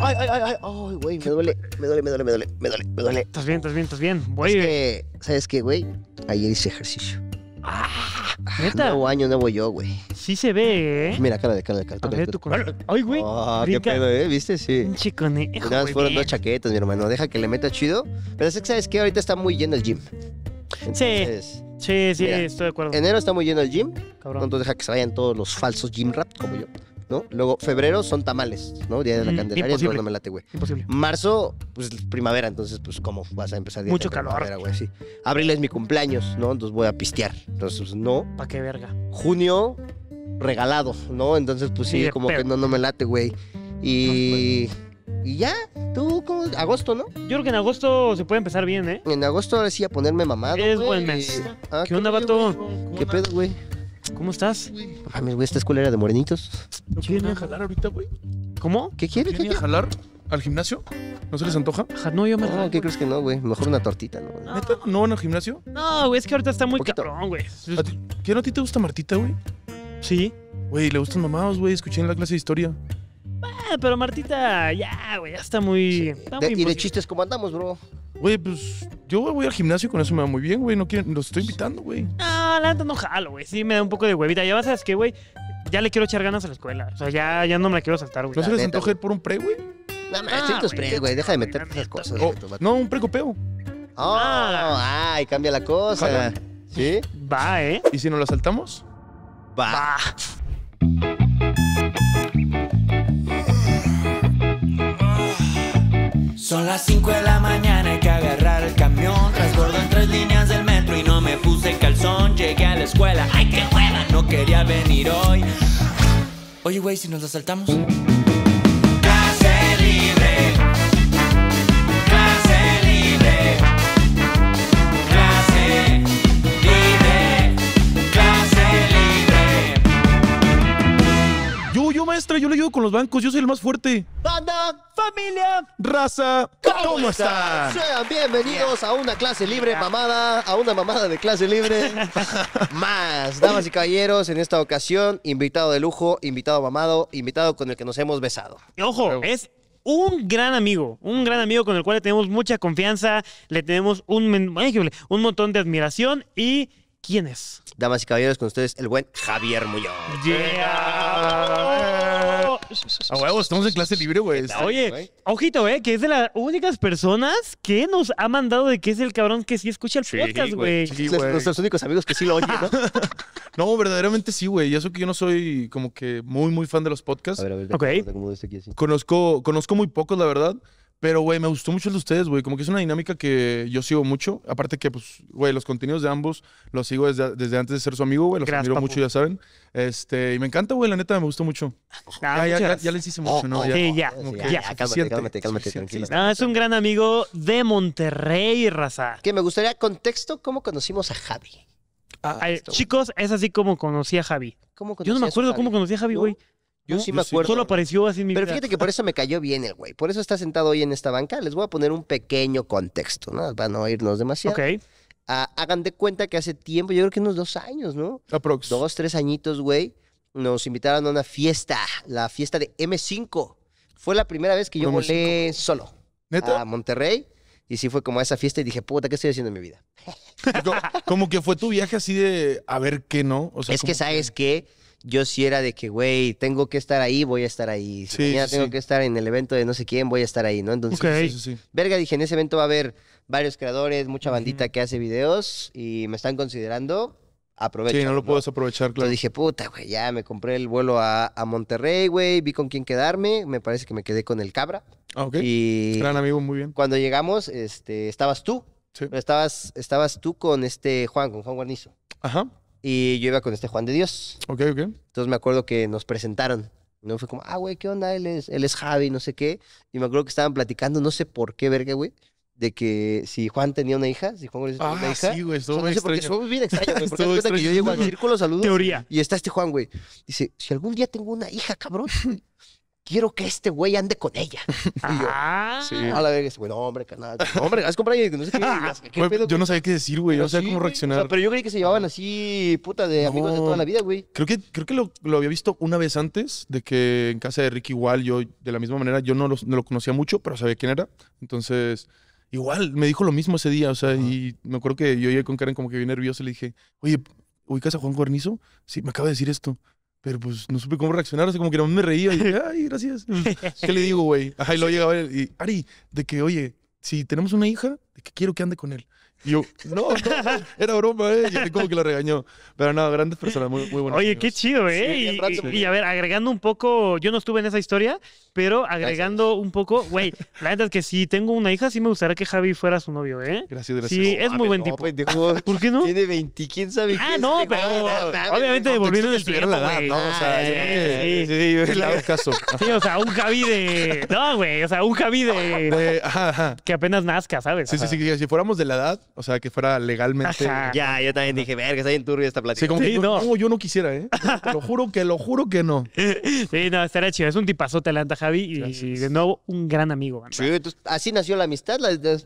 Ay, ay, ay, ay, ay, güey, me duele, me duele, me duele, me duele, me duele, Estás bien, estás bien, estás bien, güey. Es que, ¿sabes qué, güey? Ayer hice ejercicio. Ah, ¿Neta? Nuevo año, nuevo yo, güey. Sí se ve, ¿eh? Pues mira, cara de cara de cara. A ver, Ay, güey. Ah, qué pedo, ¿eh? ¿Viste? Sí. Un chiconejo, Nada más fueron dos chaquetas, mi hermano. Deja que le meta chido. Pero es que, ¿sabes qué? Ahorita está muy lleno el gym. sí. Sí, sí, estoy de acuerdo. Enero está muy lleno el gym. Cabrón. Entonces deja que se vayan todos los falsos gym rap como yo. Luego, febrero son tamales, ¿no? Día de la mm, Candelaria, no, no me late, güey. Imposible. Marzo, pues primavera, entonces, pues, ¿cómo vas a empezar? Mucho calor. Abril es mi cumpleaños, ¿no? Entonces voy a pistear. Entonces, pues, no. ¿Para qué verga? Junio, regalado, ¿no? Entonces, pues sí, como que no, no me late, güey. Y. Pues, y ya, tú, ¿cómo? agosto, ¿no? Yo creo que en agosto se puede empezar bien, ¿eh? En agosto ahora sí a ponerme mamado. Es buen mes. ¿Qué, ah, ¿Qué, onda, vato? ¿Qué pedo, güey? ¿Cómo estás? Güey. Ah, güey, esta escuela era de morenitos. ¿No quieren jalar ahorita, güey? ¿Cómo? ¿Qué quieres? ¿Quieren a jalar al gimnasio? ¿No se les antoja? no, yo me No, ah, ¿qué crees que no, güey? Mejor una tortita, ¿no? ¿Neta? ¿No van al gimnasio? No, güey, es que ahorita está muy cabrón, güey. ¿Qué no a ti te gusta Martita, güey? Sí. Güey, le gustan mamados, güey. Escuché en la clase de historia. Ah, pero Martita, ya, güey, ya está muy. y de chistes, ¿cómo andamos, bro? Güey, pues yo voy al gimnasio y con eso me va muy bien, güey. No los estoy invitando, güey. Ah, la neta no jalo, güey. Sí, me da un poco de huevita. Ya vas, ¿sabes que güey? Ya le quiero echar ganas a la escuela. O sea, ya, ya no me la quiero saltar, güey. ¿No se les antoja ir por un pre, güey? No, me ah, tus pre, güey. Deja de meterte esas cosas. Oh, no, un precopeo. Oh, ah. ay, cambia la cosa. ¿Sí? Va, ¿eh? ¿Y si nos la saltamos? Va. Va. Son las 5 de la mañana, hay que agarrar el camión. Transbordo en tres líneas del metro y no me puse calzón. Llegué a la escuela, ay qué hueva, no quería venir hoy. Oye, güey, si nos lo saltamos. Clase libre. Clase libre. Clase libre. Clase libre. Yo, yo, maestra, yo le ayudo con los bancos, yo soy el más fuerte. Familia, raza, ¿cómo están? Sean bienvenidos a una clase libre mamada, a una mamada de clase libre. Más, damas y caballeros, en esta ocasión, invitado de lujo, invitado mamado, invitado con el que nos hemos besado. Ojo, es un gran amigo, un gran amigo con el cual tenemos mucha confianza, le tenemos un, un montón de admiración y ¿quién es? Damas y caballeros, con ustedes el buen Javier Muñoz estamos en clase libre, güey. Oye, ojito, eh, que es de las únicas personas que nos ha mandado de que es el cabrón que sí escucha el podcast, güey. Sí, Nuestros únicos amigos que sí lo oyen, ¿no? no, verdaderamente sí, güey. Y eso que yo no soy como que muy, muy fan de los podcasts. A ver, a ver. Ok. Este conozco, conozco muy pocos, la verdad. Pero, güey, me gustó mucho el de ustedes, güey. Como que es una dinámica que yo sigo mucho. Aparte que, pues, güey, los contenidos de ambos los sigo desde, antes de ser su amigo, güey. Los admiro mucho, ya saben. Este, y me encanta, güey, la neta, me gustó mucho. Ah, ya, les hice mucho, ¿no? Oh, sí, ya. cálmate, cálmate, cálmate, tranquilo. es un gran amigo de Monterrey, raza. Que me gustaría contexto cómo conocimos a Javi. chicos, es así como conocí a Javi. ¿Cómo yo no me acuerdo cómo conocí a Javi, güey. Yo sí me acuerdo. Solo apareció así en mi Pero fíjate que por eso me cayó bien el güey. Por eso está sentado hoy en esta banca. Les voy a poner un pequeño contexto, ¿no? Para no irnos demasiado. Ok. Ah, hagan de cuenta que hace tiempo, yo creo que unos dos años, ¿no? Dos, tres añitos, güey. Nos invitaron a una fiesta, la fiesta de M5. Fue la primera vez que yo volé solo ¿Neta? a Monterrey. Y sí fue como a esa fiesta y dije, puta, ¿qué estoy haciendo en mi vida? como, que fue tu viaje así de a ver qué no. O es que, ¿sabes que yo sí era de que, güey, tengo que estar ahí, voy a estar ahí. Si sí, mañana tengo que estar en el evento de no sé quién, voy a estar ahí, ¿no? Entonces, okay. verga, dije, en ese evento va a haber varios creadores, mucha bandita que hace videos y me están considerando. Aprovecho. Sí, no lo puedes aprovechar, claro. dije, puta, güey, ya me compré el vuelo a, Monterrey, güey, vi con quién quedarme, me parece que me quedé con el Cabra. Ah, ok. Y Gran amigo, muy bien. Cuando llegamos, este, estabas tú. Sí. estabas, estabas tú con este Juan, con Juan Guarnizo. Ajá. Y yo iba con este Juan de Dios. Ok, ok. Entonces me acuerdo que nos presentaron. No fue como, ah, güey, ¿qué onda? Él es, él es Javi, no sé qué. Y me acuerdo que estaban platicando, no sé por qué, verga, güey de que si Juan tenía una hija, si Juan le tenía una ah, hija. Sí, güey, estuvo no sé extraño. bien extraño, güey. que yo llego al círculo, saludo. Teoría. Y está este Juan, güey. Dice, si algún día tengo una hija, cabrón, quiero que este güey ande con ella. ah, sí. A la vez, güey, no, hombre, canal. No, hombre, haz comprar y no sé qué. yo no sabía qué decir, güey. Yo no sabía cómo reaccionar. pero yo creí que se llevaban así, puta, de amigos de toda la vida, güey. Creo que, creo que lo, había visto una vez antes, de que en casa de Ricky igual, yo, de la misma manera, yo no lo, conocía mucho, pero sabía quién era. Entonces igual me dijo lo mismo ese día, o sea, y me acuerdo que yo llegué con Karen como que bien nervioso y le dije, oye, ¿ubicas a Juan Guarnizo? Sí, me acaba de decir esto. Pero pues no supe cómo reaccionar, o sea, como que no me reía. Y, ay, gracias. ¿Qué le digo, güey? Ay, lo llega a ver y, Ari, de que, oye, si tenemos una hija, de que quiero que ande con él. Y yo, no, no, era broma, ¿eh? Y como que la regañó. Pero no, grandes personas, muy, muy buenas. Oye, qué chido, ¿eh? y, a ver, agregando un poco, yo no estuve en esa historia, pero agregando un poco, güey, la neta es que si tengo una hija, sí me gustaría que Javi fuera su novio, ¿eh? Gracias, gracias. Sí, es muy buen tipo. ¿Por qué no? Tiene 20, ¿quién sabe? Ah, no, pero obviamente devolviendo el tiempo, la edad, ¿no? O sea, ah, sí, sí, sí, sí, caso. o sea, un Javi de... No, güey, o sea, un Javi de... Que apenas nazca, ¿sabes? Sí, sí, sí, si fuéramos de la edad, o sea, que fuera legalmente. Ya, yo también dije, verga, está bien turbio esta plática. Sí, como que, no. yo no quisiera, ¿eh? Te lo juro que, lo juro que no. Sí, no, estará chido. Es un tipazote Anta Javi, y, de nuevo, un gran amigo. Sí, entonces, así nació la amistad.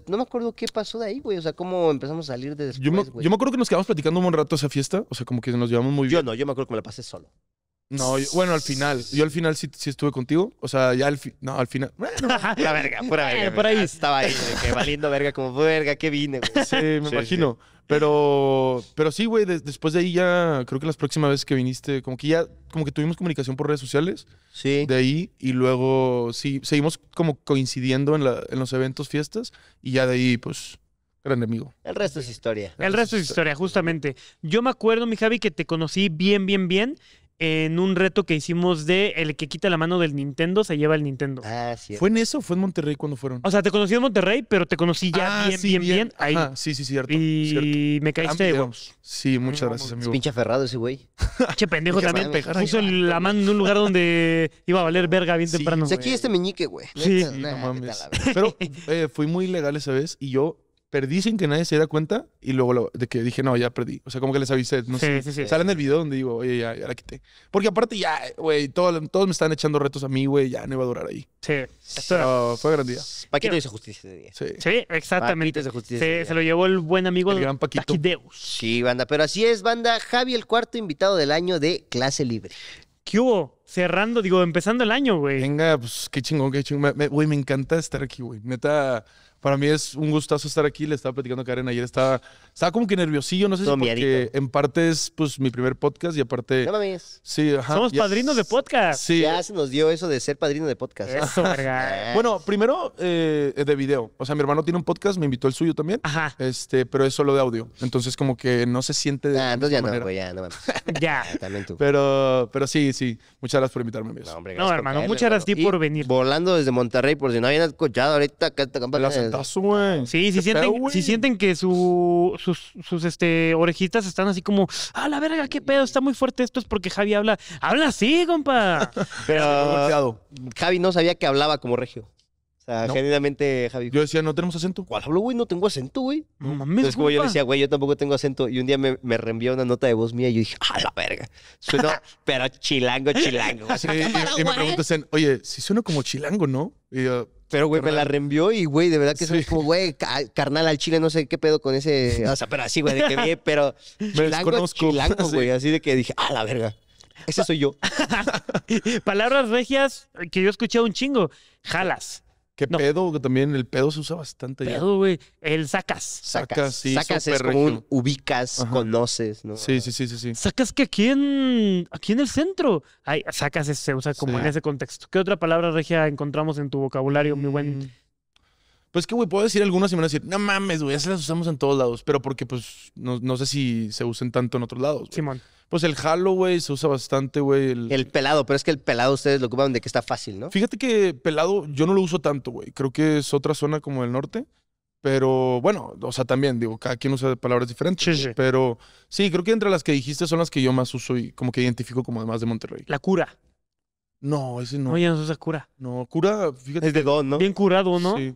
no me acuerdo qué pasó de ahí, güey. O sea, cómo empezamos a salir de después, yo me, güey. Yo me acuerdo que nos quedamos platicando un buen rato esa fiesta. O sea, como que nos llevamos muy bien. Yo no, yo me acuerdo que me la pasé solo. No, bueno, al final. Yo al final sí, estuve contigo. O sea, ya al final. No, al final. la verga, pura verga. por ahí. Estaba ahí, que valiendo verga, como verga, que vine, güey. Sí, me imagino. Pero, pero sí, güey, después de ahí ya, creo que las próximas veces que viniste, como que ya, como que tuvimos comunicación por redes sociales. Sí. De ahí, y luego sí, seguimos como coincidiendo en, los eventos, fiestas, y ya de ahí, pues, gran amigo. El resto es historia. El resto es historia, justamente. Yo me acuerdo, mi Javi, que te conocí bien, bien, bien en un reto que hicimos de el que quita la mano del Nintendo se lleva el Nintendo. Ah, sí. ¿Fue en eso? ¿Fue en Monterrey cuando fueron? O sea, te conocí en Monterrey, pero te conocí ya ah, bien, bien, bien, ahí. sí, sí, cierto. Y me caíste ah, Sí, muchas gracias, amigo. Es pinche aferrado ese güey. Che pendejo también. Puso la mano en un lugar donde iba a valer verga bien temprano. Sí, pues aquí este meñique, güey. Sí, no mames. Pero eh, fui muy legal esa vez y yo perdí sin que nadie se diera cuenta y luego de que dije, no, ya perdí. O sea, como que les avisé, no sé. Sí, sí, Sale en el video donde digo, oye, ya, ya la quité. Porque aparte ya, güey, todos me están echando retos a mí, güey, ya no iba a durar ahí. Sí. era... fue gran día. Paquito hizo justicia ese día. Sí, sí exactamente. Hizo justicia se, se, lo llevó el buen amigo el gran Paquito. Taquideus. Sí, banda. Pero así es, banda. Javi, el cuarto invitado del año de Clase Libre. ¿Qué hubo? Cerrando, digo, empezando el año, güey. Venga, pues qué chingón, qué chingón. Güey, me, me encanta estar aquí, güey. Neta... Para mí es un gustazo estar aquí. Le estaba platicando a Karen ayer, estaba estaba como que nerviosillo, no sé si porque en parte es pues mi primer podcast y aparte. Sí, ajá. Somos padrinos de podcast. Ya se nos dio eso de ser padrino de podcast. Eso, ah. Bueno, primero eh, de video. O sea, mi hermano tiene un podcast, me invitó el suyo también. Ajá, Este, pero es solo de audio. Entonces, como que no se siente de. Ah, entonces ya no, ya no ya. Ah, pero, pero sí, sí. Muchas gracias por invitarme, amigos. No, hermano, muchas gracias a ti por venir. Volando desde Monterrey, por si no habían escuchado ahorita que El Sí, si sienten, si sienten que su, sus, este, orejitas están así como, ah, la verga, qué pedo, está muy fuerte esto, es porque Javi habla, habla así, compa. Pero Javi no sabía que hablaba como regio. O sea, genuinamente, Javi. Yo decía, no tenemos acento. ¿Cuál hablo, güey? No tengo acento, güey. No mames. Entonces, como yo decía, güey, yo tampoco tengo acento. Y un día me, reenvió una nota de voz mía y yo dije, ah, la verga. Suenó, pero chilango, chilango. y, me preguntan, oye, si suena como chilango, ¿no? Y yo, pero, güey, me la reenvió y, güey, de verdad que soy como, güey, carnal al chile, no sé qué pedo con ese. O sea, pero así, güey, de que vi pero. Chilango, chilango, güey, así de que dije, ah, la verga. Ese soy yo. Palabras regias que yo escuché un chingo. Jalas. ¿Qué pedo? Que también el pedo se usa bastante. Pedo, güey. El sacas. Sacas, sí. Sacas es ubicas, conoces, ¿no? Sí, sí, sí, sí, Sacas que aquí en, aquí en el centro. Ay, sacas se usa como en ese contexto. ¿Qué otra palabra regia encontramos en tu vocabulario, mi buen mm. Pues que, güey, puedo decir algunas y me van a decir, no mames, güey, esas las usamos en todos lados. Pero porque, pues, no, sé si se usen tanto en otros lados. Simón. Pues el halo, güey, se usa bastante, güey. El... pelado, pero es que el pelado ustedes lo ocupan de que está fácil, ¿no? Fíjate que pelado yo no lo uso tanto, güey. Creo que es otra zona como el norte. Pero bueno, o sea, también digo, cada quien usa palabras diferentes. Pero sí, creo que entre las que dijiste son las que yo más uso y como que identifico como además de Monterrey. La cura. No, ese no. Oye, no se usa cura. No, cura, fíjate. Es de ¿no? Bien curado, ¿no? Sí.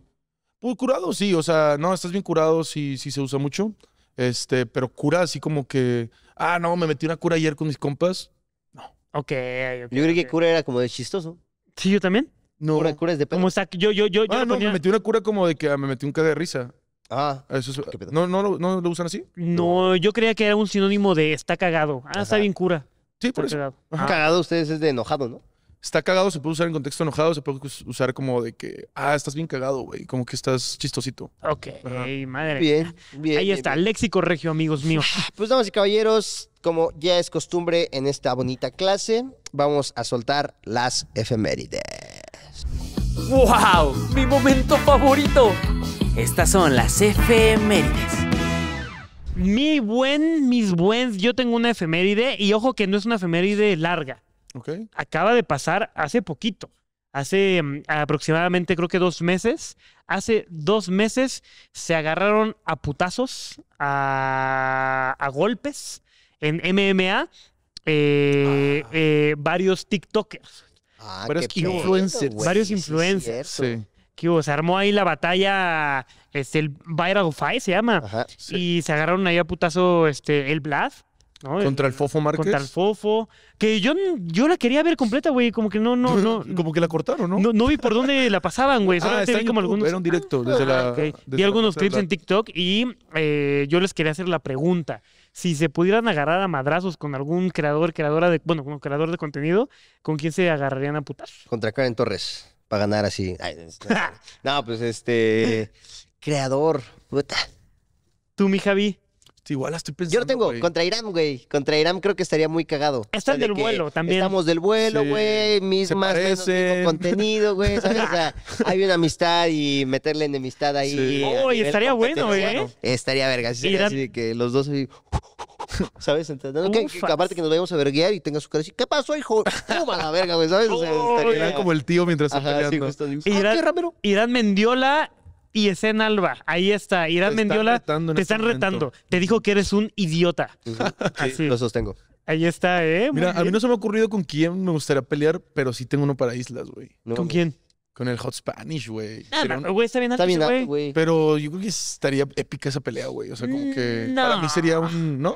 Pues curado, sí, o sea, no, estás bien curado si, si se usa mucho. Este, pero cura así como que, ah, no, me metí una cura ayer con mis compas. No. Ok, okay Yo creí que cura era como de chistoso. Sí, yo también. No. Cura, cura es de Como yo, yo, yo, ah, yo no, me metí una cura como de que ah, me metí un caga de risa. Ah, ah eso qué pedo. ¿no, no, lo usan así? No, yo creía que era un sinónimo de está cagado. Ah, está bien cura. Sí, por eso. Cagado ustedes es de enojado, ¿no? está cagado se puede usar en contexto enojado, se puede usar como de que, ah, estás bien cagado, güey, como que estás chistosito. Ok, madre. Bien, bien. Ahí está, léxico regio, amigos míos. Pues damas y caballeros, como ya es costumbre en esta bonita clase, vamos a soltar las efemérides. ¡Wow! ¡Mi momento favorito! Estas son las efemérides. Mi buen, mis buenos, yo tengo una efeméride y ojo que no es una efeméride larga. Acaba de pasar hace poquito, hace mm, aproximadamente creo que dos meses. Hace dos meses se agarraron a putazos, a, golpes en MMA eh, ah. eh, varios TikTokers. Ah, varios influencers. varios influencers. Que se armó ahí la batalla, este, el Viral Fight se llama. Y se agarraron ahí a putazo este, el Blast eh, contra el Fofo Márquez. Contra el Fofo. Que yo, yo la quería ver completa, güey. Como que no, no, no. Como que la cortaron, ¿no? No, vi por dónde la pasaban, güey. Ah, solamente ah, vi como algunos. Era un directo desde vi algunos clips en TikTok y eh, yo les quería hacer la pregunta. Si se pudieran agarrar a madrazos con algún creador, creadora de. Bueno, como creador de contenido, ¿con quién se agarrarían a putar? Contra Karen Torres. Para ganar así. no, pues este. creador. Puta. Tú, mi Javi. Sí, igual estoy pensando. Yo lo tengo, contra Irán, güey. Contra Irán creo que estaría muy cagado. Están del vuelo también. Estamos del vuelo, güey. Mis más contenido, güey. ¿Sabes? O sea, hay una amistad y meterle enemistad ahí. Sí. Oh, estaría bueno, güey. ¿eh? Estaría verga. Irán... Así que los dos. ¿Sabes? aparte que nos vayamos a verguear y tenga su cara así, ¿qué pasó, hijo? Puma la verga, güey! ¿Sabes? O sea, estaría... como el tío mientras se peleando. Sí, ah, Irán, Irán Mendiola y en Alba. Ahí está. Irán Mendiola te están este retando. Te dijo que eres un idiota. Lo sostengo. Ahí está, ¿eh? Mira, a mí no se me ha ocurrido con quién me gustaría pelear, pero sí tengo uno para islas, güey. ¿Con quién? Con el Hot Spanish, güey. Ah, güey, está bien está ah, güey. Pero yo creo que estaría épica esa pelea, güey. O sea, como que para mí sería un... ¿No?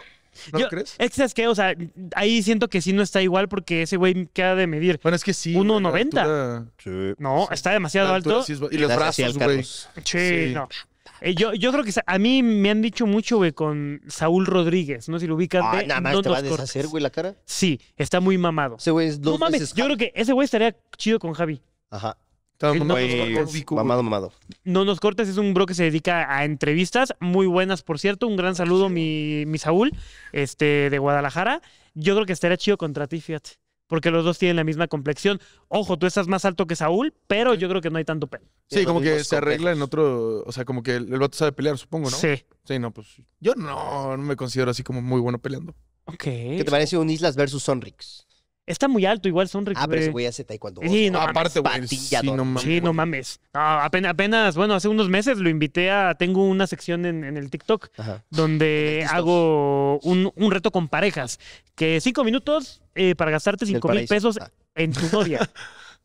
¿No crees? Es, es que, o sea, ahí siento que sí no está igual porque ese güey queda de medir. Bueno, es que sí. 1,90. no, está demasiado alto. y, los brazos, güey. Sí, no. Eh, yo, creo que a mí me han dicho mucho, güey, con Saúl Rodríguez, ¿no? Si lo ubicas. Ah, nada más te va a deshacer, güey, la cara. Sí, está muy mamado. Ese güey es dos No yo creo que ese güey estaría chido con Javi. Ajá. Eh, no mamado, mamado. No nos cortes, es un bro que se dedica a entrevistas, muy buenas, por cierto. Un gran saludo, mi, mi Saúl, este, de Guadalajara. Yo creo que estaría chido contra ti, fíjate. Porque los dos tienen la misma complexión. Ojo, tú estás más alto que Saúl, pero yo creo que no hay tanto pelo. Sí, como que se arregla en otro. O sea, como que el, sabe pelear, supongo, ¿no? Sí. Sí, no, pues. Yo no, no me considero así como muy bueno peleando. Ok. ¿Qué te parece un Islas versus Sonrix? Está muy alto, igual son Ah, pero ese güey hace taekwondo. Sí, no, ah, aparte, Sí, no mames. Sí, no mames. apenas, apenas, bueno, hace unos meses lo invité a. Tengo una sección en, el TikTok donde hago un, reto con parejas. Que cinco minutos eh, para gastarte cinco mil pesos ah. en tu novia.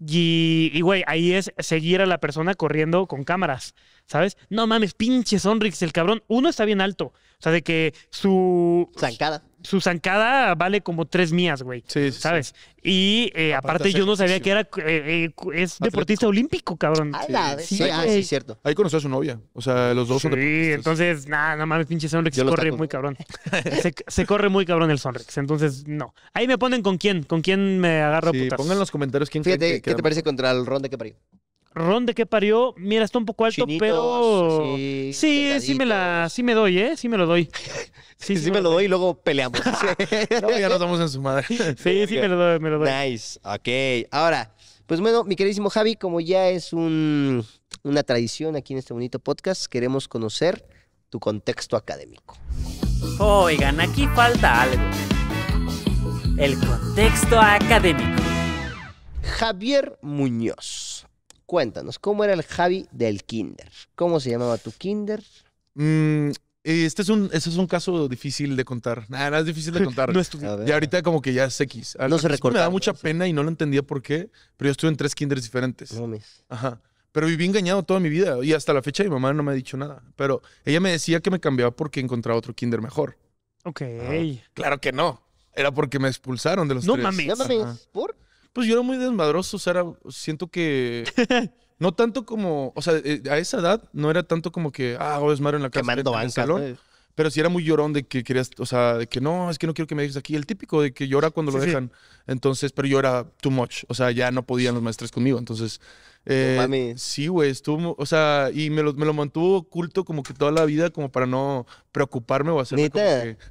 Y, güey, ahí es seguir a la persona corriendo con cámaras, ¿sabes? No mames, pinche Sonrix, el cabrón. Uno está bien alto. O sea, de que su. Zancada su zancada vale como tres mías, güey. Sí, sí ¿Sabes? Y eh, aparte, yo no sabía que era eh, eh, es deportista olímpico, cabrón. Sí, sí, sí, ah, sí, cierto. Ahí conoció a su novia. O sea, los dos son deportistas. Sí, entonces, nada, no mames, pinche Sonrex se corre muy cabrón. se, corre muy cabrón el Sonrex. Entonces, no. Ahí me ponen con quién, con quién me agarro putas. Pongan en los comentarios quién Fíjate, ¿qué te parece contra el ronde que parió? Ron de qué parió, mira, está un poco alto, pero sí, sí me la, sí me doy, ¿eh? Sí me lo doy. Sí, sí, me lo doy y luego peleamos. no, ya nos damos en su madre. Sí, sí, me lo doy, me lo doy. Nice, ok. Ahora, pues bueno, mi queridísimo Javi, como ya es un, una tradición aquí en este bonito podcast, queremos conocer tu contexto académico. Oigan, aquí falta algo. El contexto académico. Javier Muñoz cuéntanos, ¿cómo era el Javi del kinder? ¿Cómo se llamaba tu kinder? Mm, este es un, es un caso difícil de contar. Nada, es difícil de contar. no y ahorita como que ya es X. No se recuerda. Me da mucha pena y no lo entendía por qué, pero yo estuve en tres kinders diferentes. Ajá. Pero viví engañado toda mi vida y hasta la fecha mi mamá no me ha dicho nada. Pero ella me decía que me cambiaba porque encontraba otro kinder mejor. Ok. claro que no. Era porque me expulsaron de los no No mames. ¿Por? Pues yo era muy desmadroso, o sea, era, siento que... No tanto como, o sea, eh, a esa edad no era tanto como que, ah, hago en la casa. Quemando en el salón. Pero si era muy llorón de que querías, o sea, de que no, es que no quiero que me dejes aquí. El típico de que llora cuando lo dejan. Entonces, pero yo era too much. O sea, ya no podían los maestros conmigo. Entonces, eh, sí, güey, estuvo, o sea, y me lo, mantuvo oculto como que toda la vida, como para no preocuparme o hacerme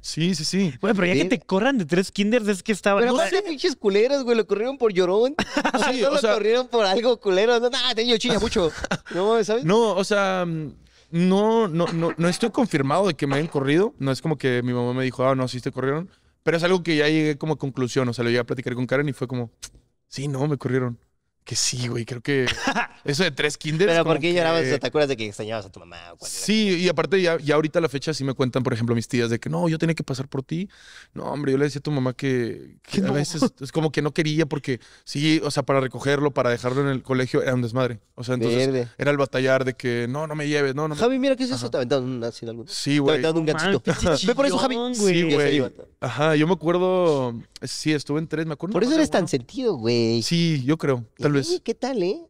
Sí, sí, sí. Güey, pero ya que te corran de tres kinders es que estaba. Pero no sé, pinches culeros, güey, lo corrieron por llorón. o no lo corrieron por algo culero. No, no, te mucho. no, ¿sabes? No, o sea. Mm, no, no, no, no estoy confirmado de que me hayan corrido. No es como que mi mamá me dijo, ah, no, sí te corrieron. Pero es algo que ya llegué como conclusión. O sea, lo llegué a platicar con Karen y fue como, sí, no, me corrieron. Que sí, güey, creo que eso de tres kinders. Pero ¿por qué llorabas? ¿Te acuerdas de que extrañabas a tu mamá? sí, y aparte ya, ahorita la fecha sí me cuentan, por ejemplo, mis tías de que no, yo tenía que pasar por ti. No, hombre, yo le decía a tu mamá que, a veces es como que no quería porque sí, o sea, para recogerlo, para dejarlo en el colegio era un desmadre. O sea, entonces era el batallar de que no, no me lleves, no, no. Javi, mira, ¿qué es eso? Te ha aventado un, Sí, güey. Te un Ve por eso, Javi. Sí, güey. Ajá, yo me acuerdo, sí, estuve en tres, me acuerdo. Por eso eres tan sentido, güey. Sí, yo creo. ¿Qué tal, eh?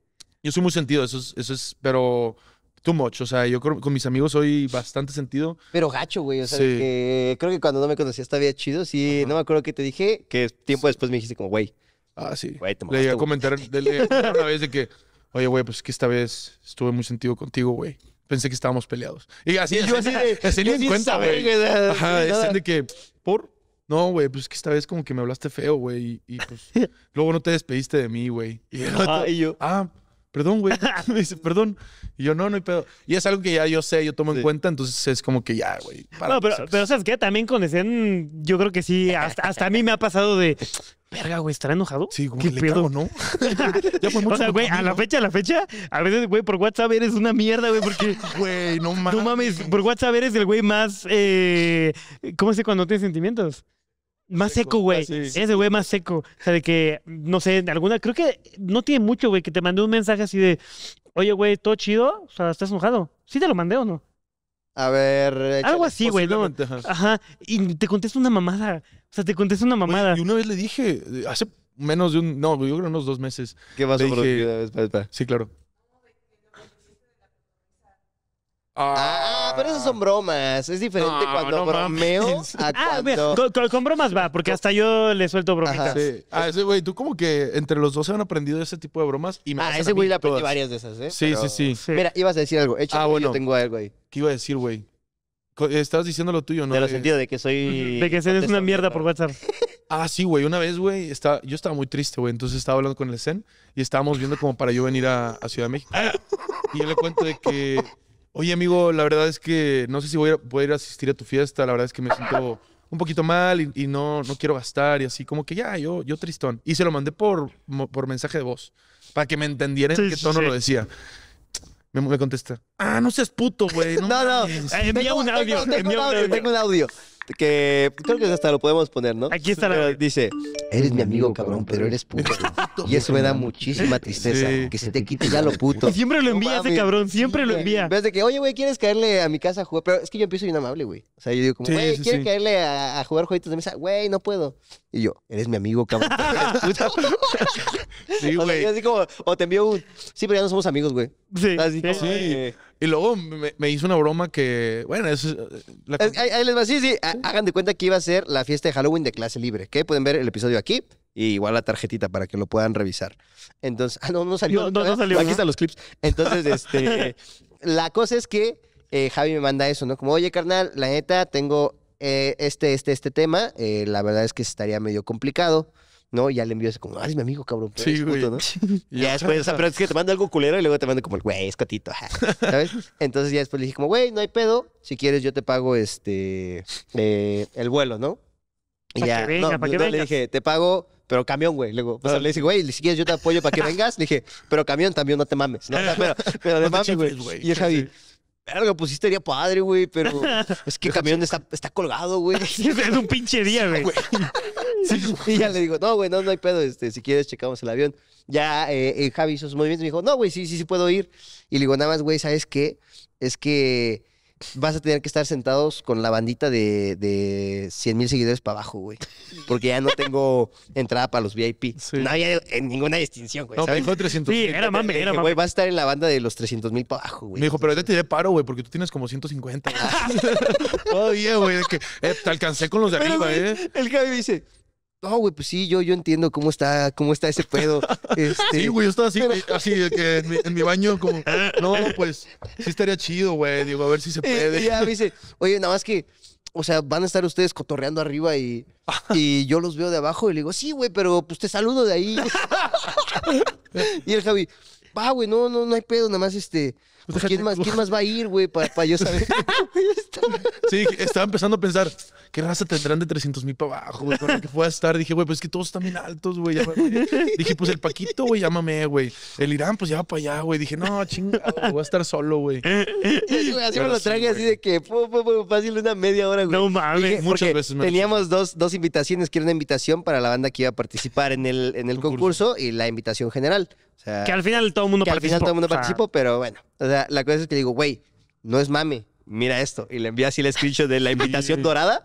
Yo soy muy sentido, eso es, eso es, pero too much. O sea, yo que con mis amigos soy bastante sentido. Pero gacho, güey. O sea, que creo que cuando no me conocías estaba chido. Sí, no me acuerdo qué te dije, que tiempo después me dijiste como, güey. Ah, sí. te le iba a comentar una vez de que, oye, güey, pues que esta vez estuve muy sentido contigo, güey. Pensé que estábamos peleados. Y así, es, yo así de. Así ni en cuenta, güey. Ajá, es de que, por no, güey, pues que esta vez como que me hablaste feo, güey. Y, pues luego no te despediste de mí, güey. ah, y yo. Ah, perdón, güey. me dice, perdón. Y yo, no, no hay pedo. Y es algo que ya yo sé, yo tomo en cuenta, entonces es como que ya, güey. No, pero, pero ¿sabes qué? También con ese, yo creo que sí, hasta, a mí me ha pasado de, verga, güey, ¿estará enojado? Sí, güey, ¿Qué pedo? Cago, ¿no? O sea, güey, a la fecha, a la fecha, a veces, güey, por WhatsApp eres una mierda, güey, porque. Güey, no mames. No mames, por WhatsApp eres el güey más. Eh, ¿Cómo sé cuando tienes sentimientos? Más seco, güey. Ese güey más seco. O sea, de que, no sé, alguna. Creo que no tiene mucho, güey, que te mandé un mensaje así de, oye, güey, todo chido. O sea, estás enojado. ¿Sí te lo mandé o no? A ver. Algo así, güey, ¿no? Ajá. Y te contesta una mamada. O sea, te contesta una mamada. y una vez le dije, hace menos de un. No, yo creo unos dos meses. ¿Qué pasó? Sí, claro. Ah, pero esas son bromas. Es diferente cuando bromeo a cuando... Ah, mira, con, bromas va, porque hasta yo le suelto bromitas. sí. Ah, ese güey, tú como que entre los dos se han aprendido ese tipo de bromas y me Ah, ese güey le aprendí varias de esas, ¿eh? Sí, sí, sí, Mira, ibas a decir algo. ah, bueno. Yo tengo algo ahí. ¿Qué iba a decir, güey? Estabas diciendo lo tuyo, ¿no? De lo eh, sentido de que soy... De que es una mierda por WhatsApp. Ah, sí, güey. Una vez, güey, yo estaba muy triste, güey. Entonces estaba hablando con el Zen y estábamos viendo como para yo venir a, a Ciudad de México. Y yo le cuento de que Oye, amigo, la verdad es que no sé si voy a poder asistir a tu fiesta. La verdad es que me siento un poquito mal y, no, no quiero gastar. Y así, como que ya, yo, yo tristón. Y se lo mandé por, por mensaje de voz para que me entendieran que qué tono lo decía. Me, contesta, ah, no seas puto, güey. No, no, Envía un audio. Tengo, un audio, tengo un audio que creo que hasta lo podemos poner, ¿no? Aquí está la... Dice, eres mi amigo, cabrón, pero eres puto. Y eso me da muchísima tristeza. Que se te quite ya lo puto. siempre lo envía ese cabrón, siempre lo envía. Ves de que, oye, güey, ¿quieres caerle a mi casa a jugar? Pero es que yo empiezo inamable, güey. O sea, yo digo como, güey, ¿quieres caerle a, jugar jueguitos de mesa? Güey, no puedo. Y yo, eres mi amigo, cabrón. sí, güey. O, así como, o te envío un, sí, pero ya no somos amigos, güey. Sí. Así como, sí. Y luego me, hizo una broma que, bueno, eso es... Eh, ahí, les va, sí, sí, hagan de cuenta que iba a ser la fiesta de Halloween de clase libre, que pueden ver el episodio aquí, y igual la tarjetita para que lo puedan revisar. Entonces, ah, no, no salió. Aquí están los clips. Entonces, este, la cosa es que eh, Javi me manda eso, ¿no? Como, oye, carnal, la neta, tengo eh, este, este, este tema, la verdad es que estaría medio complicado. ¿no? Y ya le envió así como, ah, es mi amigo, cabrón. sí, güey. ¿no? y ya después, o sea, pero es que te manda algo culero y luego te manda como el, güey, escotito, ¿sabes? Entonces ya después le dije como, güey, no hay pedo, si quieres yo te pago este, eh, el vuelo, ¿no? Y ya, venga, no, le dije, te pago pero camión, güey. Luego, o sea, ah. le dije, güey, si quieres yo te apoyo para que vengas. Le dije, pero camión también no te mames. No, pero, pero de mames, güey. Y es Javi, Verga, pues sí estaría padre, güey, pero es que el camión está, está colgado, güey. es un pinche día, güey. y ya le digo, no, güey, no, no hay pedo, este, si quieres checamos el avión. Ya eh, eh, Javi hizo sus movimientos y me dijo, no, güey, sí, sí, sí puedo ir. Y le digo, nada más, güey, ¿sabes qué? Es que vas a tener que estar sentados con la bandita de, de 100 mil seguidores para abajo, güey. Porque ya no tengo entrada para los VIP. No había en eh, ninguna distinción, güey. No, me dijo 300 Sí, era mame, era mame. Güey, vas a estar en la banda de los 300 mil para abajo, güey. Me dijo, pero ya te paro, güey, porque tú tienes como 150. Oye, güey, es güey, que eh, te alcancé con los de arriba, eh. El Javi dice, no, güey, pues sí, yo, yo entiendo cómo está, cómo está ese pedo. Este, sí, güey, yo estaba así, así que en, mi, baño, como, no, pues sí estaría chido, güey. Digo, a ver si se puede. Y ya dice, oye, nada más que, o sea, van a estar ustedes cotorreando arriba y, y yo los veo de abajo y le digo, sí, güey, pero pues te saludo de ahí. y el Javi, va, güey, no, no, no hay pedo, nada más este. Pues pues, ¿quién, más, va a ir, güey, para yo saber? sí, estaba empezando a pensar, ¿qué raza tendrán de 300 mil para abajo, güey? Con fue que pueda estar. Dije, güey, pues es que todos están bien altos, güey. Dije, pues el Paquito, güey, llámame, güey. El Irán, pues ya va para allá, güey. Dije, no, chingado, voy a estar solo, güey. así me lo traje así de que fue fácil una media hora, güey. No mames. Muchas veces Teníamos dos, dos invitaciones, que era una invitación para la banda que iba a participar en el, en el concurso y la invitación general. O sea, que al final todo el mundo que participó. todo el mundo pero bueno. O sea, la cosa es que digo, güey, no es mami, mira esto. Y le envía así el screenshot de la invitación dorada.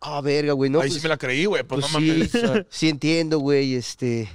Ah, verga, güey. No, Ahí sí pues me la creí, güey. Pues, pues no mames. Sí, sí entiendo, güey. Este.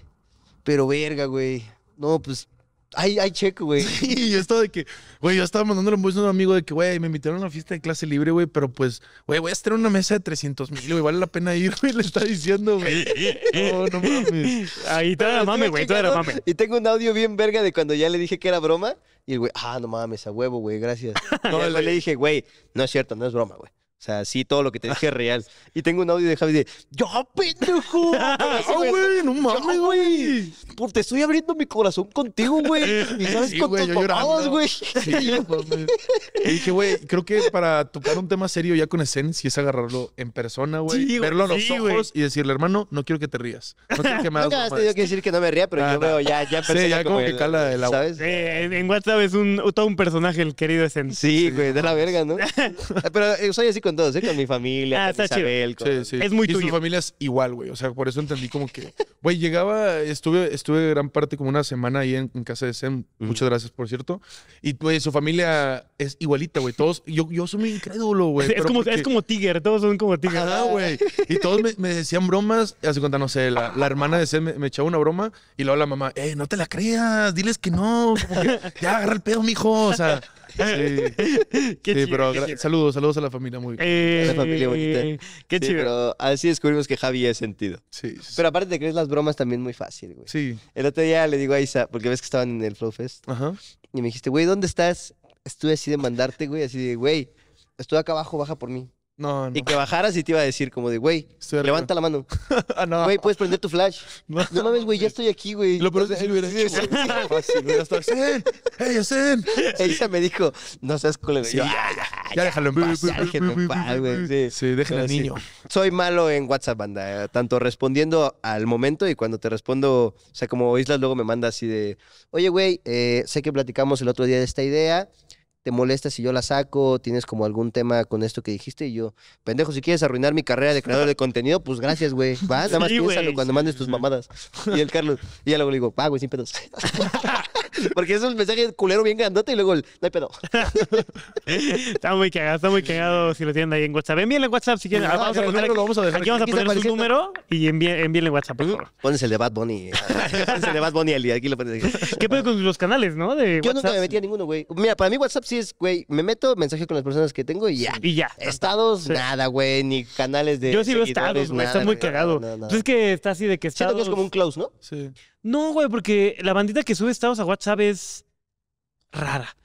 Pero verga, güey. No, pues Ay, ay, checo, güey. Sí, yo estaba de que, güey, yo estaba mandándole un voice a un amigo de que, güey, me invitaron a una fiesta de clase libre, güey, pero pues, güey, voy a estar en una mesa de 300 mil, güey, vale la pena ir, güey, le está diciendo, güey. No, no mames. Ahí estaba, la mame, güey, todo la Y tengo un audio bien verga de cuando ya le dije que era broma, y el güey, ah, no mames, a huevo, güey, gracias. No, le... le dije, güey, no es cierto, no es broma, güey. O sea, sí, todo lo que te dije es real. Y tengo un audio de Javi de, ¡Ya, pendejo! ¡Ah, güey! ¡No mames, güey! te estoy abriendo mi corazón contigo, güey. Y sabes sí, tus güey. Sí, y dije, güey, creo que para tocar un tema serio ya con Essence, es agarrarlo en persona, güey. Sí, verlo a los ojos y decirle, hermano, no quiero que te rías. No quiero que me hagas. No, tenido que decir que no me ría, pero ah, yo veo ya, ya Sí, ya como, que cala el agua. ¿Sabes? Sí, eh, en WhatsApp es un, todo un personaje, el querido Essence. Sí, güey, de la verga, ¿no? Eh, pero eh, soy así con todos, ¿eh? Con mi familia, ah, con Isabel. Sí, Es muy tuyo. familia es igual, güey. O sea, por eso entendí como que, güey, llegaba, estuve estuve gran parte, como una semana ahí en, casa de Sem. Muchas gracias, por cierto. Y, pues, su familia es igualita, güey. Todos, yo, yo soy muy incrédulo, güey. Es, como, Tiger, todos son como Tiger. Ah. güey. Y todos me, decían bromas. Hace cuenta, no sé, la, hermana de Sem me, echaba una broma y luego la mamá, eh, no te la creas, diles que no. ya, agarra el pedo, mijo. O sea, Sí, pero saludos, saludos a la familia muy eh, a la familia bonita. Eh, qué chido. Pero así descubrimos que Javi es sentido. Pero aparte que crees las bromas también muy fácil, güey. Sí. El otro día le digo a Isa, porque ves que estaban en el Flow Fest. Ajá. Y me dijiste, güey, ¿dónde estás? Estuve así de mandarte, güey, así de, güey, estoy acá abajo, baja por mí. Y que bajaras y te iba a decir como de, güey, levanta la mano. Ah, güey, puedes prender tu flash. No, mames, güey, ya estoy aquí, güey. Lo peor es él güey. Ella me dijo, no seas culero. ya, ah, ya, ya, ya, déjalo en paz, ya déjalo güey. Sí, déjalo niño. Soy malo en WhatsApp, banda. Tanto respondiendo al momento y cuando te respondo, o sea, como Islas luego me manda así de, oye, güey, eh, sé que platicamos el otro día de esta idea ¿Te molesta si yo la saco? ¿Tienes como algún tema con esto que dijiste? Y yo, pendejo, si quieres arruinar mi carrera de creador de contenido, pues gracias, güey. Va, nada más piénsalo cuando mandes tus mamadas. Y el Carlos, y ya luego le digo, va, güey, sin pedos. Porque es un mensaje culero bien grandote y luego el, no hay pedo. está muy cagado, está muy cagado si lo tienen ahí en WhatsApp. Envíenle en WhatsApp si quieren. vamos a poner, aquí, vamos a poner su número y envíenle en WhatsApp, Pones el de Bad Bunny. Pones el de Bad Bunny al día. Aquí lo pones. ¿Qué pasa con los canales, no? Yo nunca me metí a ninguno, güey. Mira, para mí WhatsApp sí es, güey, me meto, mensaje con las personas que tengo y ya. Y ya. Estados, nada, güey, ni canales de. Yo sí veo estados, güey. Está muy cagado. Pues es que está así de que estados. Siento que es como un close, ¿no? Sí. No, güey, porque la bandita que sube estados a WhatsApp es rara.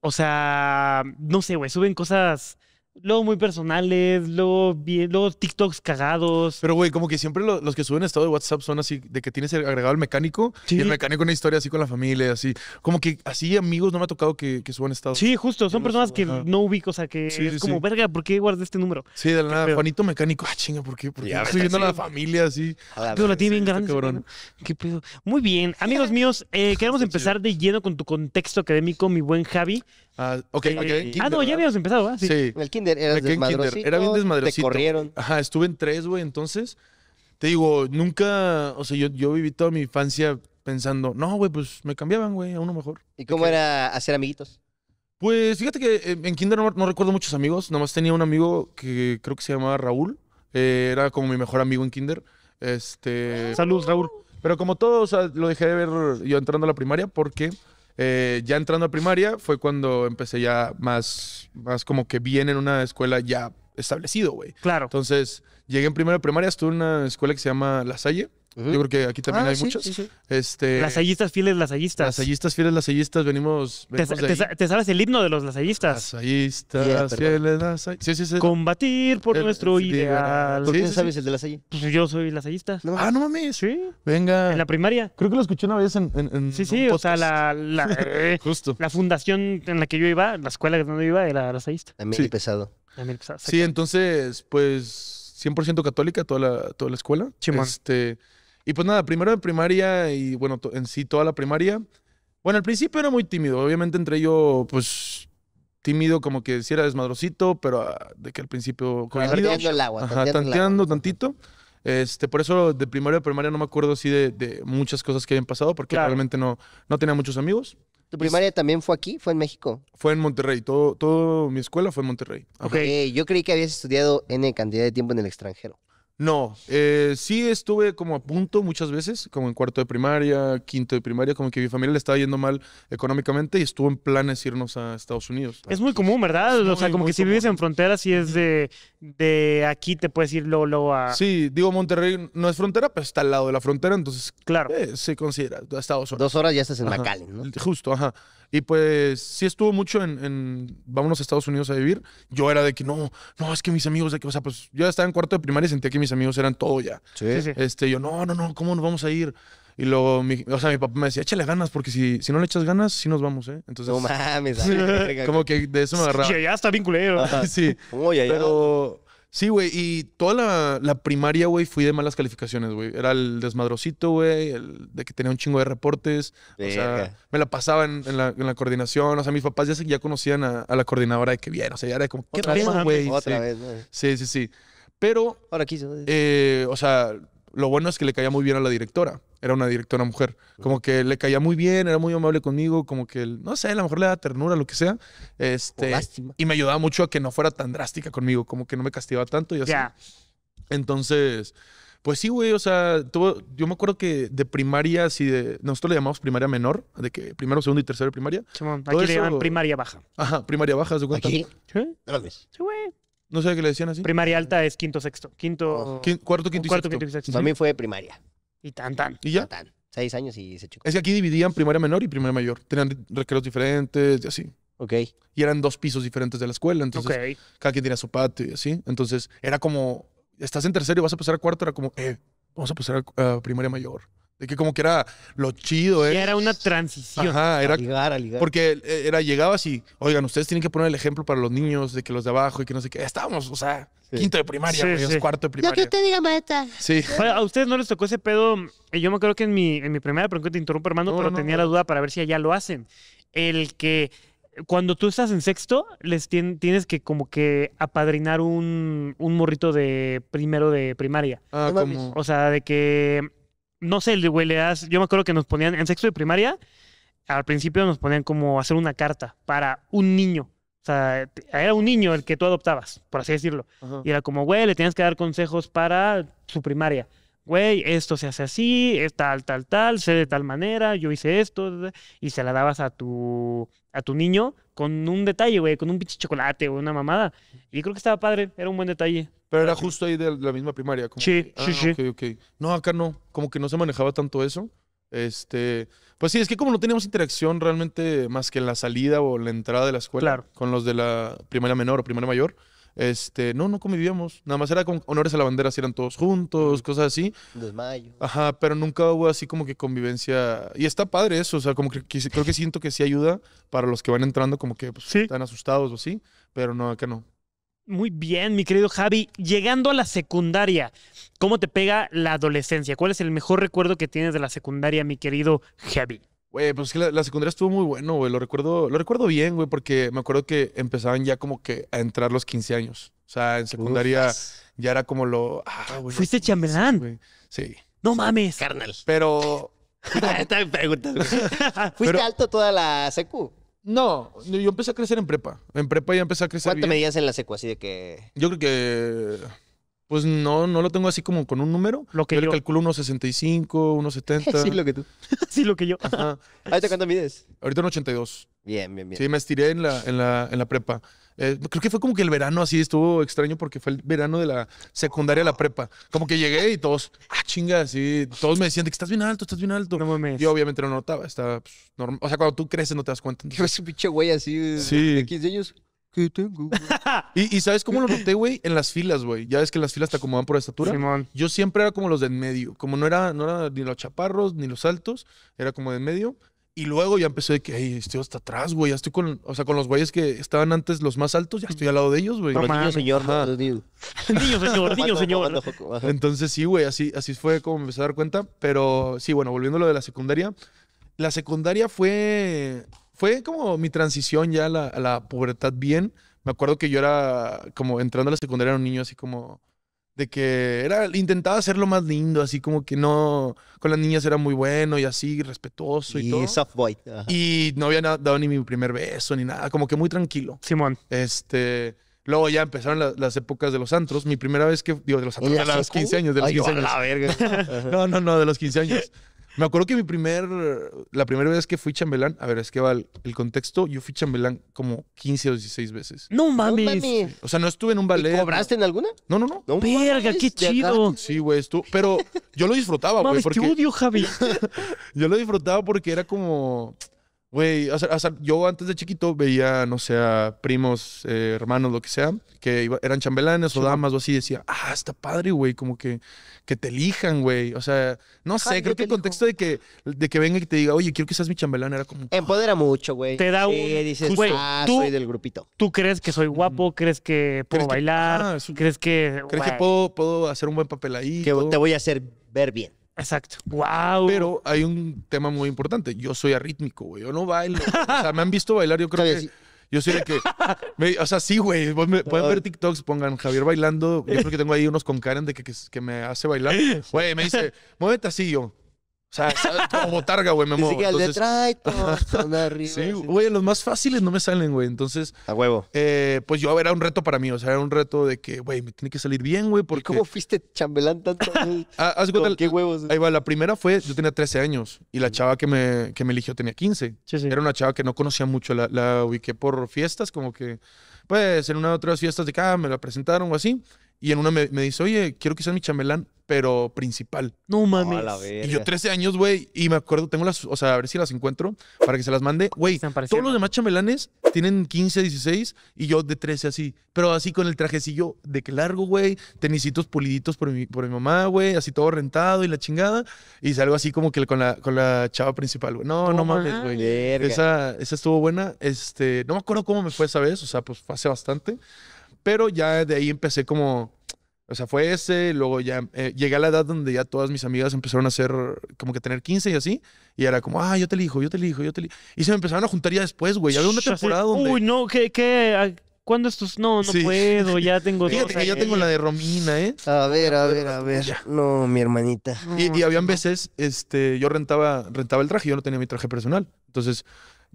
O sea, no sé, güey, suben cosas Luego muy personales, luego, bien, luego TikToks cagados. Pero, güey, como que siempre los que suben estado de WhatsApp son así, de que tienes el- agregado el mecánico Sí. y el mecánico una historia así con la familia, así. Como que así amigos no me ha tocado que, que suban estado. Sí, justo, son personas que no ubico, o sea, que es como, verga, ¿por qué guardé este número? Sí, de nada, Juanito mecánico. Ah, chinga, ¿por qué? ¿Por Estoy viendo a la familia así. Pero la tiene bien grande. Qué pedo. Muy bien, amigos míos, eh, queremos empezar de lleno con tu contexto académico, mi buen Javi. Ah, ok, ok. ah, no, ya habíamos empezado, ¿verdad? Ah, sí. En el kinder Era bien desmadrocito. Te corrieron. Ajá, estuve en tres, güey, entonces. Te digo, nunca, o sea, yo, yo viví toda mi infancia pensando, no, güey, pues me cambiaban, güey, a uno mejor. ¿Y cómo era hacer amiguitos? Pues fíjate que eh, en kinder no, recuerdo muchos amigos, nomás tenía un amigo que creo que se llamaba Raúl, eh, era como mi mejor amigo en kinder. Este... Saludos, Raúl. Pero como todos o sea, lo dejé de ver yo entrando a la primaria porque eh, ya entrando a primaria fue cuando empecé ya más, más como que bien en una escuela ya establecido, güey. Claro. Entonces, llegué en primero de primaria, estuve en una escuela que se llama La Salle. Yo creo que aquí también ah, hay muchos. muchas. Sí, sí. Este, lasallistas fieles, lasayistas. Lasallistas fieles, lasayistas, Venimos. venimos te, sabes el himno de los lasallistas? Lasayistas sí, fieles, lasallistas. Combatir por nuestro ideal. ¿Por qué sabes el de lasallistas? Pues yo soy lasayista. ah, no mames. Sí. Venga. En la primaria. Creo que lo escuché una vez en. en, en sí, sí. o sea, la. Eh, Justo. La fundación en la que yo iba, la escuela donde iba, era lasallista. También pesado. También pesado. Sí, entonces, pues. 100% católica toda la, toda la escuela. Chimón. Este, y pues nada, primero de primaria y bueno, en sí toda la primaria. Bueno, al principio era muy tímido. Obviamente entre yo, pues tímido, como que si era desmadrosito, pero ah, de que al principio. Tanteando el agua. Ajá, tanteando, tantito. Este, por eso de primaria a primaria no me acuerdo así de, muchas cosas que habían pasado, porque realmente no, no tenía muchos amigos. ¿Tu primaria también fue aquí? ¿Fue en México? Fue en Monterrey. Todo, todo mi escuela fue en Monterrey. Okay. yo creí que habías estudiado N cantidad de tiempo en el extranjero. No, eh, sí estuve como a punto muchas veces, como en cuarto de primaria, quinto de primaria, como que mi familia le estaba yendo mal económicamente y estuvo en planes irnos a Estados Unidos. Es muy común, ¿verdad? o sea, como que si vives en frontera, si es de, de aquí te puedes ir luego, a... Sí, digo, Monterrey no es frontera, pero está al lado de la frontera, entonces... Claro. Eh, se considera Estados Unidos. Dos horas ya estás en la McAllen, ¿no? Justo, ajá. Y pues sí estuvo mucho en, en, vámonos a Estados Unidos a vivir. Yo era de que no, no, es que mis amigos, de que, o sea, pues yo estaba en cuarto de primaria y sentía que mis amigos eran todo ya. Sí, sí. Este, yo, no, no, no, ¿cómo nos vamos a ir? Y luego, mi, o sea, mi papá me decía, échale ganas, porque si, si no le echas ganas, sí nos vamos, ¿eh? Entonces. No mames, como que de eso me agarraba. Ya, ya está vinculero. sí. Pero Sí, güey, y toda la, la primaria, güey, fui de malas calificaciones, güey. Era el desmadrocito, güey, el de que tenía un chingo de reportes. O sea, me la pasaban en, la, coordinación. O sea, mis papás ya, ya conocían a, la coordinadora de que bien. O sea, ya era como, ¿qué güey? Otra sí. vez, Sí, sí, sí. Pero. Ahora quiso. Eh, o sea, lo bueno es que le caía muy bien a la directora. Era una directora mujer. Como que le caía muy bien, era muy amable conmigo, como que, no sé, a lo mejor le da ternura, lo que sea. Este, y me ayudaba mucho a que no fuera tan drástica conmigo, como que no me castigaba tanto y así. Entonces, pues sí, güey, o sea, yo me acuerdo que de primaria, si de, nosotros le llamamos primaria menor, de que primero, segundo y tercero de primaria. aquí le llaman primaria baja. Ajá, primaria baja, ¿se cuenta? ¿Aquí? Sí, güey. No sé qué le decían así. Primaria alta es quinto, sexto. Quinto. cuarto, quinto sexto. quinto y Para mí fue primaria. Y tan, tan. ¿Y ya? Seis años y se chico Es que aquí dividían primaria menor y primaria mayor. Tenían recreos diferentes y así. Ok. Y eran dos pisos diferentes de la escuela. Entonces, cada quien tenía su patio y así. Entonces, era como, estás en tercero y vas a pasar a cuarto. Era como, eh, vamos a pasar a primaria mayor. De que como que era lo chido, ¿eh? era una transición. Ajá, era. Porque eh, era, llegabas y, oigan, ustedes tienen que poner el ejemplo para los niños de que los de abajo y que no sé qué. Estábamos, o sea, quinto de primaria, sí, cuarto de primaria. Lo que usted diga, maestra. Sí. a ustedes no les tocó ese pedo. Eh, yo me creo que en mi, en mi primera, pregunta, te interrumpo, hermano, pero tenía la duda para ver si allá lo hacen. El que cuando tú estás en sexto, les tienes que como que apadrinar un, un morrito de primero de primaria. Ah, como... O sea, de que no sé, güey, le das, yo me acuerdo que nos ponían en sexto de primaria, al principio nos ponían como hacer una carta para un niño. O sea, era un niño el que tú adoptabas, por así decirlo. Y era como, güey, le tenías que dar consejos para su primaria güey, esto se hace así, tal, tal, tal, sé de tal manera, yo hice esto, y se la dabas a tu, a tu niño con un detalle, güey, con un pinche chocolate o una mamada. Y creo que estaba padre, era un buen detalle. Pero era justo ahí de la misma primaria. Como sí, sí, ah, sí. No, acá no, como que no se manejaba tanto eso. Este, pues sí, es que como no teníamos interacción realmente más que en la salida o la entrada de la escuela con los de la primaria menor o primaria mayor, este, no, no convivíamos. Nada más era con honores a la bandera, si eran todos juntos, cosas así. Desmayo. Ajá, pero nunca hubo así como que convivencia. Y está padre eso, o sea, como que, creo que siento que sí ayuda para los que van entrando, como que pues, están asustados o así, pero no, acá no. Muy bien, mi querido Javi. Llegando a la secundaria, ¿cómo te pega la adolescencia? ¿Cuál es el mejor recuerdo que tienes de la secundaria, mi querido Javi? Güey, pues es que la, secundaria estuvo muy bueno, güey. Lo recuerdo, lo recuerdo bien, güey, porque me acuerdo que empezaban ya como que a entrar los 15 años. O sea, en secundaria ya era como lo. Ah, güey, Fuiste chambelán. Sí. No mames. Carnal. Pero. Esta pregunta. ¿Fuiste alto toda la secu? No, yo empecé a crecer en prepa. En prepa ya empecé a crecer. ¿Cuánto medías en la secu así de que.? Yo creo que pues no, no lo tengo así como con un número. Lo que yo, le calculo unos 65, unos 70. sí, lo que tú. sí, lo que yo. Ajá. ¿Ahorita cuánto mides? Ahorita en 82. Bien, bien, bien. Sí, me estiré en la, en la, en la prepa. Eh, creo que fue como que el verano así estuvo extraño porque fue el verano de la secundaria a la prepa. Como que llegué y todos, ah, chinga, sí. Todos me decían que estás bien alto, estás bien alto. No Yo obviamente no notaba, estaba pues, normal. O sea, cuando tú creces no te das cuenta. Yo Es un pinche güey así de 15 años. y, ¿sabes cómo lo noté, güey? En las filas, güey. Ya ves que las filas te acomodan por estatura. Yo siempre era como los de en medio. Como no era, no era ni los chaparros ni los altos, era como de en medio. Y luego ya empecé de que, ay, estoy hasta atrás, güey. Ya estoy con, o sea, con los güeyes que estaban antes los más altos, ya estoy al lado de ellos, güey. No, niño señor, niño señor, niño señor. Entonces sí, güey, así, así fue como me empecé a dar cuenta. Pero sí, bueno, volviendo a lo de la secundaria. La secundaria fue fue como mi transición ya a la, a pubertad bien. Me acuerdo que yo era como entrando a la secundaria era un niño así como de que era intentaba ser lo más lindo, así como que no con las niñas era muy bueno y así respetuoso y, y soft boy. Y no había dado ni mi primer beso ni nada, como que muy tranquilo. Simón. Este, Luego ya empezaron las épocas de los antros. Mi primera vez que, digo, de los antros, de los 15 años, de los 15 años. La verga. no, no, no, de los 15 años. Me acuerdo que mi primer, la primera vez que fui chambelán, a ver, es que va el, contexto, yo fui chambelán como 15 o 16 veces. No mames. O sea, no estuve en un ballet. ¿Y ¿Cobraste en alguna? No, no, no. Verga, qué chido. Sí, güey, estuvo. Pero yo lo disfrutaba, güey. odio, Javi. yo lo disfrutaba porque era como Güey, o sea, yo antes de chiquito veía, no sé, primos, eh, hermanos, lo que sea, que eran chambelanes o damas o así, decía, ah, está padre, güey, como que, que te elijan, güey. O sea, no sé, creo que el contexto de que, de que venga y te diga, oye, quiero que seas mi chambelán, era como. Empodera mucho, güey. Te da un. Eh, dices, ah, soy del grupito. Tú crees que soy guapo, crees que puedo bailar, crees que. Ah, que puedo, puedo hacer un buen papel ahí. Que te voy a hacer ver bien. Exacto. Wow. Pero hay un tema muy importante. Yo soy arrítmico, güey. Yo no bailo. o sea, me han visto bailar, yo creo que. Yo soy el que. o sea, sí, güey. Pueden ver TikToks, pongan Javier bailando. Yo creo que tengo ahí unos con Karen de que, me hace bailar. Güey, me dice, muévete así yo. O sea, como botarga, güey, me muevo. Así que al arriba. Sí, güey, los más fáciles no me salen, güey. Entonces. A huevo. Eh, pues yo era un reto para mí, o sea, era un reto de que, güey, me tiene que salir bien, güey, porque. ¿Cómo fuiste chambelán tanto? Ah, ¿Haz cuenta? ¿Qué huevos? Ahí va, la primera fue, yo tenía 13 años y la chava que me, que me eligió tenía 15. Era una chava que no conocía mucho, la, la ubiqué por fiestas, como que, pues, en una de otras fiestas de cada ah, me la presentaron o así. Y en una me, dice, oye, quiero que seas mi chamelán, pero principal. No ah, mames. y yo 13 años, güey, y me acuerdo, tengo las, o sea, a ver si las encuentro para que se las mande. Güey, todos los demás chamelanes tienen 15, 16 y yo de 13 así, pero así con el trajecillo de que largo, güey, tenisitos puliditos por mi, por mi mamá, güey, así todo rentado y la chingada, y salgo así como que con la, con la chava principal, güey. No, no mames, güey. Esa, esa estuvo buena. Este, no me acuerdo cómo me fue esa vez, o sea, pues hace bastante. Pero ya de ahí empecé como, o sea, fue ese, luego ya eh, llegué a la edad donde ya todas mis amigas empezaron a hacer, como que tener 15 y así, y era como, ah, yo te elijo, yo te elijo, yo te elijo. Y se me empezaron a juntar ya después, güey, ya había una temporada donde... Uy, no, ¿qué? qué ¿Cuándo estos? No, no puedo, ya tengo. Fíjate que tengo la de Romina, ¿eh? A ver, a ver, a ver. No, mi hermanita. y, habían veces, este, yo rentaba, rentaba el traje, yo no tenía mi traje personal. Entonces,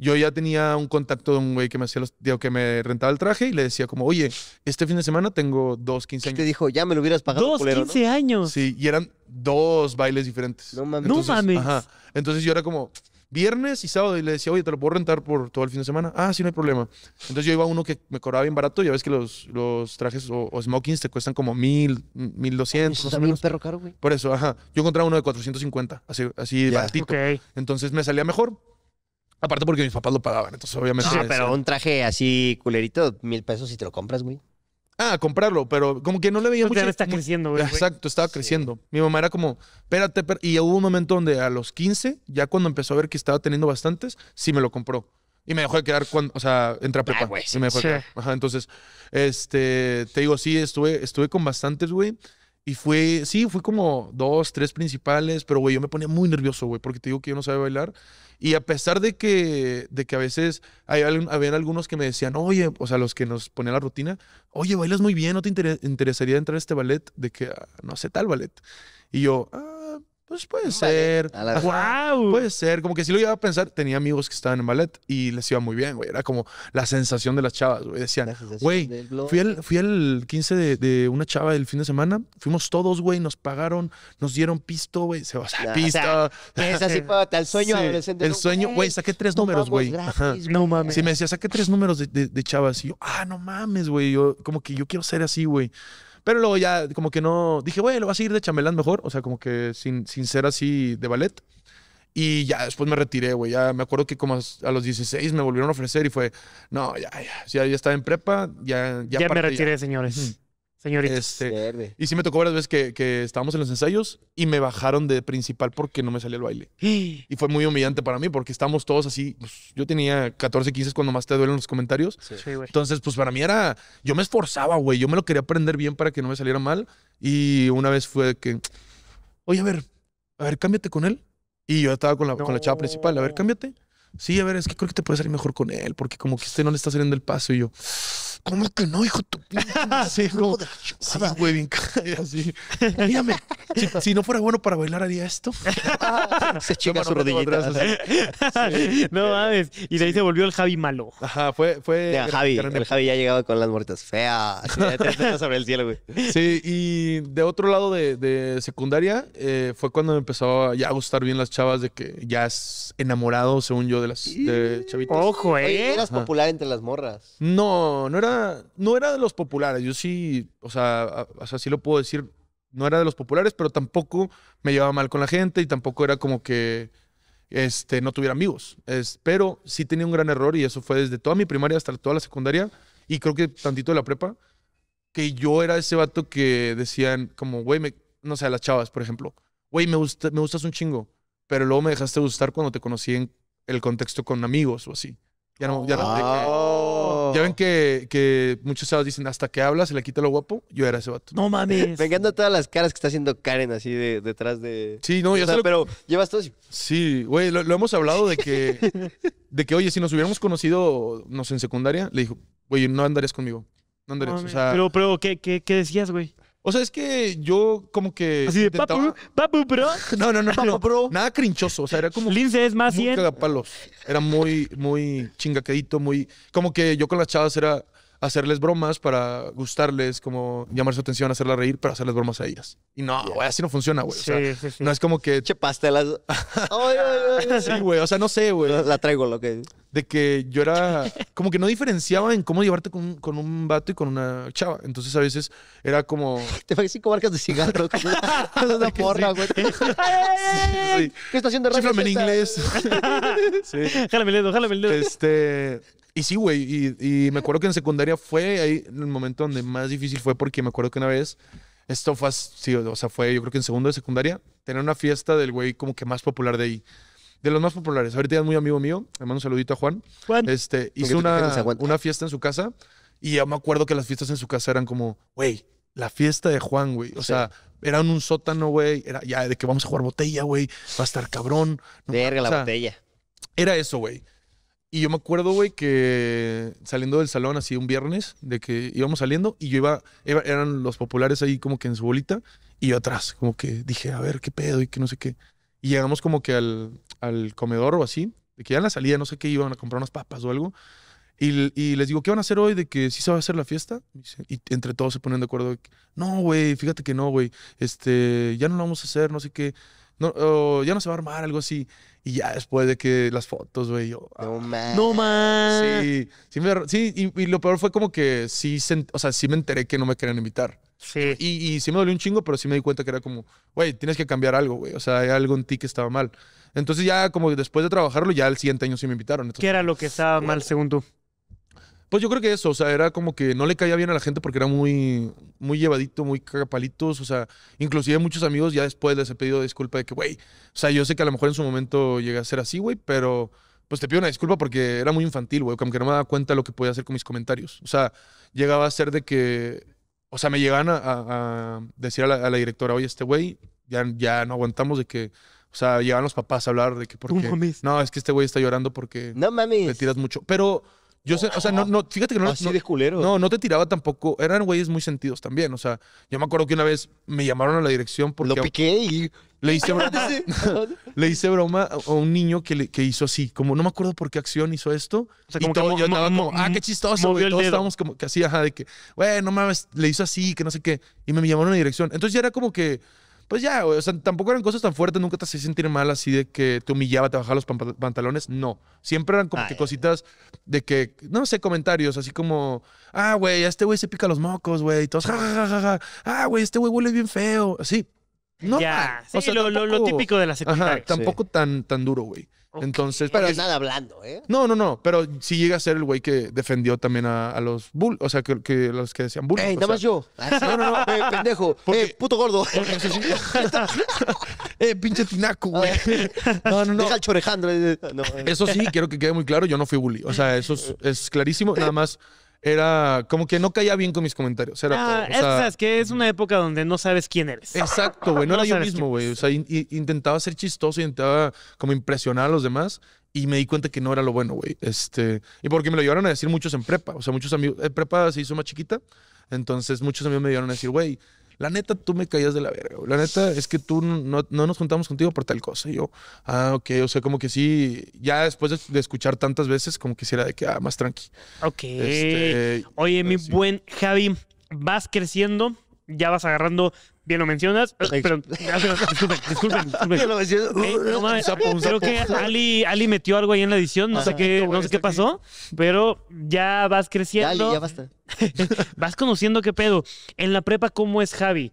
yo ya tenía un contacto de un güey que me hacía que me rentaba el traje y le decía como, oye, este fin de semana tengo dos quince años. Y te dijo, ya me lo hubieras pagado. Dos quince 15 años. Sí, y eran dos bailes diferentes. No mames. Entonces, no mames. Ajá. Entonces yo era como, viernes y sábado y le decía, oye, te lo puedo rentar por todo el fin de semana. Ah, sí, no hay problema. Entonces yo iba a uno que me cobraba bien barato. Ya ves que los, los trajes o, smokings te cuestan como mil, mil doscientos. también un perro caro, güey. Por eso, ajá. Yo encontraba uno de 450, así, así baratito. Entonces me salía mejor Aparte porque mis papás lo pagaban, entonces obviamente... Ah, pero un traje así culerito, mil pesos ¿y te lo compras, güey. Ah, comprarlo, pero como que no le veía pues mucho. está creciendo, güey. Exacto, estaba creciendo. Mi mamá era como, espérate, y hubo un momento donde a los 15, ya cuando empezó a ver que estaba teniendo bastantes, sí me lo compró. Y me dejó de quedar cuando, o sea, entra Ah, güey, sí, me dejó de quedar. Ajá, entonces, este, te digo, sí, estuve, estuve con bastantes, güey. Y fue, sí, fue como dos, tres principales, pero güey, yo me ponía muy nervioso, güey, porque te digo que yo no sabía bailar. Y a pesar de que, de que a veces hay, habían algunos que me decían, oye, o sea, los que nos ponían la rutina, oye, bailas muy bien, ¿no te interesaría entrar a este ballet? De que, ah, no sé, tal ballet. Y yo, ah, pues puede ser. Puede ser. Como que si lo iba a pensar. Tenía amigos que estaban en ballet y les iba muy bien, güey. Era como la sensación de las chavas, güey. Decían, güey, fui el 15 de, una chava del fin de semana. Fuimos todos, güey. Nos pagaron, nos dieron pisto, güey. Se va a pista. es así, el sueño El sueño, güey, saqué tres números, güey. No mames. Sí, me decía, saqué tres números de, de chavas. Y yo, ah, no mames, güey. Yo, como que yo quiero ser así, güey. Pero luego ya, como que no. Dije, güey, lo vas a ir de chamelán mejor. O sea, como que sin, sin ser así de ballet. Y ya después me retiré, güey. Ya me acuerdo que como a los 16 me volvieron a ofrecer y fue, no, ya, ya, ya, ya estaba en prepa, ya. Ya, me retiré, señores. Señorita. Este, y sí me tocó varias veces que, que, estábamos en los ensayos y me bajaron de principal porque no me salía el baile. y fue muy humillante para mí porque estábamos todos así. Pues, yo tenía 14, 15 cuando más te duelen los comentarios. Entonces, pues para mí era. Yo me esforzaba, güey. Yo me lo quería aprender bien para que no me saliera mal. Y una vez fue que. Oye, a ver, a ver, cámbiate con él. Y yo estaba con la, con la chava principal. A ver, cámbiate. Sí, a ver, es que creo que te puede salir mejor con él porque como que este no le está saliendo el paso. Y yo. ¿Cómo que no, hijo? Tu sí, como, sí, ah, güey, bien así. Mírame, si, no fuera bueno para bailar, haría esto. se chica su rodillita. No mames. Y de ahí se volvió el Javi malo. Ajá, fue. fue Javi, el Javi ya llegaba con las muertas feas. sobre el cielo, güey. Sí, y de otro lado de, secundaria eh, fue cuando me empezó ya a gustar bien las chavas de que ya es enamorado, según yo, de las chavitas. Ojo, eh. Oye, eras popular entre las morras. No, no era no era de los populares. Yo sí, o sea, así lo puedo decir, no era de los populares, pero tampoco me llevaba mal con la gente y tampoco era como que este, no tuviera amigos. pero sí tenía un gran error y eso fue desde toda mi primaria hasta toda la secundaria y creo que tantito de la prepa, que yo era ese vato que decían como, güey, no sé, las chavas, por ejemplo, güey, me, gusta, me gustas un chingo, pero luego me dejaste gustar cuando te conocí en el contexto con amigos o así. Ya no, ya no. Ah. Oh. Ya ven que, que muchos sabes dicen, hasta que hablas se le quita lo guapo. Yo era ese vato. No mames. Vengando todas las caras que está haciendo Karen así de, detrás de. Sí, no, ya Pero llevas todo así. Sí, güey, lo, hemos hablado de que. de que, oye, si nos hubiéramos conocido, en secundaria, le dijo, güey, no andarías conmigo. No andarías. pero, pero, ¿qué, qué, qué decías, güey? O sea, es que yo como que. Así de papu, papu, bro. No, no, no, no, bro. Nada crinchoso. O sea, era como. Lince es más bien 100. cagapalos. Era muy, muy chingaquedito, muy. Como que yo con las chavas era hacerles bromas para gustarles, como llamar su atención, hacerla reír, pero hacerles bromas a ellas. Y no, güey, así no funciona, güey. o sea, sí, No es como que. Che pastelas. ay, ay, ay, sí, güey. O sea, no sé, güey. La, traigo lo que. De que yo era. Como que no diferenciaba en cómo llevarte con, con un vato y con una chava. Entonces a veces era como. Te pagué cinco barcas de cigarro. es una porra, güey. ¿Qué está haciendo Sí, en inglés. sí. Jálame el dedo, jálame el dedo. Este. Y sí, güey, y, me acuerdo que en secundaria fue ahí el momento donde más difícil fue porque me acuerdo que una vez, esto fue, sí, o sea, fue yo creo que en segundo de secundaria, tener una fiesta del güey como que más popular de ahí. De los más populares. Ahorita es muy amigo mío. Le mando un saludito a Juan. Juan. Este, hizo una, fiesta en su casa. Y yo me acuerdo que las fiestas en su casa eran como, güey, la fiesta de Juan, güey. O sea, era en un sótano, güey. Era ya de que vamos a jugar botella, güey. Va a estar cabrón. No, Verga la botella. Era eso, güey. Y yo me acuerdo, güey, que saliendo del salón así un viernes, de que íbamos saliendo y yo iba, eran los populares ahí como que en su bolita y yo atrás, como que dije, a ver, qué pedo y que no sé qué. Y llegamos como que al, al comedor o así, de que ya en la salida, no sé qué, iban a comprar unas papas o algo. Y, y, les digo, ¿qué van a hacer hoy? De que sí se va a hacer la fiesta. Y entre todos se ponen de acuerdo. no, güey, fíjate que no, güey. Este, ya no lo vamos a hacer, no sé qué no, ya no se va a armar, algo así. Y ya después de que las fotos, güey, yo. no ah, más. No Sí, y, lo peor fue como que sí, o sea, sí me enteré que no me querían invitar. Sí. Y, sí me dolió un chingo, pero sí me di cuenta que era como, güey, tienes que cambiar algo, güey. O sea, hay algo en ti que estaba mal. Entonces ya como después de trabajarlo, ya el siguiente año sí me invitaron. ¿Qué era lo que estaba mal según tú? Pues yo creo que eso, o sea, era como que no le caía bien a la gente porque era muy, muy llevadito, muy cagapalitos, o sea, inclusive muchos amigos ya después les he pedido disculpa de que, güey, o sea, yo sé que a lo mejor en su momento llega a ser así, güey, pero pues te pido una disculpa porque era muy infantil, güey, como que no me daba cuenta lo que podía hacer con mis comentarios. O sea, llegaba a ser de que, o sea, me llegaban a, decir a la, directora, oye, este güey, ya, ya no aguantamos de que... O sea, llegaban los papás a hablar de que porque... No, es que este güey está llorando porque... No mames. Le tiras mucho. Pero yo o sea, no, no, fíjate que no. Así no, de No, no te tiraba tampoco. Eran güeyes muy sentidos también. O sea, yo me acuerdo que una vez me llamaron a la dirección porque. Lo piqué y. Le hice broma, le hice broma a un niño que, que hizo así, como no me acuerdo por qué acción hizo esto. O como y todo, como, ah, qué chistoso. Y todos estábamos como que así, ajá, de que, güey, no mames, le hizo así, que no sé qué. Y me llamaron a la dirección. Entonces ya era como que pues ya, o sea, tampoco eran cosas tan fuertes, nunca te hacías sentir mal así de que te humillaba, te bajaba los pantalones, no. Siempre eran como ah, que cositas de que, no sé, comentarios así como, ah, güey, este güey se pica los mocos, güey, y todos, jajajaja, ah, güey, este güey huele bien feo, así. No, ya, sí, o sea, lo, típico de la secundaria. Ajá, tampoco tan, tan duro, güey. Entonces. Pero es nada hablando ¿eh? No, no, no. Pero sí llega a ser el güey que defendió también a, los bull. O sea, que, los que decían bull. ¡Ey, nada más yo! Ah, no, no, no. Eh, pendejo. eh, puto gordo. eh, pinche tinaco, güey. Ah, eh. No, no, no. Deja el chorejandro. Eh. Eso sí, quiero que quede muy claro. Yo no fui bully. O sea, eso es clarísimo. Nada más era como que no caía bien con mis comentarios. Era, ah, es que es una época donde no sabes quién eres. Exacto, güey. No, era yo mismo, güey. O sea, intentaba ser chistoso, intentaba como impresionar a los demás y me di cuenta que no era lo bueno, güey. Este, y porque me lo llevaron a decir muchos en prepa. O sea, muchos amigos. En eh, prepa se hizo más chiquita. Entonces, muchos amigos me llevaron a decir, güey, la neta, tú me caías de la verga, La neta es que tú no, nos juntamos contigo por tal cosa. Y yo, ah, ok, o sea, como que sí, ya después de, escuchar tantas veces, como quisiera era de que, ah, más tranqui. Ok. Este, Oye, pues mi buen Javi, vas creciendo, ya vas agarrando bien lo mencionas. Pero, disculpen, disculpen, disculpen. creo que Ali, Ali metió algo ahí en la edición, no sé ah, qué, no sé qué pasó, pero ya vas creciendo. ya basta. vas conociendo qué pedo. En la prepa, ¿cómo es Javi?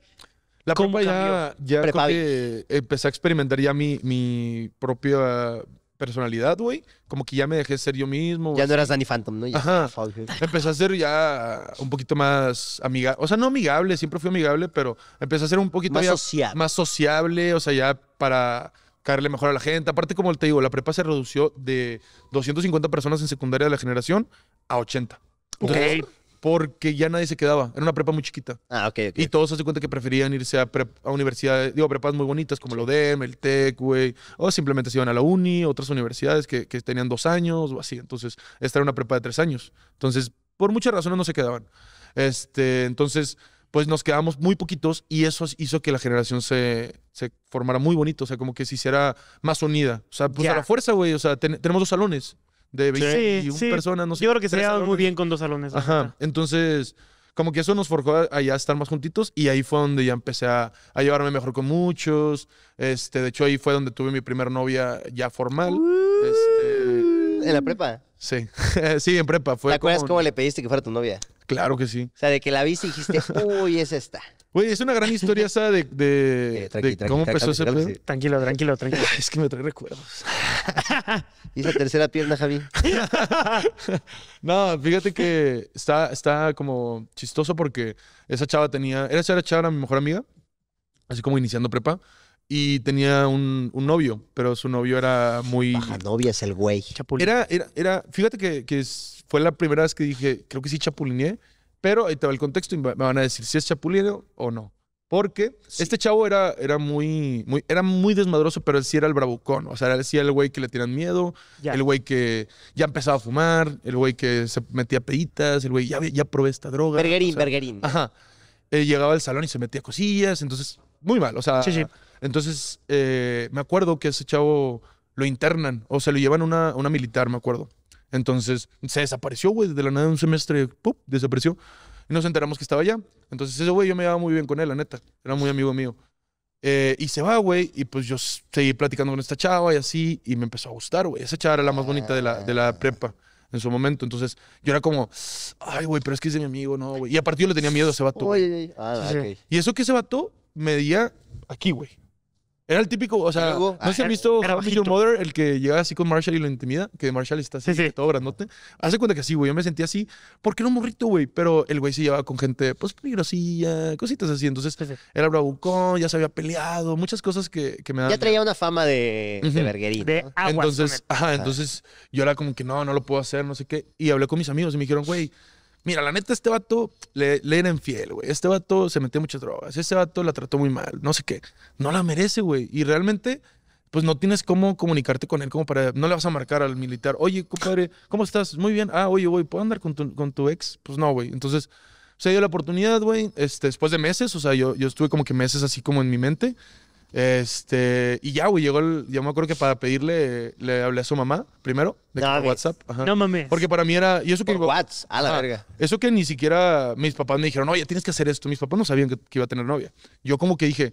La prepa ya, ya empecé a experimentar ya mi, mi propia personalidad, güey, como que ya me dejé ser yo mismo. Ya no eras Danny Phantom, ¿no? Ya Ajá. Empecé a ser ya un poquito más amigable. O sea, no amigable, siempre fui amigable, pero empecé a ser un poquito más, sociable. más sociable. O sea, ya para caerle mejor a la gente. Aparte, como te digo, la prepa se redució de 250 personas en secundaria de la generación a 80. ok porque ya nadie se quedaba. Era una prepa muy chiquita. Ah, ok, Y todos se hacen cuenta que preferían irse a, a universidades, digo, prepas muy bonitas como el ODEM, el TEC, güey, o simplemente se iban a la uni, otras universidades que, tenían dos años o así. Entonces, esta era una prepa de tres años. Entonces, por muchas razones no se quedaban. Este, entonces, pues nos quedamos muy poquitos y eso hizo que la generación se, formara muy bonito, o sea, como que se hiciera más unida. O sea, pues a la fuerza, güey, o sea, tenemos dos salones de 21 sí, sí. personas, no sé. Yo creo que se ha muy bien con dos salones. Ajá, entonces como que eso nos forjó allá estar más juntitos y ahí fue donde ya empecé a, llevarme mejor con muchos. Este, de hecho, ahí fue donde tuve mi primera novia ya formal. este, ¿En la prepa? Sí, sí, en prepa. Fue ¿Te acuerdas cómo le pediste que fuera tu novia? Claro que sí. O sea, de que la viste y dijiste, uy, es esta. Güey, es una gran historia esa de, eh, cómo empezó ese Tranquilo, tranquilo, tranquilo. es que me trae recuerdos. ¿Y esa tercera pierna, Javi? no, fíjate que está, está como chistoso porque esa chava tenía... Esa chava era mi mejor amiga, así como iniciando prepa y tenía un, un, novio, pero su novio era muy... Baja novia es el güey. Era, era, era, fíjate que, que, fue la primera vez que dije, creo que sí chapulineé, pero ahí te va el contexto y me van a decir si es chapulineo o no. Porque este chavo era, era, muy, muy, era muy desmadroso, pero él sí era el bravucón. O sea, él sí era el güey que le tiran miedo, el güey que ya empezaba a fumar, el güey que se metía peditas, el güey ya, ya probé esta droga. Bergerín, bergerín. Ajá. Eh, llegaba al salón y se metía cosillas, entonces, muy mal. O sea, sí, sí. Entonces, eh, me acuerdo que ese chavo lo internan o se lo llevan a una, una, militar, me acuerdo. Entonces, se desapareció, güey, de la nada de un semestre, ¡pum! Desapareció. Y nos enteramos que estaba allá. Entonces, ese güey yo me llevaba muy bien con él, la neta. Era muy amigo mío. Eh, y se va, güey, y pues yo seguí platicando con esta chava y así, y me empezó a gustar, güey. Esa chava era la más bonita de la, de la prepa en su momento. Entonces, yo era como, ay, güey, pero es que es de mi amigo, no, güey. Y aparte yo le tenía miedo a ese vato. Ah, y eso que ese vato medía aquí, güey. Era el típico, o sea, ¿no se ah, ha visto Your Mother, el que llega así con Marshall y lo intimida? Que Marshall está así, sí, todo grandote. Hace cuenta que así, güey. Yo me sentía así, porque no un morrito, güey. Pero el güey se llevaba con gente, pues, peligrosilla, cositas así. Entonces, era bravucón, ya se había peleado, muchas cosas que, me daban. Ya traía una fama de, de Entonces, entonces yo era como que no, no lo puedo hacer, no sé qué. Y hablé con mis amigos y me dijeron, güey, Mira, la neta, este vato le, era infiel, güey. Este vato se metió muchas drogas. Este vato la trató muy mal. No sé qué. No la merece, güey. Y realmente, pues no tienes cómo comunicarte con él, como para. No le vas a marcar al militar. Oye, compadre, ¿cómo estás? Muy bien. Ah, oye, güey, ¿puedo andar con tu, ex? Pues no, güey. Entonces, se dio la oportunidad, güey. Este, después de meses, o sea, yo, yo estuve como que meses así como en mi mente. Este, y ya, güey, llegó el, yo me acuerdo que para pedirle, le hablé a su mamá primero, de WhatsApp. No mames. Porque para mí era, y eso que. a la verga. Eso que ni siquiera mis papás me dijeron, ya tienes que hacer esto. Mis papás no sabían que, iba a tener novia. Yo como que dije,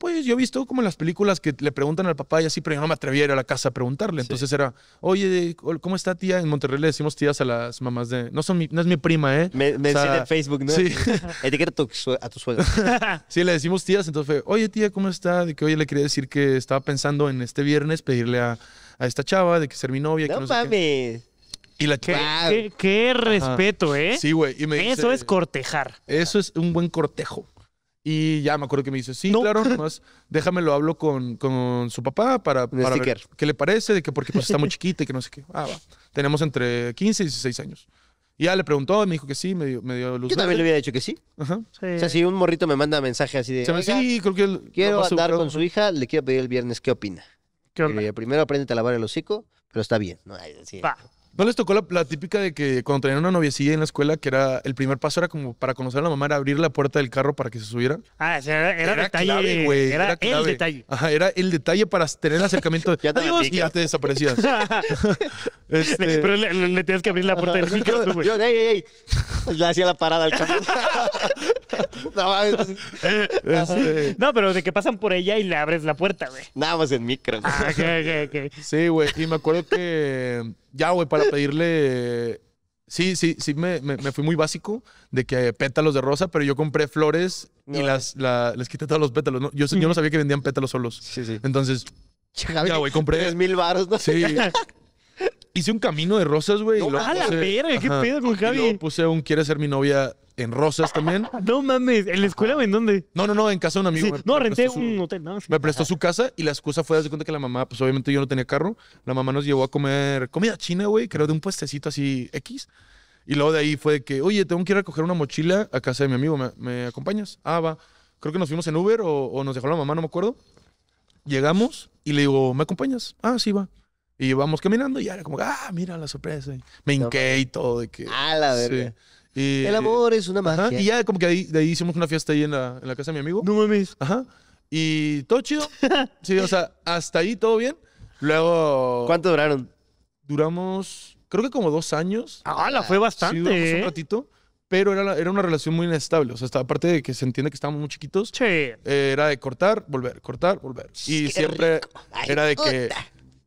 pues yo he visto como en las películas que le preguntan al papá y así, pero yo no me atreví a ir a la casa a preguntarle. Entonces era, oye, ¿cómo está tía? En Monterrey le decimos tías a las mamás de. No, son no es mi prima, ¿eh? Me, me Facebook, ¿no? Sí. Etiqueta a tu suegro. sí, le decimos tías. Entonces fue, oye, tía, ¿cómo está? De que, oye, le quería decir que estaba pensando en este viernes pedirle a, esta chava de que ser mi novia. No, que no qué. Y la qué, qué, respeto, ¿eh? Sí, güey. Eso es cortejar. Eso es un buen cortejo. Y ya me acuerdo que me dice, sí, claro, déjame lo hablo con, su papá para, para ver qué le parece, de que porque pues está muy chiquita y que no sé qué. Ah, Tenemos entre 15 y 16 años. Y ya le preguntó, me dijo que sí, me dio, me luz. Yo también le hubiera dicho que sí. Ajá. O sea, si un morrito me manda mensaje así de. sí, creo que. quiero andar con su hija, le quiero pedir el viernes qué opina. ¿Qué eh, primero aprende a lavar el hocico, pero está bien. No, ¿No les tocó la, típica de que cuando tenían una noviecilla en la escuela, que era el primer paso era como para conocer a la mamá, era abrir la puerta del carro para que se subieran? Ah, era, el detalle. era, el detalle. Ajá, era el detalle para tener el acercamiento. ya te Adiós, ya te desaparecías. Este pero le, tienes que abrir la puerta del micro. güey. Yo, ey, ey, ey. Le hacía la parada al carro. no, este, no, pero de que pasan por ella y le abres la puerta, güey. Nada más en micro. Ah, Sí, güey. Y me acuerdo que ya, güey, para pedirle. Sí, sí, sí, me, fui muy básico de que pétalos de rosa, pero yo compré flores y las, la, les quité todos los pétalos. ¿no? Yo, yo no sabía que vendían pétalos solos. Sí, sí. Entonces, ya, güey, compré. mil baros, ¿no? Sí. hice un camino de rosas, güey. No, la verga, qué pedo con Javi. Y puse un quiere ser mi novia en rosas también. no mames, ¿en la escuela o en dónde? No, no, no, en casa de un amigo. no, renté un hotel, Me prestó su casa y la excusa fue, darse cuenta que la mamá, pues obviamente yo no tenía carro, la mamá nos llevó a comer comida china, güey, creo de un puestecito así X. Y luego de ahí fue que, oye, tengo que ir a coger una mochila a casa de mi amigo, ¿me, acompañas? Ah, va. Creo que nos fuimos en Uber o, o nos dejó la mamá, no me acuerdo. Llegamos y le digo, ¿me acompañas? Ah, sí, va. Y íbamos caminando y era como, ah, mira la sorpresa. me hinqué y todo. De que, ah, la verdad. el amor es una magia. y ya como que ahí, hicimos una fiesta ahí en la, casa de mi amigo. No mames. Ajá. Y todo chido. sí, o sea, hasta ahí todo bien. Luego... ¿Cuánto duraron? Duramos, creo que como dos años. Ah, la fue bastante. Sí, un ¿eh? ratito. Pero era, una relación muy inestable. O sea, aparte de que se entiende que estábamos muy chiquitos, sí. Eh, era de cortar, volver, cortar, volver. Y siempre era de que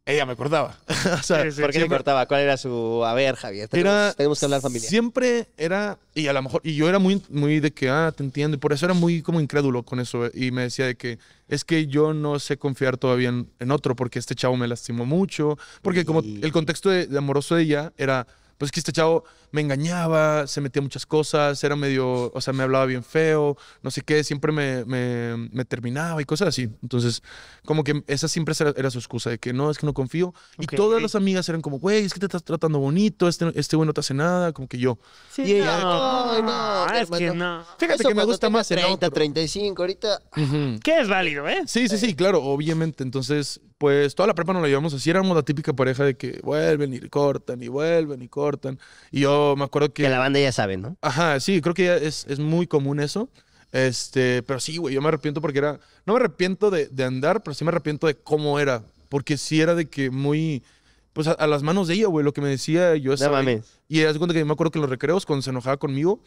ella me cortaba. ¿Por qué me cortaba? ¿Cuál era su.? A ver, Javier, tenemos, que hablar familia. Siempre era. Y a lo mejor. Y yo era muy, muy de que, ah, te entiendo. Y por eso era muy como incrédulo con eso. Y me decía de que es que yo no sé confiar todavía en, otro porque este chavo me lastimó mucho. Porque como el contexto de amoroso de ella era pues que este chavo me engañaba, se metía muchas cosas, era medio, o sea, me hablaba bien feo, no sé qué, siempre me, terminaba y cosas así. Entonces, como que esa siempre era, su excusa de que no, es que no confío. Y todas las amigas eran como, güey, es que te estás tratando bonito, este, este güey no te hace nada, como que yo. Sí, no, ah, es que no. Fíjate que me gusta más 30, el 35, ahorita. Que es válido, ¿eh? Sí, sí, sí, claro, obviamente. Entonces, pues toda la prepa nos la llevamos así. Éramos la típica pareja de que vuelven y cortan y vuelven y cortan. Y yo me acuerdo que. Que la banda ya sabe, ¿no? Ajá, sí, creo que es, es muy común eso. Este, pero sí, güey, yo me arrepiento porque era. No me arrepiento de, de, andar, pero sí me arrepiento de cómo era. Porque sí era de que muy. Pues a, las manos de ella, güey, lo que me decía yo estaba. No Y es que me acuerdo que en los recreos, cuando se enojaba conmigo,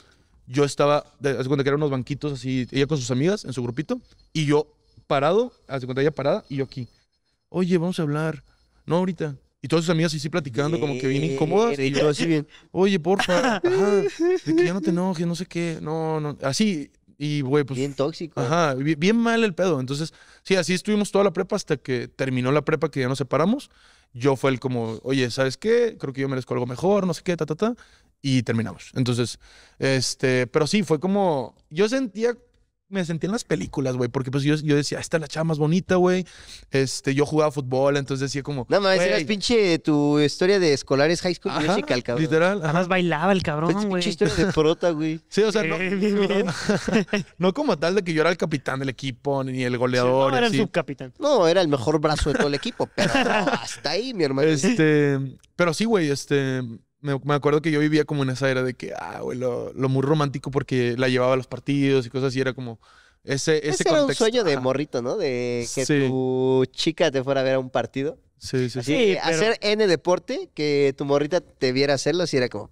yo estaba. Haz cuenta que eran unos banquitos así, ella con sus amigas en su grupito, y yo parado, hace cuenta ella parada, y yo aquí oye, vamos a hablar. No, ahorita. Y todas sus amigas así platicando, como que bien eh, incómodas. Y yo así bien, oye, porfa, ajá, de que ya no te enojes, no sé qué. No, no, así. Y, güey, pues. Bien tóxico. Ajá, bien, bien mal el pedo. Entonces, sí, así estuvimos toda la prepa hasta que terminó la prepa, que ya nos separamos. Yo fue el como, oye, ¿sabes qué? Creo que yo merezco algo mejor, no sé qué, ta, ta, ta. Y terminamos. Entonces, este, pero sí, fue como, yo sentía me sentía en las películas, güey, porque pues yo, decía, esta es la chava más bonita, güey. Este, yo jugaba fútbol, entonces decía como. No mames, eras pinche tu historia de escolares high school musical, cabrón. Literal. Además bailaba el cabrón, pues, güey. Pinche historia de prota, güey. Sí, o sea, no, no, como tal de que yo era el capitán del equipo, ni el goleador. no, era el subcapitán. No, era el mejor brazo de todo el equipo, pero hasta ahí, mi hermano. Este, pero sí, güey, este me, acuerdo que yo vivía como en esa era de que, ah, güey, lo, muy romántico porque la llevaba a los partidos y cosas y era como... Ese, ese, ese era un sueño de morrito, ¿no? De que tu chica te fuera a ver a un partido. Sí, sí, así sí. Hacer N deporte, que tu morrita te viera hacerlo, si ah, era como...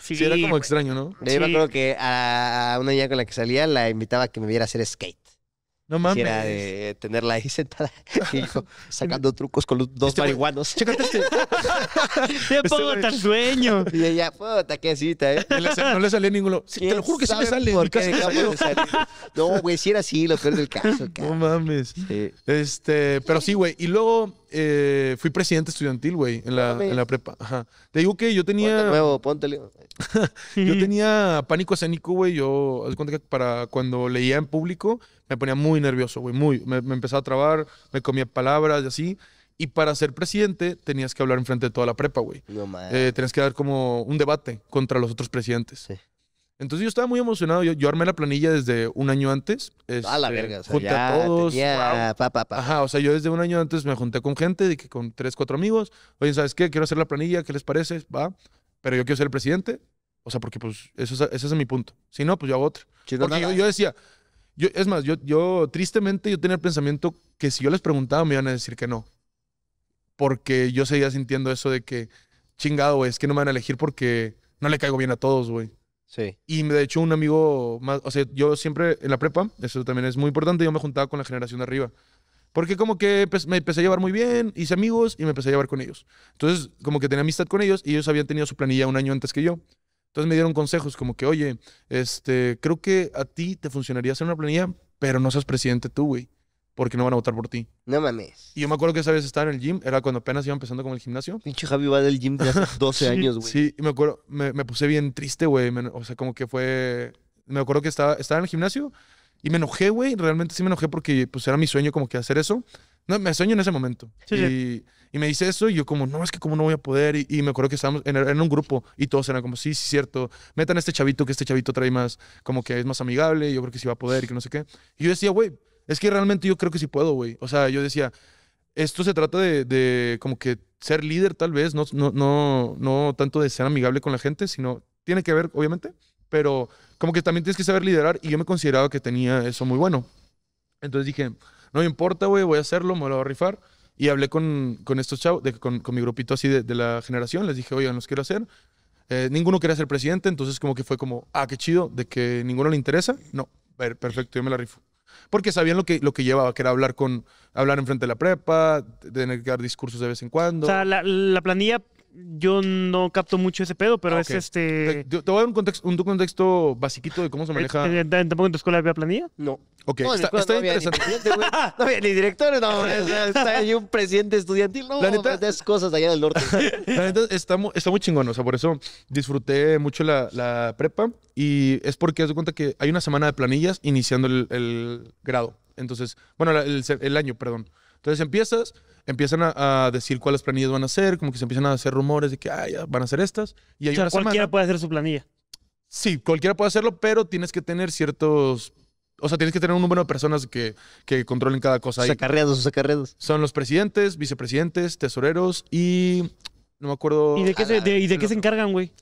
sí, era como extraño, ¿no? Yo me acuerdo que a una niña con la que salía la invitaba a que me viera hacer skate. No mames. era eh, de tenerla ahí sentada y sacando trucos con los dos marihuanos. Chécate este. ¡Te pongo tan sueño! Y ella, puta, qué cita, ¿eh? no le salió ninguno. Sí, te lo juro que sí me sale. No, güey, si era así, lo peor del caso. No mames. Sí. Este, pero sí, güey. Y luego eh, fui presidente estudiantil, güey, en la, en la prepa. Ajá. Te digo que yo tenía. Ponte nuevo, póntele. yo tenía pánico escénico, güey. Yo, haz cuenta que para cuando leía en público me ponía muy nervioso, güey, muy. Me, empezaba a trabar, me comía palabras y así. Y para ser presidente tenías que hablar enfrente de toda la prepa, güey. No, eh, tenías que dar como un debate contra los otros presidentes. Sí. Entonces yo estaba muy emocionado. Yo, yo, armé la planilla desde un año antes. a la este, verga. o sea, junté a todos. Ajá, o sea, yo desde un año antes me junté con gente, que con tres, cuatro amigos. Oye, ¿sabes qué? Quiero hacer la planilla, ¿qué les parece? Va. Pero yo quiero ser presidente. O sea, porque pues eso es, ese es mi punto. Si no, pues yo hago otro. porque yo, decía, es más, yo, yo tristemente yo tenía el pensamiento que si yo les preguntaba me iban a decir que no. Porque yo seguía sintiendo eso de que, chingado, es que no me van a elegir porque no le caigo bien a todos, güey. Sí. Y de hecho un amigo más, o sea, yo siempre en la prepa, eso también es muy importante, yo me juntaba con la generación de arriba. Porque como que pues, me empecé a llevar muy bien, hice amigos y me empecé a llevar con ellos. Entonces, como que tenía amistad con ellos y ellos habían tenido su planilla un año antes que yo. Entonces me dieron consejos como que, oye, este, creo que a ti te funcionaría hacer una planilla, pero no seas presidente tú, güey, porque no van a votar por ti. No mames. Y yo me acuerdo que esa vez estaba en el gym, era cuando apenas iba empezando con el gimnasio. Pinche Javi va del gym de hace 12 años, güey. Sí, me acuerdo, me, me, puse bien triste, güey. O sea, como que fue. Me acuerdo que estaba, estaba en el gimnasio y me enojé, güey. Realmente sí me enojé porque pues era mi sueño como que hacer eso. No, me sueño en ese momento. Sí, y, y, me dice eso y yo como, no, es que cómo no voy a poder. Y, me acuerdo que estábamos en, un grupo y todos eran como, sí, sí, cierto, metan a este chavito que este chavito trae más, como que es más amigable, yo creo que sí va a poder y que no sé qué. Y yo decía, güey, es que realmente yo creo que sí puedo, güey. O sea, yo decía, esto se trata de, de como que ser líder tal vez, no, no, no, no tanto de ser amigable con la gente, sino tiene que ver, obviamente, pero como que también tienes que saber liderar y yo me consideraba que tenía eso muy bueno. Entonces dije, no me importa, güey, voy a hacerlo, me lo voy a rifar. Y hablé con, con estos chavos, de, con, mi grupito así de, la generación, les dije, oigan, los quiero hacer. Eh, ninguno quería ser presidente, entonces como que fue como, ah, qué chido, de que ninguno le interesa. No, ver, perfecto, yo me la rifo. Porque sabían lo que, lo que llevaba, que era hablar con hablar frente de la prepa, tener que dar discursos de vez en cuando. O sea, la, la planilla yo no capto mucho ese pedo, pero ah, es este. Te, voy a dar un contexto, un, contexto basiquito de cómo se eh, maneja. Eh, ¿Tampoco en tu escuela había planilla? No. Ok, está, interesante. ni, no ni directores, no. Está ahí un presidente estudiantil, no. La neta, cosas allá del norte. La neta, está, está muy chingón. O sea, por eso disfruté mucho la, la prepa y es porque has de cuenta que hay una semana de planillas iniciando el, grado. Entonces, bueno, el año, perdón. Entonces empiezas empiezan a, decir cuáles planillas van a ser, como que se empiezan a hacer rumores de que van a hacer estas. Y hay o sea, cualquiera puede hacer su planilla. Sí, cualquiera puede hacerlo, pero tienes que tener ciertos o sea, tienes que tener un número de personas que, controlen cada cosa. Sacarreados, acarreados, Son los presidentes, vicepresidentes, tesoreros y. No me acuerdo. ¿y de qué se encargan, güey?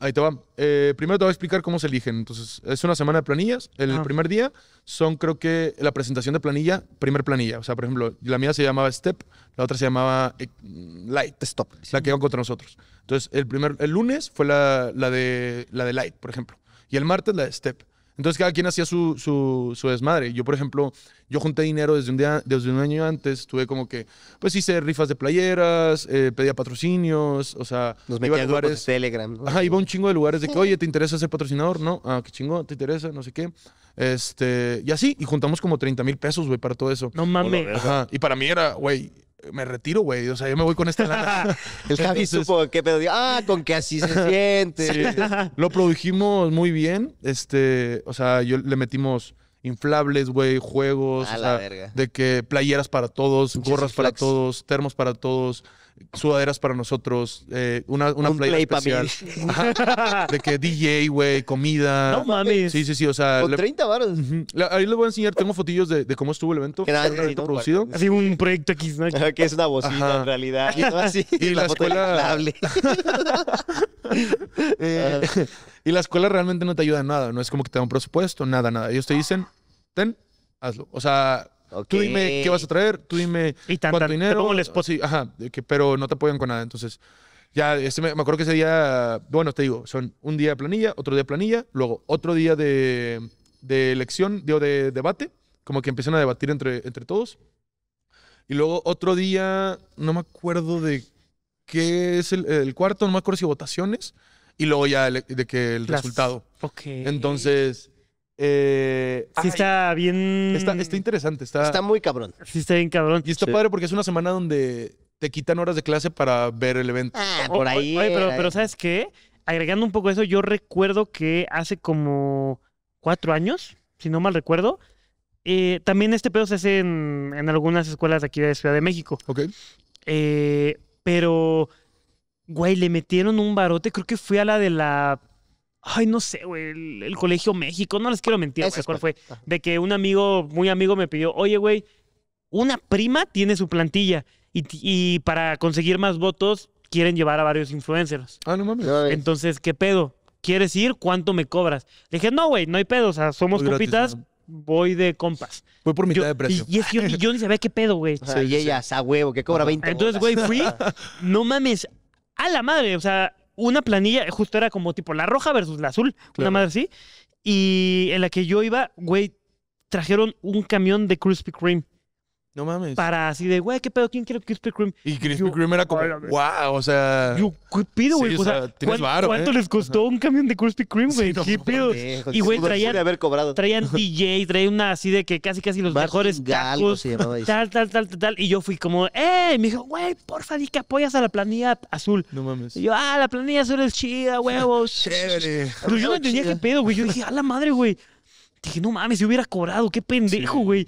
ahí te va. Eh, primero te voy a explicar cómo se eligen. Entonces, es una semana de planillas. El ah, primer día son, creo que, la presentación de planilla, primer planilla. O sea, por ejemplo, la mía se llamaba Step, la otra se llamaba eh, Light. Stop. La que iban contra nosotros. Entonces, el, primer, el lunes fue la, la, de, la de Light, por ejemplo. Y el martes la de Step. Entonces cada quien hacía su, su, desmadre. Yo, por ejemplo, yo junté dinero desde un, día, desde un año antes. Tuve como que, pues hice rifas de playeras, eh, pedía patrocinios, o sea... Nos iba a lugares, Telegram. iba un chingo de lugares de que, oye, ¿te interesa ser patrocinador? No, ah, qué chingo, ¿te interesa? No sé qué. Este, y así, y juntamos como 30 mil pesos, güey, para todo eso. No mames. y para mí era, güey, me retiro, güey. O sea, yo me voy con esta lana. el Javi supo qué pedo. Ah, con que así se siente. Lo produjimos muy bien. Este, o sea, yo le metimos inflables, güey, juegos. A la verga. De que playeras para todos, gorras para todos, termos para todos sudaderas para nosotros, eh, una, una playa play especial. de que DJ, güey, comida. No mames. Sí, sí, sí. O sea. Con 30 varos. ahí les voy a enseñar, tengo fotillos de, cómo estuvo el evento. Que nada, producido. Así un proyecto X, que es una bocina en realidad. Y, la escuela- eh, y la escuela realmente no te ayuda en nada, no es como que te da un presupuesto, nada, nada. Ellos te dicen, ten, hazlo. O sea, Tú dime qué vas a traer, tú dime y cuánto dinero. que, pero no te apoyan con nada. Entonces, ya este, me, acuerdo que ese día, bueno, te digo, son un día de planilla, otro día de planilla, luego otro día de, elección, digo, de, debate, como que empiezan a debatir entre, entre todos. Y luego otro día, no me acuerdo de qué es el, cuarto, no me acuerdo si votaciones. Y luego ya de, que el resultado. Ok. Entonces, eh, sí está bien... Está, interesante. Está, Está muy cabrón. Sí está bien cabrón. y está padre porque es una semana donde te quitan horas de clase para ver el evento. Ah, por ahí. oye, eh. pero, ¿sabes qué? Agregando un poco eso, yo recuerdo que hace como cuatro años, si no mal recuerdo, eh, también este pedo se hace en, algunas escuelas de aquí de Ciudad de México. Ok. pero, güey, le metieron un barote. Creo que fui a la de la Ay, no sé, güey, el, Colegio México, no les quiero mentir, güey, fue. De que un amigo, muy amigo, me pidió, oye, güey, una prima tiene su plantilla y, para conseguir más votos quieren llevar a varios influencers. Ah, no mames. Entonces, ¿qué pedo? ¿Quieres ir? ¿Cuánto me cobras? Le dije, no, güey, no hay pedo, o sea, somos pues copitas, voy de compas. Voy por mitad de precio. Y, y, yo, yo, ni sabía qué pedo, güey. O sea, y ella, a huevo, que cobra 20 Entonces, güey, fui, no mames, a la madre, o sea, una planilla, justo era como tipo la roja versus la azul, nada una madre así. Y en la que yo iba, güey, trajeron un camión de Krispy Kreme. No mames. Para así de, güey, ¿qué pedo? ¿Quién quiere Krispy Kreme? Y Krispy Kreme era como, wow, o sea. Yo, ¿qué pido, güey? o sea, ¿Cuánto ¿eh? les costó un camión de Krispy Kreme, güey? Y, güey, traían. Traían DJ, traían una así de que casi, casi los mejores tal, tal, tal, tal, tal. Y yo fui como, ¡eh! me dijo, güey, porfa, di que apoyas a la planilla azul. No mames. Y yo, ah, la planilla azul es chida, huevos. Chévere. Pero yo no entendía qué pedo, güey. Yo dije, a la madre, güey. Dije, no mames, si hubiera cobrado, qué pendejo, güey.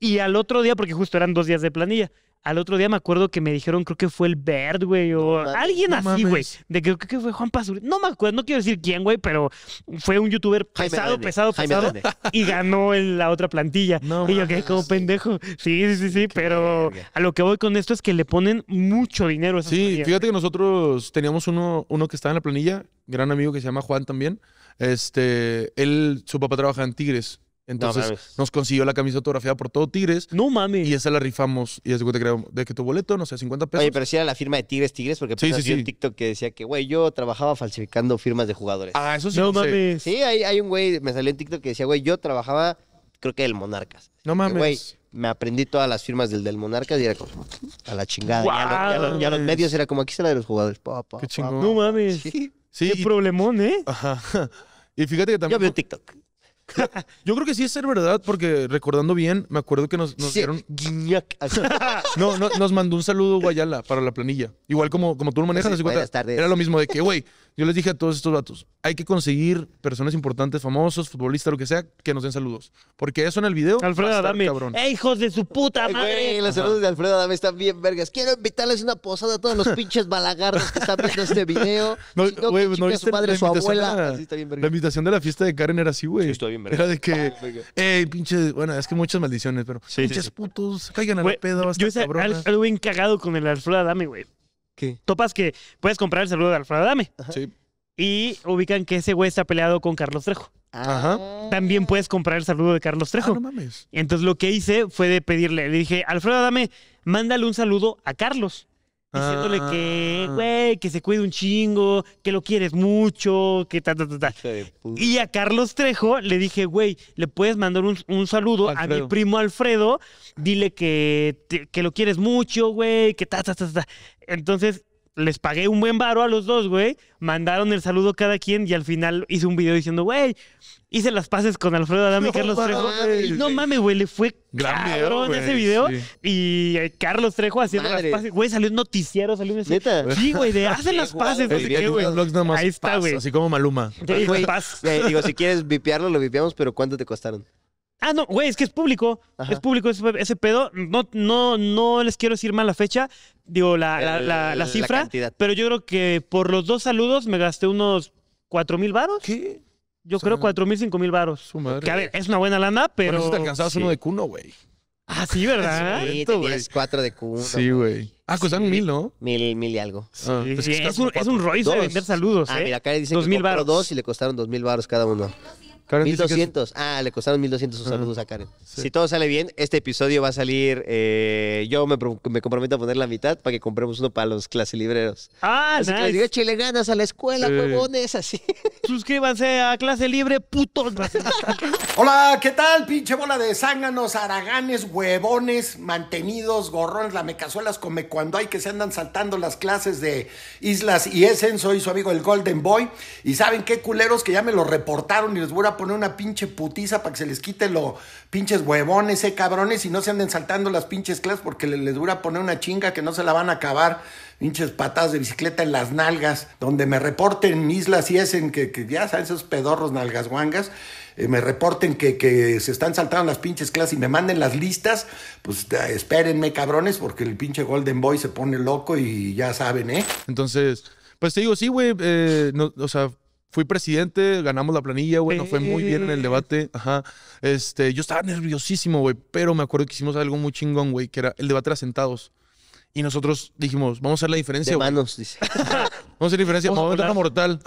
Y al otro día, porque justo eran dos días de planilla, al otro día me acuerdo que me dijeron, creo que fue el Bert, güey, o alguien así, güey. De creo que fue Juan Pazur. No me acuerdo, no quiero decir quién, güey, pero fue un youtuber pesado, pesado, pesado. y ganó en la otra plantilla. y yo quedé como pendejo. Sí, sí, sí, sí. Pero a lo que voy con esto es que le ponen mucho dinero a Sí, fíjate que nosotros teníamos uno, uno que estaba en la planilla, gran amigo que se llama Juan también. Este, él, su papá trabaja en Tigres. Entonces nos consiguió la camisa autografiada por todo Tigres. No mames. Y esa la rifamos. Y es te creo, de que tu boleto, no sé, 50 pesos. Oye, pero si era la firma de Tigres Tigres, porque pues, sí, un TikTok que decía que, güey, yo trabajaba falsificando firmas de jugadores. Ah, eso sí. No, mames. Sí, hay, un güey, me salió en TikTok que decía, güey, yo trabajaba, creo que del Monarcas. No este, mames. me aprendí todas las firmas del, del Monarcas y era como a la chingada. ya, los medios era como aquí está la de los jugadores. Qué chingón. no mames. Sí, Qué problemón, ¿eh? Ajá. Y fíjate que también. Ya veo TikTok. Yo creo que sí es ser verdad, porque recordando bien, me acuerdo que nos, nos dieron. Guiñac. no, no, nos mandó un saludo Guayala para la planilla. Igual como, como tú lo manejas, sí, buenas era lo mismo de que, güey, yo les dije a todos estos vatos, hay que conseguir personas importantes, famosos, futbolistas, lo que sea, que nos den saludos. Porque eso en el video. Alfredo Adame. Cabrón. ¡Ey, hijos de su puta madre! Ay, los saludos de Alfredo Adame están bien vergas. Quiero invitarles una posada a todos los pinches balagardos que están viendo este video. No, si no, güey, no viste su madre, su abuela. La, está bien La invitación de la fiesta de Karen era así, güey. Sí, está bien vergas. Era de que, eh, pinche, Bueno, es que muchas maldiciones, pero. Sí, pinches putos, caigan al pedo, peda, Yo hice algo bien cagado con el Alfredo Adame, güey. Topas que puedes comprar el saludo de Alfredo Adame. Y ubican que ese güey está peleado con Carlos Trejo. También puedes comprar el saludo de Carlos ah, Trejo. Entonces lo que hice fue de pedirle, le dije, Alfredo Adame, mándale un saludo a Carlos diciéndole ah, que, ah, ah. güey, que se cuide un chingo, que lo quieres mucho, que ta, ta, ta, Y a Carlos Trejo le dije, güey, le puedes mandar un, un saludo a mi primo Alfredo, dile que, que lo quieres mucho, güey, que ta, ta, ta, ta. Entonces, les pagué un buen varo a los dos, güey. Mandaron el saludo cada quien y al final hice un video diciendo, güey, hice las paces con Alfredo Adame y Carlos Trejo. Y no mames, güey, le fue gran cabrón ese video. Y eh, Carlos Trejo haciendo las pases. Güey, salió un noticiero, salió un... ¿Neta? Sí, güey, de hacen las pases. Así que, güey. Nomás Ahí está, güey. Así como Maluma. Eh, digo, si quieres vipearlo, lo vipeamos, pero ¿cuánto te costaron? Ah, no, güey, es que es público. Es público ese, pedo. No, no, no les quiero decir mala fecha, digo, la, la, la, cifra. pero yo creo que por los dos saludos me gasté unos 4 mil varos. ¿Qué? Yo creo 4 mil, 5 mil varos. Que a ver, es una buena lana, pero. Por eso te alcanzabas uno de cuno, güey. Ah, sí, ¿verdad? Sí, tenías cuatro de cuno. Sí, güey. Ah, costaron sí. mil, ¿no? Mil, mil y algo. sí, ah, pues es, un, es, un, de vender saludos, ah, ¿eh? mira, acá dicen dos que mil compró dos y le costaron dos mil baros cada uno. 1200. Ah, le costaron 1200 sus saludos a Karen. Si todo sale bien, este episodio va a salir. Eh, yo me, comprometo a poner la mitad para que compremos uno para los libreros. Ah, sí, nice. ganas a la escuela, huevones, así. Suscríbanse a Clase Libre, putos. Hola, ¿qué tal, pinche bola de zánganos, araganes, huevones, mantenidos, gorrones, lamecazuelas, come cuando hay que se andan saltando las clases de Islas y Essen? Soy su amigo el Golden Boy. Y saben qué culeros que ya me lo reportaron y les voy a poner una pinche putiza para que se les quite los pinches huevones, eh, cabrones, y no se anden saltando las pinches clases porque les, dura poner una chinga que no se la van a acabar. Pinches patadas de bicicleta en las nalgas, donde me reporten islas y es en que, ya saben, esos pedorros nalgas guangas. Eh, me reporten que, se están saltando las pinches clases y me manden las listas, pues espérenme, cabrones, porque el pinche Golden Boy se pone loco y ya saben, ¿eh? Entonces, pues te digo, sí, güey, eh, o sea, fui presidente, ganamos la planilla, güey, nos fue muy bien en el debate, ajá. Este, yo estaba nerviosísimo, güey, pero me acuerdo que hicimos algo muy chingón, güey, que era el debate era sentados. Y nosotros dijimos, vamos a hacer la diferencia, manos, dice. Vamos a hacer la diferencia. Vamos a meter mortal.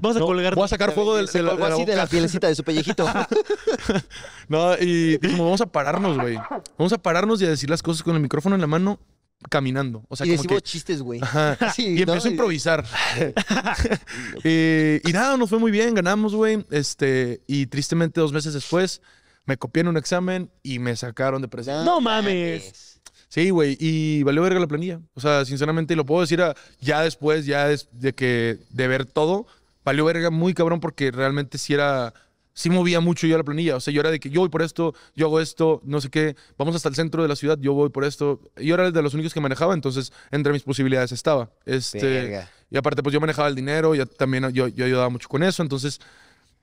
Vamos a colgar. Voy a sacar fuego del, de, la, de así de la de su pellejito. No, y dijimos, vamos a pararnos, güey. Vamos a pararnos y a decir las cosas con el micrófono en la mano caminando. O sea, y como chistes, güey. y empezó a improvisar. Pues. Eh, y, nada, nos fue muy bien, ganamos, güey. Este, y tristemente, dos meses después, me copié en un examen y me sacaron de presión ¡No mames! Sí, güey, y valió verga la planilla. O sea, sinceramente, lo puedo decir ah, ya después, ya de que de ver todo, valió verga muy cabrón porque realmente si era sí movía mucho yo la planilla. O sea, yo era de que yo voy por esto, yo hago esto, no sé qué, vamos hasta el centro de la ciudad, yo voy por esto. Yo era de los únicos que manejaba, entonces entre mis posibilidades estaba. Este, y aparte, pues yo manejaba el dinero, ya también yo, ayudaba mucho con eso. Entonces,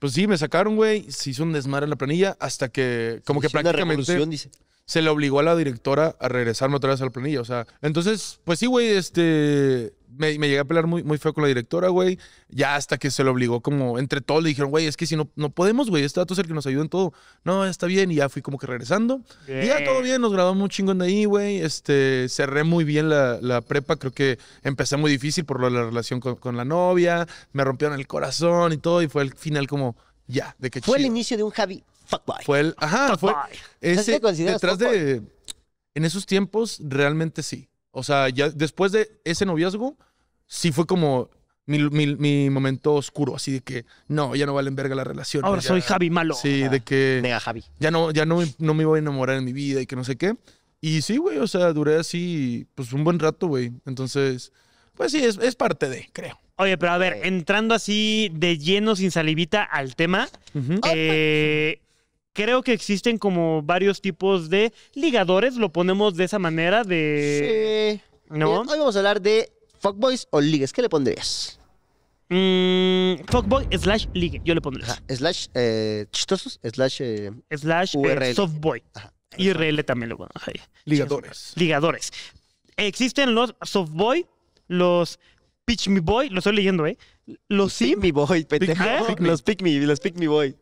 pues sí, me sacaron, güey, se hizo un desmadre en la planilla hasta que, como que prácticamente. Se le obligó a la directora a regresarme otra vez a la planilla. O sea, entonces, pues sí, güey, este me, llegué a pelear muy, muy feo con la directora, güey. Ya hasta que se lo obligó, como entre todos le dijeron, güey, es que si no, no podemos, güey, este dato es el que nos ayuda en todo. No, está bien, y ya fui como que regresando. Y ya todo bien, nos grabamos un chingón de ahí, güey. Este, cerré muy bien la, prepa, creo que empecé muy difícil por la relación con, la novia, me rompieron el corazón y todo, y fue el final como, ya, de que Fue el inicio de un Javi fuckboy. Fue el, ajá, fue. Ese, detrás de. En esos tiempos, realmente sí. O sea, ya después de ese noviazgo, sí fue como mi, momento oscuro, así de que no, ya no valen verga la relación. Ahora pues soy Javi malo. Sí, de que. Mega Javi. Ya no, ya no, no me voy a enamorar en mi vida y que no sé qué. Y sí, güey, o sea, duré así, pues un buen rato, güey. Entonces, pues sí, es, parte de, creo. Oye, pero a ver, entrando así de lleno sin salivita al tema, eh, creo que existen como varios tipos de ligadores, lo ponemos de esa manera, de... Sí. ¿No? hoy vamos a hablar de fuckboys o ligues. ¿Qué le pondrías? Mm, fuckboy slash ligue, yo le pondría. Slash eh, chistosos, slash... Eh, slash eh, softboy. Ajá. IRL también lo pongo. Ligadores. Ligadores. Existen los softboy, los Pitch Me Boy, lo estoy leyendo, ¿eh? Los sí, Pick Me Boy, pendejo. Los Pick Me, los Pick Me Boy.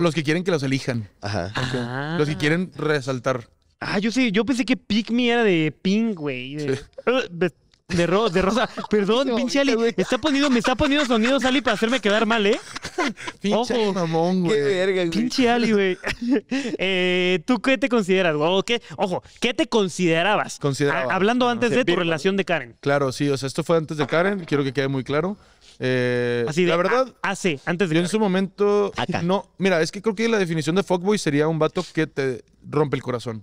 los que quieren que los elijan. Ajá. Ah. Los que quieren resaltar. Ah, yo sí, yo pensé que Pick Me era de ping, güey. de- De, rosa. Perdón, pinche Ali. Está poniendo, me está poniendo sonidos Ali para hacerme quedar mal, ¿eh? pinche Ojo. Mamón, güey. Pinche Ali, güey. Eh, ¿Tú qué te consideras, güey? ¿Qué? Ojo, ¿qué te considerabas? Ah, hablando antes de tu relación de Karen. Claro, sí. O sea, esto fue antes de Karen. Quiero que quede muy claro. Eh, la verdad, hace ah, ah, antes de yo en su momento no, mira, es que creo que la definición de fuckboy sería un vato que te rompe el corazón.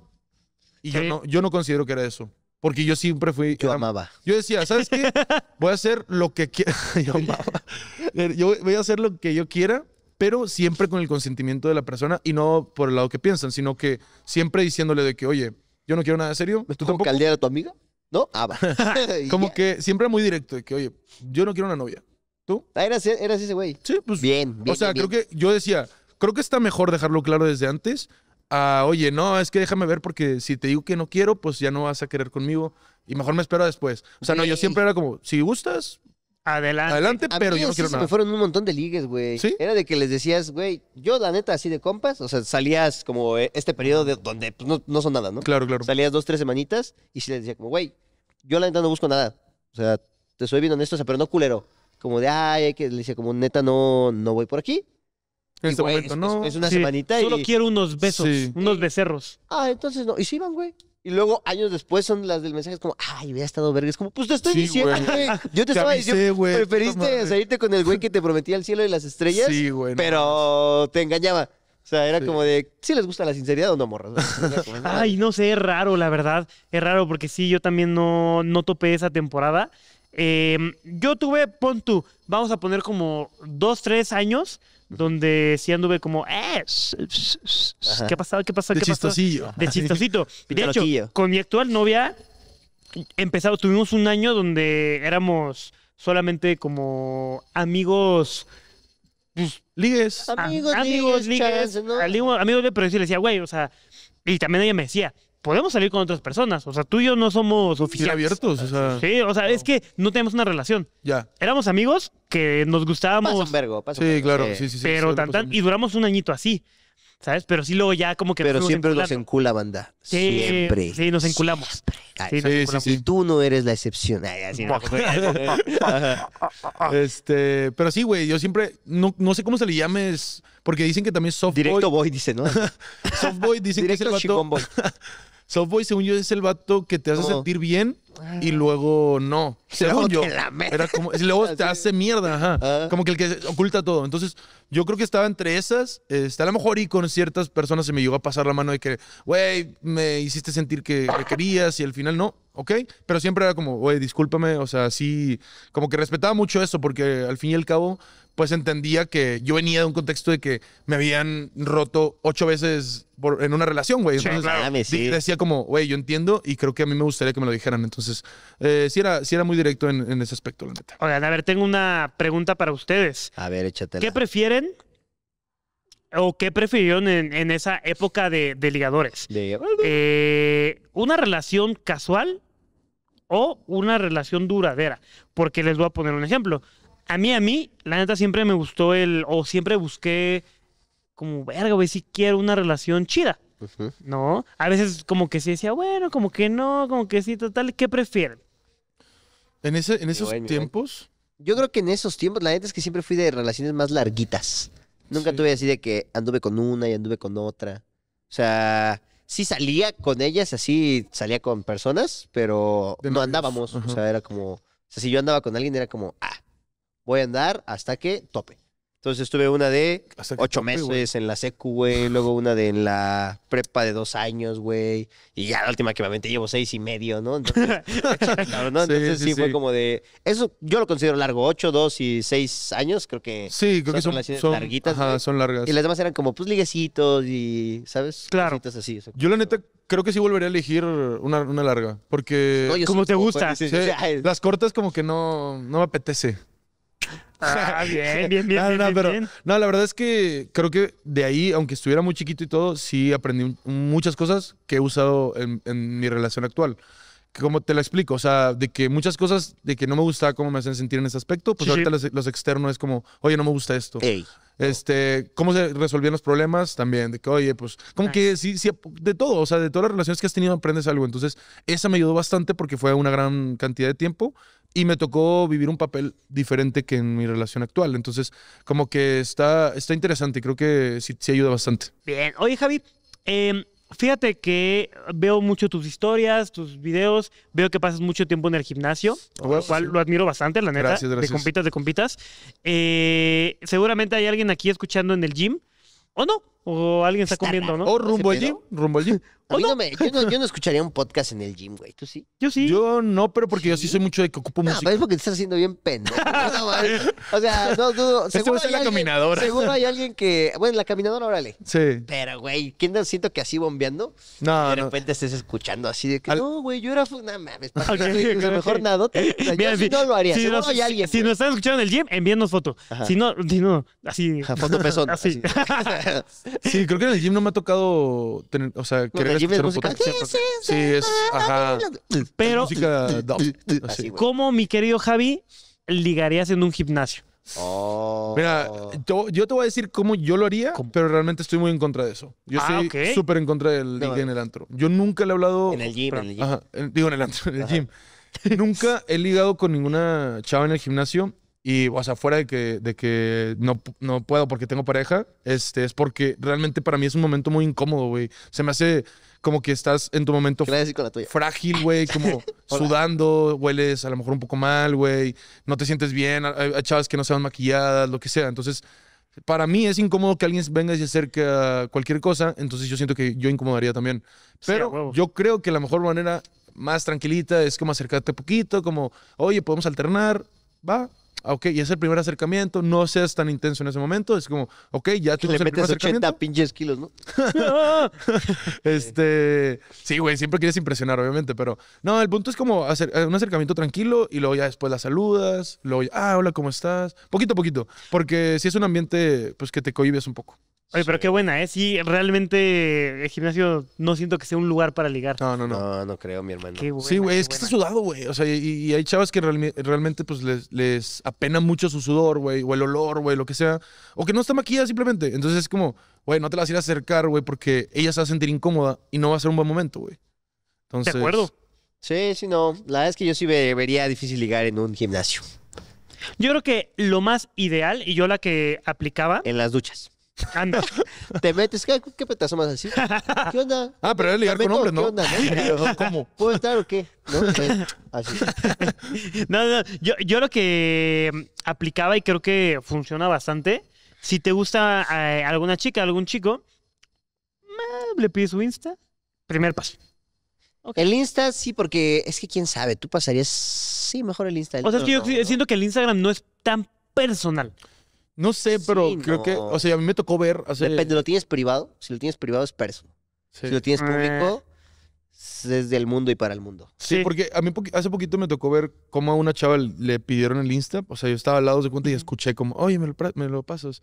Y no, yo no considero que era eso. Porque yo siempre fui. Yo amaba. Yo decía, ¿sabes qué? Voy a hacer lo que quiera. yo amaba. Yo voy a hacer lo que yo quiera, pero siempre con el consentimiento de la persona y no por el lado que piensan, sino que siempre diciéndole de que, oye, yo no quiero nada serio. ¿Tú tampoco? alcaldía a tu amiga? ¿No? Ah, Como que siempre muy directo, de que, oye, yo no quiero una novia. ¿Tú? Ah, eras, eras ese güey. Sí, pues. Bien, bien. O sea, creo que yo decía, creo que está mejor dejarlo claro desde antes Ah, oye, no, es que déjame ver porque si te digo que no quiero, pues ya no vas a querer conmigo y mejor me espero después. O sea, no, yo siempre era como, si gustas, Adelante. Adelante, pero yo no quiero nada. Me fueron un montón de ligues, güey. Era de que les decías, güey, yo la neta así de compas, o sea, salías como eh, este periodo de donde pues, no, son nada, ¿no? Claro, claro. Salías dos, tres semanitas y si les decía como, güey, yo la neta no busco nada. O sea, te soy bien honesto, o sea, pero no culero. Como de, ay, que le decía como, neta, no, no voy por aquí. En no. Es una semanita semanita Solo quiero unos besos, unos becerros. Ah, entonces no. Y sí van, güey. Y luego años después son las del mensaje, como, ay, hubiera estado verga. Es como, pues te estoy diciendo, güey. Yo te, estaba diciendo, preferiste eh". salirte con el güey que te prometía el cielo y las estrellas, pero te engañaba. O sea, era como de, ¿sí les gusta la sinceridad o no, morras? ay, no sé, es raro, la verdad. Es raro porque sí, yo también no, no topé esa temporada. Em, yo tuve, pon tú, vamos a poner como dos, tres años donde sí anduve como, eh, ¿qué ha pasado? ¿Qué pasó? ¿Qué de chistosillo. De chistosito. De hecho, con mi actual novia, empezado, tuvimos un año donde éramos solamente como amigos. Pues, ligues. Ah, amigos, amigos, ligues. ligues ¿no? amigos, pero sí le decía, güey, o sea, y también ella me decía, podemos salir con otras personas. O sea, tú y yo no somos oficiales. abiertos, o sea. Sí, o sea, es que no tenemos una relación. Ya. Éramos amigos que nos gustábamos. un vergo, un Sí, claro, sí, sí, sí. Pero tan, y duramos un añito así. ¿Sabes? Pero sí luego ya como que... Pero siempre nos encula banda. Sí, siempre. Sí, nos enculamos. Sí, sí, sí, Y tú no eres la excepción. Ay, así no. Este, pero sí, güey, yo siempre, no, no sé cómo se le llame, porque dicen que también es boy. Directo boy, dice, ¿no? Softboy dicen que es el Directo vato- Softboy, según yo, es el vato que te hace sentir bien y ah. luego no. Según yo. Era como, luego te hace mierda, ajá. Ah. Como que el que oculta todo. Entonces, yo creo que estaba entre esas. Este, a lo mejor y con ciertas personas se me llegó a pasar la mano de que, güey, me hiciste sentir que querías y al final no, ok. Pero siempre era como, güey, discúlpame. O sea, sí, como que respetaba mucho eso porque al fin y al cabo pues entendía que yo venía de un contexto de que me habían roto ocho veces por, en una relación, güey. Sí, claro. Decía como, güey, yo entiendo y creo que a mí me gustaría que me lo dijeran. Entonces, si eh, sí, era, era muy directo en, ese aspecto, la neta. Oigan, a ver, tengo una pregunta para ustedes. A ver, échatela. ¿Qué prefieren o qué prefirieron en, esa época de, ligadores? Eh, ¿Una relación casual o una relación duradera? Porque les voy a poner un ejemplo a mí, a mí, la neta siempre me gustó el, o siempre busqué como, verga, güey, si quiero una relación chida. ¿No? A veces como que sí decía, bueno, como que no, como que sí, total, ¿qué prefieren? En, en esos tiempos... Yo creo que en esos tiempos, la neta es que siempre fui de relaciones más larguitas. Nunca tuve así de que anduve con una y anduve con otra. O sea, sí salía con ellas, así salía con personas, pero no andábamos. O sea, era como. O sea, si yo andaba con alguien, era como, ah, voy a andar hasta que tope. Entonces estuve una de ocho meses en la secu, güey, luego una de en la prepa de dos años, güey, y ya la última que me aventé llevo seis y medio, ¿no? Entonces, claro, ¿no? Entonces sí, fue como de, eso yo lo considero largo, ocho, dos y seis años, creo que sí, creo son que son, son larguitas. Ajá, son largas. Y las demás eran como, pues, liguecitos y, ¿sabes? Claro. así. yo la neta creo que sí volvería a elegir una, una larga, porque... como te gusta. sí, sí. las cortas como que no, no me apetece. Ah, bien, bien, bien. no, bien, pero, no, la verdad es que creo que de ahí, aunque estuviera muy chiquito y todo, sí aprendí muchas cosas que he usado en, mi relación actual. Como te la explico, o sea, de que muchas cosas de que no me gustaba cómo me hacen sentir en ese aspecto, pues ahorita Los, los, externos es como, oye, no me gusta esto. Este, ¿Cómo se resolvían los problemas? También, de que, oye, pues, como ah. que sí, sí, de todo, o sea, de todas las relaciones que has tenido aprendes algo. Entonces, esa me ayudó bastante porque fue una gran cantidad de tiempo y me tocó vivir un papel diferente que en mi relación actual. Entonces, como que está, está interesante y creo que sí, sí ayuda bastante. Bien, oye Javi, eh, Fíjate que veo mucho tus historias, tus videos, veo que pasas mucho tiempo en el gimnasio, lo oh, cual lo admiro bastante, la neta. De compitas, de compitas. Eh, seguramente hay alguien aquí escuchando en el gym, o no, o alguien está comiendo, ¿no? O rumbo al gym, rumbo al gym. A yo, no, yo, no, escucharía un podcast en el gym, güey. ¿Tú sí? Yo sí. Yo no, pero porque yo sí soy mucho de que ocupo música. es porque te estás haciendo bien pendejo. o sea, no, dudo Seguro, es la caminadora. seguro hay alguien que... Bueno, la caminadora, órale. Sí. Pero, güey, ¿quién siento que así bombeando? No, De repente estés escuchando así de que, no, güey, yo era... No mames, para mejor nada yo si, no lo haría. Si seguro hay alguien. Si, nos están escuchando en el gym, envíanos foto. Si no, si no, así... Foto pezón. Así. Sí, creo que en el gym no me ha tocado tener, o sea, querer un música. Sí, es, ajá. Pero, música ¿cómo, mi querido Javi, ligarías en un gimnasio? Oh. Mira, yo, te voy a decir cómo yo lo haría, pero realmente estoy muy en contra de eso. Yo ah, estoy súper en contra del ligue en el antro. Yo nunca le he hablado. En el gym, en el gym. Ajá, digo en el antro, en el gym. Nunca he ligado con ninguna chava en el gimnasio y, o sea, fuera de que, de que no, no puedo porque tengo pareja, este, es porque realmente para mí es un momento muy incómodo, güey. Se me hace como que estás en tu momento frágil, güey, como sudando, hueles a lo mejor un poco mal, güey, no te sientes bien, hay, chavas que no se van maquilladas, lo que sea. Entonces, para mí es incómodo que alguien venga y se acerque a cualquier cosa, entonces yo siento que yo incomodaría también. Pero yo creo que la mejor manera más tranquilita es como acercarte poquito, como, oye, podemos alternar, va, Ah, ok, y es el primer acercamiento, no seas tan intenso en ese momento. Es como, ok, ya tienes le metes 80 pinches kilos, ¿no? este, sí, güey, siempre quieres impresionar, obviamente, pero no, el punto es como hacer eh, un acercamiento tranquilo y luego ya después la saludas, luego ah, hola, ¿cómo estás? Poquito a poquito, porque si es un ambiente, pues que te cohibes un poco. Oye, pero qué buena, ¿eh? Sí, realmente el eh, gimnasio no siento que sea un lugar para ligar. No, no, no. No, no creo, mi hermano. sí, güey, es que está sudado, güey. O sea, y, hay chavas que realmente pues les, les, apena mucho su sudor, güey, o el olor, güey, lo que sea. O que no está maquillada simplemente. Entonces es como, güey, no te las ir a acercar, güey, porque ella se va a sentir incómoda y no va a ser un buen momento, güey. Entonces... De acuerdo. Sí, sí, no. La verdad es que yo sí vería difícil ligar en un gimnasio. Yo creo que lo más ideal, y yo la que aplicaba... En las duchas. Anda. Te metes, ¿qué, qué petazo más así? ¿Qué onda? Ah, pero es ligar con hombres, ¿no? ¿Qué onda, ¿Cómo? ¿Puedo estar o qué? ¿No? Así. No, no, yo, yo lo que mm, aplicaba y creo que funciona bastante, si te gusta eh, alguna chica, algún chico, mm, le pides su Insta, primer paso. El Insta sí, porque es que quién sabe, tú pasarías, sí, mejor el Insta. o sea, es que yo siento que el Instagram no es tan personal. No sé, pero creo que, o sea, a mí me tocó ver Depende, ¿lo tienes privado? Si lo tienes privado es perso. Si lo tienes eh. público, es del mundo y para el mundo. Sí, porque a mí hace poquito me tocó ver cómo a una chava le pidieron el Insta. O sea, yo estaba al lado de cuenta y escuché como, oye, me lo, pasas.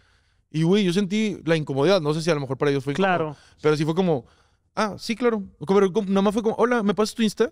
Y, güey, yo sentí la incomodidad. No sé si a lo mejor para ellos fue Claro. Pero sí fue como, ah, sí, claro. Pero nada más fue como, hola, ¿me pasas tu Insta?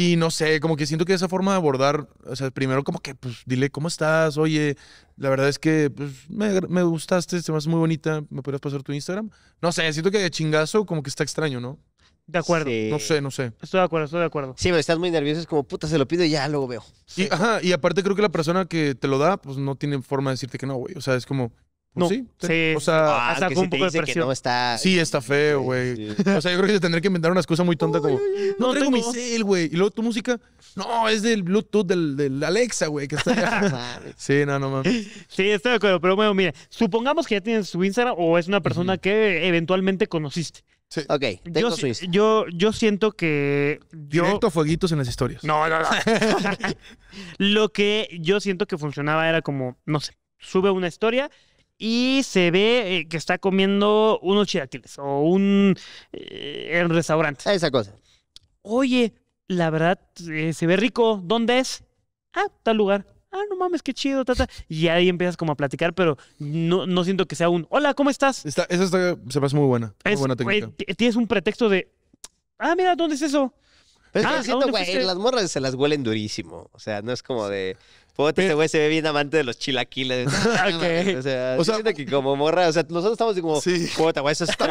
Y no sé, como que siento que esa forma de abordar, o sea, primero como que, pues, dile, ¿cómo estás? Oye, la verdad es que pues, me, gustaste, te me muy bonita, ¿me podrías pasar tu Instagram? No sé, siento que de chingazo como que está extraño, ¿no? De acuerdo. No sé, no sé. Estoy de acuerdo, estoy de acuerdo. Sí, pero estás muy nervioso, es como, puta, se lo pido y ya luego veo. Y, ajá, y aparte creo que la persona que te lo da, pues no tiene forma de decirte que no, güey. O sea, es como, pues no, sí, sí. O sea, ah, hasta un poco de presión. Que no está... Sí, está feo, güey. O sea, yo creo que se tendría que inventar una excusa muy tonta como, no, no traigo mi cel, güey. Y luego tu música, no, es del Bluetooth del, Alexa, güey, que está sí, no, no mames. Sí, estoy de acuerdo, pero bueno, mire, supongamos que ya tienes su Instagram o es una persona que eventualmente conociste. Sí. Ok, tengo yo, su Yo, siento que. Yo... Directo a fueguitos en las historias. No, no, no. Lo que yo siento que funcionaba era como, no sé, sube una historia y se ve eh, que está comiendo unos chilaquiles o un eh, en restaurante. Esa cosa. Oye, la verdad, eh, se ve rico. ¿Dónde es? Ah, tal lugar. Ah, no mames, qué chido, tata. Y ahí empiezas como a platicar, pero no, no siento que sea un hola, ¿cómo estás? Está, esa se me muy buena. buena técnica. tienes un pretexto de, ah, mira, ¿dónde es eso? Pero es que ah, siento, güey, las morras se las huelen durísimo. O sea, no es como de. Puta, este güey se ve bien amante de los chilaquiles. O sea, o siento que como morra, o sea, nosotros estamos como, sí. puta, güey, eso está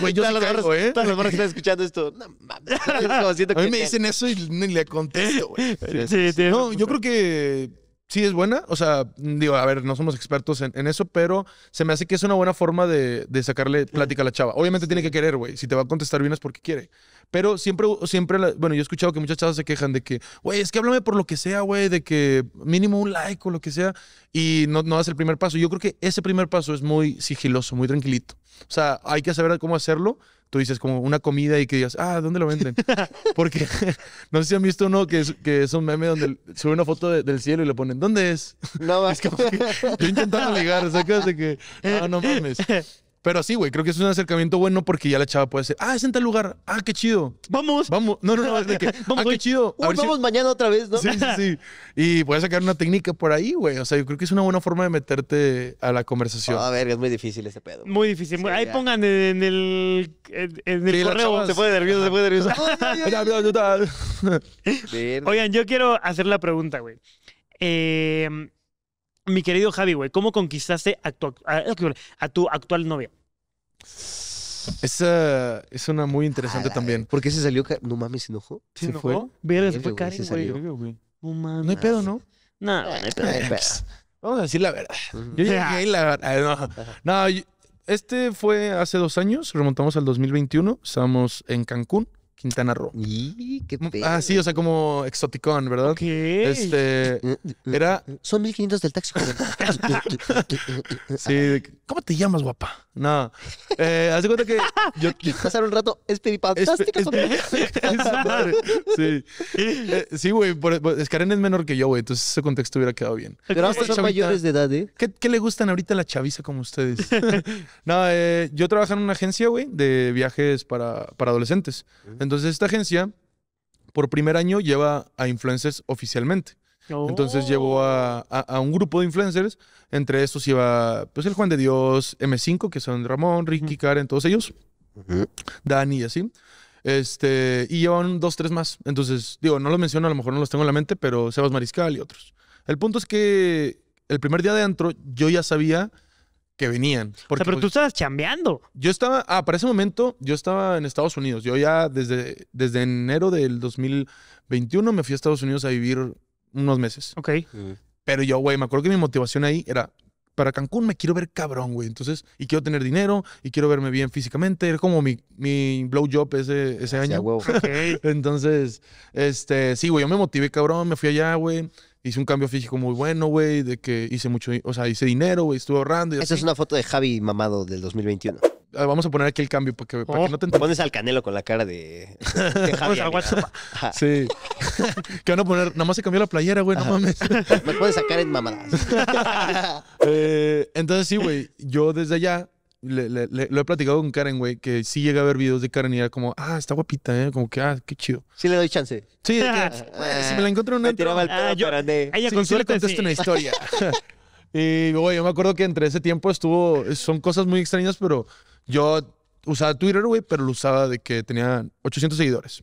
güey. Yo ¿eh? las morras, las morras están escuchando esto. No mames. A mí me dicen eso y le contesto, güey. sí, no, yo creo que sí es buena. O sea, digo, a ver, no somos expertos en, eso, pero se me hace que es una buena forma de, sacarle plática a la chava. Obviamente tiene que querer, güey. Si te va a contestar bien es porque quiere. Pero siempre, siempre, bueno, yo he escuchado que muchas chavas se quejan de que, güey, es que háblame por lo que sea, güey, de que mínimo un like o lo que sea, y no, no das el primer paso. Yo creo que ese primer paso es muy sigiloso, muy tranquilito. O sea, hay que saber cómo hacerlo tú dices como una comida y que digas, ah, ¿dónde lo venden? Porque no sé si han visto uno que es, que es un meme donde sube una foto del cielo y le ponen, ¿dónde es? No más Que, yo intentando ligar, sacas de que, ah, no mames. Pero sí, güey, creo que es un acercamiento bueno porque ya la chava puede decir, ah, es en tal lugar, ah, qué chido. Vamos. Vamos. No, no, no, de que, ah, vamos, ah, qué chido. Uy, vamos mañana otra vez, ¿no? Sí, sí, sí. Y puedes sacar una técnica por ahí, güey. O sea, yo creo que es una buena forma de meterte a la conversación. Oh, ah, a ver, es muy difícil ese pedo. Muy difícil. ahí pongan en, el, en, el correo. Se puede nervioso, se puede nervioso. Oigan, yo quiero hacer la pregunta, güey. Eh, mi querido Javi, güey, ¿cómo conquistaste a tu, a tu, actual novia? Esa es una muy interesante también. ¿Por qué se salió? No mames, se enojó. ¿Se, enojó? fue? se fue No No hay pedo, ¿no? No, no hay pedo. Vamos a decir la verdad. Yo llegué la verdad. No, este fue hace dos años, remontamos al 2021, estábamos en Cancún, Quintana Roo. qué mm, pedo. Ah, sí, o sea, como exoticón, ¿verdad? ¿Qué? Este, era, Son 1500 del taxi. sí, ¿cómo te llamas, guapa? No. Eh, haz de cuenta que yo... un rato espiripantástico. Esa madre. Sí. Eh, sí, güey. Es Karen es menor que yo, güey. Entonces ese contexto hubiera quedado bien. Pero vamos a mayores de edad, ¿eh? ¿Qué, le gustan ahorita a la chaviza como ustedes? No, eh, yo trabajo en una agencia, güey, de viajes para, para adolescentes. Entonces esta agencia, por primer año, lleva a influencers oficialmente. Entonces llevó a, un grupo de influencers. Entre estos iba pues, el Juan de Dios, M5, que son Ramón, Ricky, Karen, todos ellos. Dani y así. Este, y llevan dos, tres más. Entonces, digo, no los menciono, a lo mejor no los tengo en la mente, pero Sebas Mariscal y otros. El punto es que el primer día de antro yo ya sabía que venían. Porque, pero tú pues, estabas chambeando. Yo estaba, ah, para ese momento yo estaba en Estados Unidos. Yo ya desde, desde enero del 2021 me fui a Estados Unidos a vivir unos meses. Ok. Pero yo, güey, me acuerdo que mi motivación ahí era, para Cancún me quiero ver cabrón, güey. Entonces, y quiero tener dinero, y quiero verme bien físicamente. Era como mi, mi job ese, ese año. Okay. Entonces, este, sí, güey, yo me motivé, cabrón, me fui allá, güey. Hice un cambio físico muy bueno, güey, de que hice mucho, o sea, hice dinero, güey, estuve ahorrando. Y Esa es una foto de Javi mamado del 2021. Ah, vamos a poner aquí el cambio porque, para que oh. no te Pones al canelo con la cara de. de Javier, sí. que van a poner. Nada más se cambió la playera, güey, no mames. Me puedes sacar en mamadas. Eh, entonces, sí, güey. Yo desde allá lo he platicado con Karen, güey, que sí llega a ver videos de Karen y era como, ah, está guapita, ¿eh? Como que, ah, qué chido. Sí le doy chance. Sí, que, si me la encuentro en una... Me el ah, Ella sí, con le contesto una historia. y, güey, yo me acuerdo que entre ese tiempo estuvo... Son cosas muy extrañas, pero yo usaba Twitter, güey, pero lo usaba de que tenía 800 seguidores.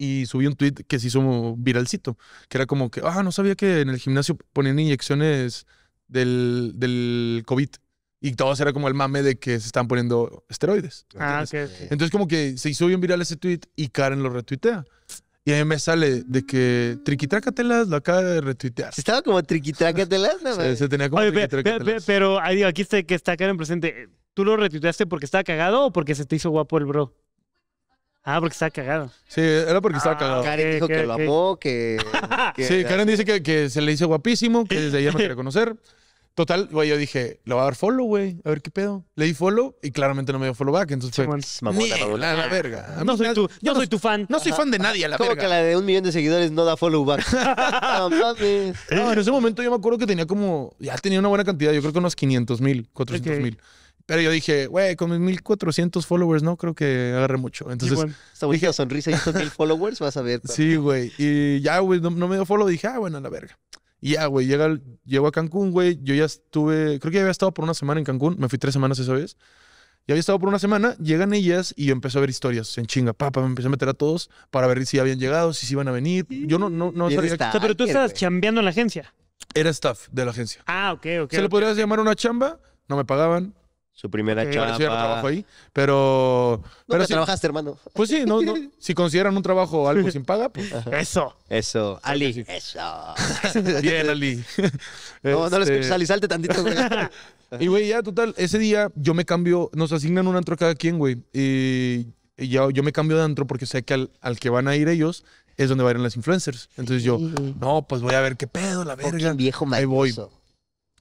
Y subí un tweet que se hizo viralcito, que era como que, ah, no sabía que en el gimnasio ponían inyecciones del, COVID. Y todos era como el mame de que se están poniendo esteroides. Ah, ok. Entonces como que se hizo bien viral ese tweet y Karen lo retuitea. Y a mí me sale de que Triquitrácatelas lo acaba de retuitear. Estaba como Triquitrácatelas, ¿no? Se, tenía como Oye, pero ahí digo, aquí que está Karen presente. ¿Tú lo retuiteaste porque estaba cagado o porque se te hizo guapo el bro? Ah, porque estaba cagado. Sí, era porque estaba ah, cagado. Karen dijo que lo amó, que... Sí, Karen dice que, se le hizo guapísimo, que desde ayer no quiere conocer. Total, güey, yo dije, le voy a dar follow, güey, a ver qué pedo. Le di follow y claramente no me dio follow back, entonces fue... mamón, la verga. No soy tu, fan. No soy fan de nadie, a la Como Creo que la de un millón de seguidores no da follow back. no en ese momento yo me acuerdo que tenía como, ya tenía una buena cantidad, yo creo que unos 500 mil, 400 mil. Pero yo dije, güey, con mis 1400 followers no creo que agarre mucho. Entonces, dije, sonrisa y mil followers, vas a ver. Sí, güey. Y ya, güey, no, me dio follow, dije, ah, bueno, a la verga. Y ya, güey, llego a Cancún, güey. Yo ya estuve, creo que ya había estado por una semana en Cancún. Me fui tres semanas esa vez. Ya había estado por una semana, llegan ellas y yo empecé a ver historias en chinga. Papá, me empecé a meter a todos para ver si habían llegado, si se iban a venir. Yo no, no, no sabía. pero tú estabas chambeando en la agencia. Era staff de la agencia. Ah, ok, ok. Se le podrías llamar una chamba, no me pagaban, su primera okay, ahí, pero... pero si, trabajaste, hermano? Pues sí, no, no, si consideran un trabajo algo sin paga, pues... Eso. Eso. Ali. Eso. Bien, Ali. no, no lo este, escuches, Salte tantito, y, güey, ya, total, ese día yo me cambio... Nos asignan un antro cada quien, güey. Y yo, yo me cambio de antro porque sé que al, al que van a ir ellos es donde van a ir las influencers. Entonces yo, no, pues voy a ver qué pedo, la verga. Viejo Ahí voy.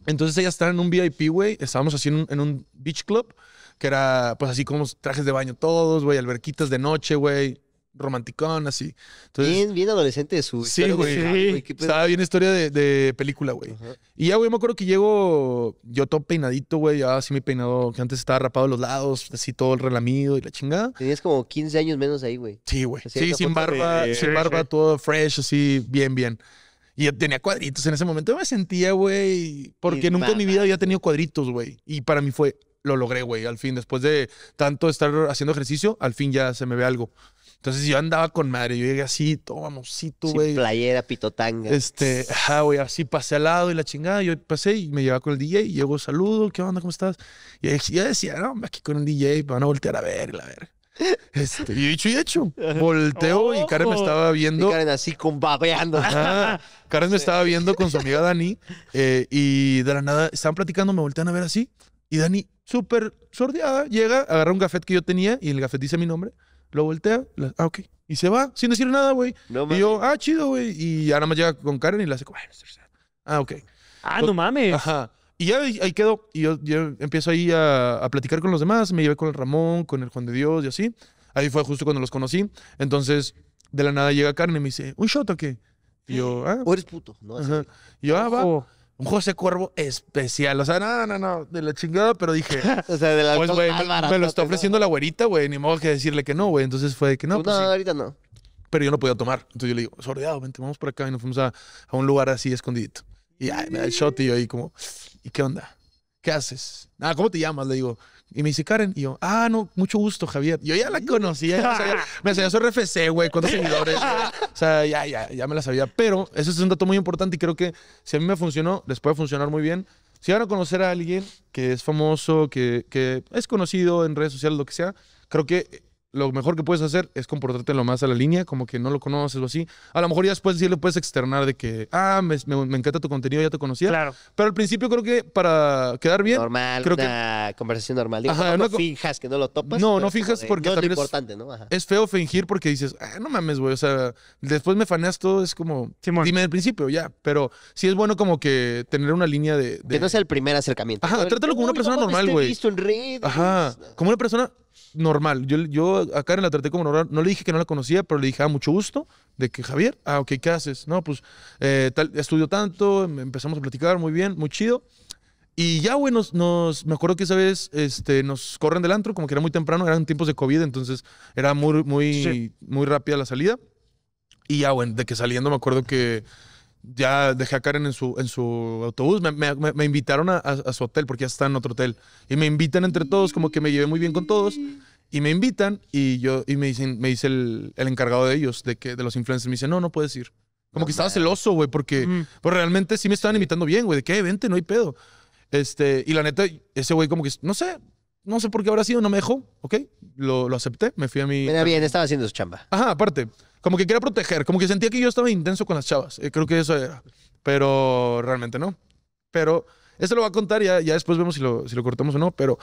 Entonces ella estaba en un VIP, güey. Estábamos así en un, beach club, que era pues así como trajes de baño todos, güey, alberquitas de noche, güey. Romanticón, así. bien, bien adolescente su Sí, güey. Estaba bien historia de, película, güey. Y ya, güey, me acuerdo que llego yo todo peinadito, güey. Ya así mi peinado, que antes estaba rapado a los lados, así todo el relamido y la chingada. Tenías como 15 años menos ahí, güey. Sí, güey. Sí, sin barba, sin barba, todo fresh, así, bien, bien. Y tenía cuadritos en ese momento. Yo me sentía, güey, porque nunca en mi vida había tenido cuadritos, güey. Y para mí fue, lo logré, güey, al fin. Después de tanto estar haciendo ejercicio, al fin ya se me ve algo. Entonces yo andaba con madre, yo llegué así, todo mamosito, güey. Sí, playera, pitotanga. Este, ah güey, así pasé al lado y la chingada. Yo pasé y me llevaba con el DJ y llego, saludo, ¿qué onda? ¿Cómo estás? Y yo decía, no, aquí con el DJ, me van a voltear a ver, la ver. Este, y dicho y hecho, volteo y Karen me oh. estaba viendo. Y Karen así con Karen me estaba viendo con su amiga Dani eh, y de la nada estaban platicando, me voltean a ver así. Y Dani, súper sordeada, llega, agarra un gafet que yo tenía y el gafet dice mi nombre, lo voltea, ah, ok, y se va sin decir nada, güey. y yo, ah, chido, güey. Y ahora más llega con Karen y le hace ah, ah, ok. Ah, no mames. Ajá. Y ya ahí, quedo. quedó. Y yo, empiezo ahí a, a, platicar con los demás. Me llevé con el Ramón, con el Juan de Dios y así. Ahí fue justo cuando los conocí. Entonces, de la nada llega Carne y me dice, ¿un shot o qué? Y yo, ¿ah? O eres puto, ¿no? Y yo, ah, va. Oh. Un José Cuervo especial. O sea, no, no, no, de la chingada, pero dije. o sea, de la Pues, güey, me, lo está ofreciendo la güerita, güey. Ni modo que decirle que no, güey. Entonces fue de que no. Pues, pues no, ahorita no. Pero yo no podía tomar. Entonces yo le digo, sordeado, vente, vamos por acá. Y nos fuimos a, a un lugar así escondidito. Y me da el shot y yo ahí como, ¿y qué onda? ¿Qué haces? Ah, ¿cómo te llamas? Le digo. Y me dice Karen, y yo, ah, no, mucho gusto, Javier. Yo ya la conocía, o sea, ya, me enseñó su RFC, güey, cuántos seguidores. O sea, ya, ya, ya me la sabía. Pero eso es un dato muy importante y creo que si a mí me funcionó, les puede funcionar muy bien. Si van a conocer a alguien que es famoso, que, que es conocido en redes sociales, lo que sea, creo que lo mejor que puedes hacer es comportarte lo más a la línea, como que no lo conoces o así. A lo mejor ya después sí le puedes externar de que, ah, me, encanta tu contenido, ya te conocía. Claro. Pero al principio creo que para quedar bien. Normal, creo una que, conversación normal. no, fijas que no lo topas. No, no finjas porque es importante, ¿no? es feo fingir porque dices, ah, no mames, güey. O sea, después me faneas todo, es como, dime al principio, ya. Pero sí es bueno como que tener una línea de. Que no sea el primer acercamiento. Ajá, trátalo como una persona normal, güey. ajá, como una persona normal. Yo, yo a Karen la traté como normal. No le dije que no la conocía, pero le dije, a ah, mucho gusto, de que Javier, ah, ok, ¿qué haces? No, pues eh, estudió estudio tanto, empezamos a platicar, muy bien, muy chido. Y ya, güey, nos, me acuerdo que esa vez este, nos corren del antro, como que era muy temprano, eran tiempos de COVID, entonces era muy, muy, muy rápida la salida. Y ya, güey, de que saliendo me acuerdo que ya dejé a Karen en su, en su autobús. Me, me, invitaron a, a, su hotel porque ya está en otro hotel. Y me invitan entre todos, como que me llevé muy bien con todos. Y me invitan y yo y me dicen, me dice el, el encargado de ellos, de que de los influencers, me dice, no, no puedes ir. Como que estaba celoso, güey, porque, pues realmente sí me estaban invitando bien, güey, de qué, eh, vente, no hay pedo. Este, y la neta, ese güey como que, no sé, no sé por qué habrá sido, no me dejó, ok, lo, lo acepté, me fui a mi... bien, estaba haciendo su chamba. Ajá, aparte. Como que quería proteger, como que sentía que yo estaba intenso con las chavas. Eh, creo que eso era. Pero realmente no. Pero eso lo va a contar, ya, ya después vemos si lo, si lo cortamos o no. Pero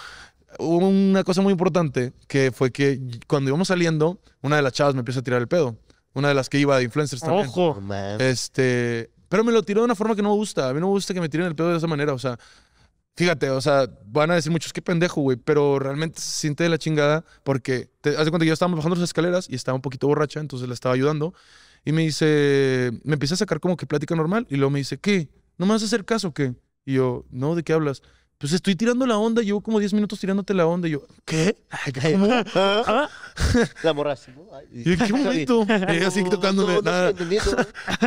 hubo una cosa muy importante que fue que cuando íbamos saliendo, una de las chavas me empieza a tirar el pedo. Una de las que iba de influencers también. ¡Ojo! Este, pero me lo tiró de una forma que no me gusta. A mí no me gusta que me tiren el pedo de esa manera. O sea, fíjate, o sea, van a decir muchos qué pendejo, güey, pero realmente se siente de la chingada porque te hace cuenta que yo estábamos bajando las escaleras y estaba un poquito borracha, entonces la estaba ayudando y me dice, me empieza a sacar como que plática normal y luego me dice, "¿Qué? ¿No me vas a hacer caso o qué?" Y yo, "No, ¿de qué hablas?" Pues estoy tirando la onda, llevo como 10 minutos tirándote la onda. Y yo, ¿qué? Ah. La morraste, ¿no? Y ¿qué momento? así tocándome. nada.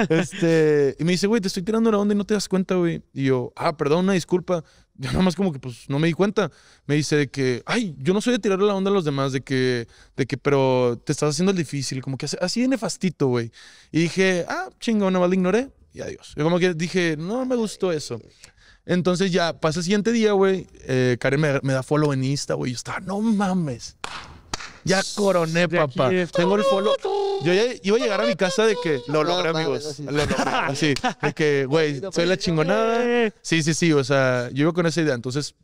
este, y me dice, güey, te estoy tirando la onda y no te das cuenta, güey. Y yo, ah, perdón, una disculpa yo nada más como que pues no me di cuenta. Me dice que, ay, yo no soy de tirarle la onda a los demás, de que, de que, pero te estás haciendo el difícil, como que así de nefastito, güey. Y dije, ah, chingón, no, vale, ignoré y adiós. Yo como que dije, no me gustó eso. Entonces ya pasa el siguiente día, güey, eh, Karen me, da follow en Insta, güey, yo estaba, no mames. Ya coroné, papá. Tengo el follow. Yo iba a llegar a mi casa de que lo logré, amigos. Lo logré. Así. De que, güey, soy la pues, chingonada. Sí, sí, sí. O sea, yo iba con esa idea. Entonces,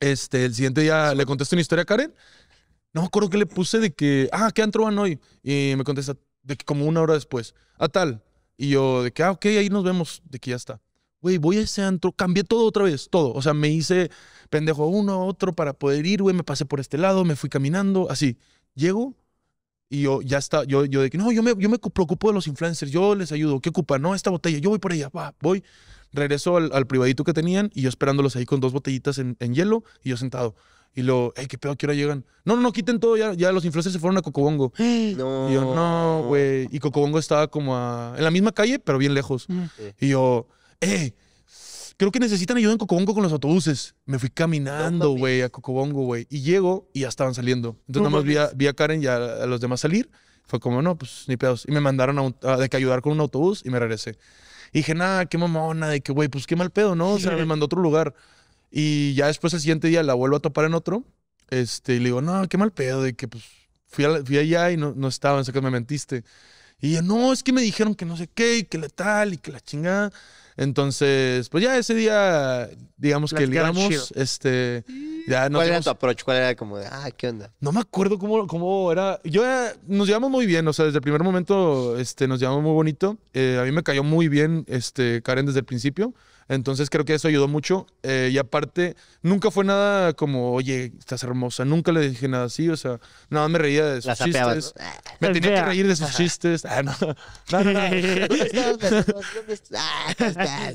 este, el siguiente día le contesto una historia a Karen. No me acuerdo que le puse de que, ah, ¿qué antro van hoy? Y me contesta de que como una hora después, a tal. Y yo de que, ah, ok, ahí nos vemos, de que ya está. Güey, voy a ese antro, cambié todo otra vez, todo. O sea, me hice pendejo uno, otro para poder ir, güey, me pasé por este lado, me fui caminando, así. Llego y yo ya está, yo, yo de que, no, yo me, yo me preocupo de los influencers, yo les ayudo, ¿qué ocupa? No, esta botella, yo voy por ella, va, voy. Regreso al, al privadito que tenían y yo esperándolos ahí con dos botellitas en, en hielo y yo sentado. Y luego, hey, qué pedo, ¿qué hora llegan? No, no, no, quiten todo, ya, ya los influencers se fueron a Cocobongo. No. Y no, güey. Y Cocobongo estaba como en la misma calle, pero bien lejos. Mm. Y yo, hey, creo que necesitan ayuda en Cocobongo con los autobuses. Me fui caminando, güey, a Cocobongo, güey. Y llego y ya estaban saliendo. Entonces nomás más vi a, Karen y a, los demás salir. Fue como, no, pues ni pedos. Y me mandaron a, de que ayudar con un autobús y me regresé. Y dije, nada, qué mamona, de que, güey, pues qué mal pedo, ¿no? O sea, me mandó a otro lugar. Y ya después el siguiente día la vuelvo a topar en otro. Este, y le digo, no, qué mal pedo, de que pues fui, allá y no, no estaban, o sea que me mentiste. Y yo, no, es que me dijeron que no sé qué, y que la tal, y que la chingada. Entonces, pues ya ese día, digamos que llegamos, este, ya no ¿Cuál era approach? ¿Cuál era como de, ah, qué onda? No me acuerdo cómo, cómo era. Yo nos llevamos muy bien, o sea, desde el primer momento, este, nos llevamos muy bonito. Eh, a mí me cayó muy bien, este, Karen desde el principio. Entonces creo que eso ayudó mucho. Eh, y aparte, nunca fue nada como, oye, estás hermosa. Nunca le dije nada así. O sea, nada me reía de sus chistes. Ah, me tenía que reír de sus chistes. no.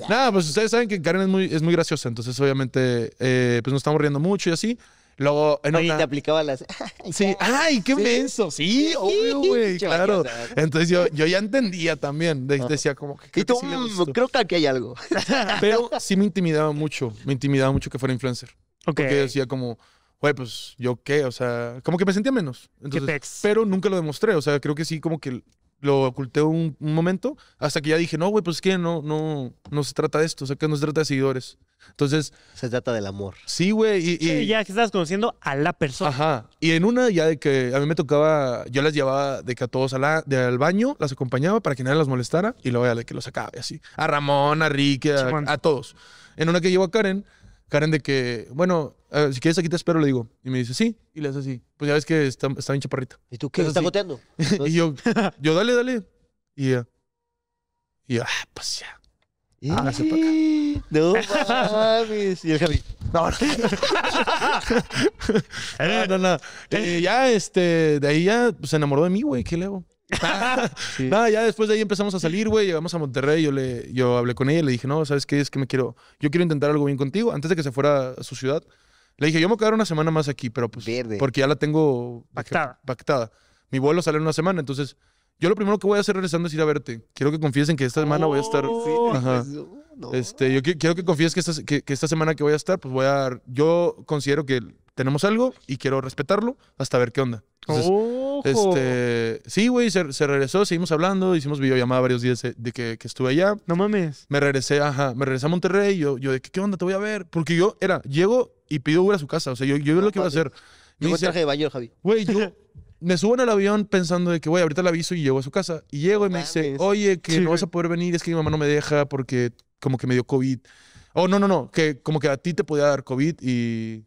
Nada, pues ustedes saben que Karen es muy, es muy graciosa. Entonces, obviamente, eh, pues nos estamos riendo mucho y así. Luego, te aplicaba las. sí, ay, qué menso. Sí, obvio, güey, claro. Entonces yo, ya entendía también. Ah. decía como que. Creo y tú, que mm, creo que aquí hay algo. Pero sí me intimidaba mucho. Me intimidaba mucho que fuera influencer. Ok. Porque decía como, güey, pues yo qué, o sea, como que me sentía menos. pero nunca lo demostré. O sea, creo que sí, como que lo oculté un, momento hasta que ya dije, no, güey, pues es que no, no, no se trata de esto, o sea, que no se trata de seguidores. Entonces... Se trata del amor. Sí, güey. Y, ya que estás conociendo a la persona. Ajá. Y en una ya de que a mí me tocaba, yo las llevaba de que a todos la, al baño, las acompañaba para que nadie las molestara y luego ya de que los acabe así. A Ramón, a Ricky, a, a todos. En una que llevo a Karen, Karen de que, bueno, si quieres aquí te espero, le digo. Y me dice, sí, y le hace así. Pues ya ves que está, bien chaparrita. ¿Y tú qué? ¿Está goteando? y yo, yo, dale, dale. Y ya. Y yo, ah, pues ya. ¿Y? se para No mames. y el Javi. No, no. no, eh, ya, este, de ahí ya se enamoró de mí, güey. ¿Qué le ya después de ahí empezamos a salir, güey. Llegamos a Monterrey. Yo, le, yo hablé con ella y le dije, no, ¿sabes qué? Es que me quiero. Yo quiero intentar algo bien contigo antes de que se fuera a su ciudad. Le dije, yo me voy a quedar una semana más aquí, pero pues. Porque ya la tengo. Pactada. Pactada. Mi vuelo sale en una semana, entonces. Yo lo primero que voy a hacer regresando es ir a verte. Quiero que confíes en que esta semana voy a estar. Oh, este, yo quiero que confíes que esta, que esta semana que voy a estar, pues voy a. Yo considero que tenemos algo y quiero respetarlo hasta ver qué onda. este, sí, güey, se, regresó, seguimos hablando, hicimos videollamada varios días de, que, estuve allá. No mames. Me regresé, ajá, me regresé a Monterrey, yo, yo de qué onda, te voy a ver. Porque yo era, llego y pido Uber a su casa, o sea, yo, yo lo que iba a hacer. Me yo traje de Javi. Güey, yo me subo en el avión pensando de que, güey, ahorita le aviso y llego a su casa. Y llego y me dice, oye, que no vas a poder venir, es que mi mamá no me deja porque como que me dio COVID. Oh, no, no, no, que como que a ti te podía dar COVID y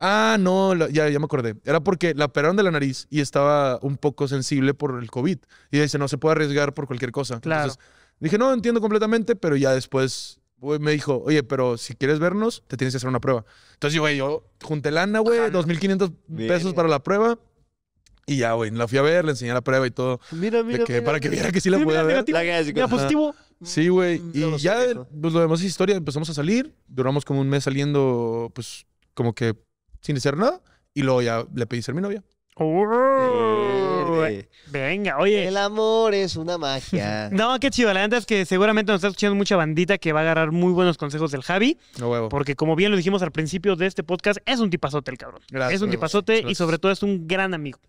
Ah, no, ya, ya me acordé. Era porque la operaron de la nariz y estaba un poco sensible por el COVID. Y dice, no se puede arriesgar por cualquier cosa. Entonces, dije, no, entiendo completamente, pero ya después me dijo, oye, pero si quieres vernos, te tienes que hacer una prueba. Entonces, güey, yo junté lana, güey, 2.500 pesos para la prueba. Y ya, güey, la fui a ver, le enseñé la prueba y todo. Mira, mira. para que viera que sí la podía mira, Negativo, Sí, güey. Mm, y ya, pues lo demás es historia. Empezamos a salir. Duramos como un mes saliendo, pues, como que sin decir nada. Y luego ya le pedí ser mi novia. venga, oye. El amor es una magia. No, qué chido. La es que seguramente nos está escuchando mucha bandita que va a agarrar muy buenos consejos del Javi. No huevo. Porque como bien lo dijimos al principio de este podcast, es un tipazote el cabrón. Gracias, es un tipazote y sobre todo es un gran amigo.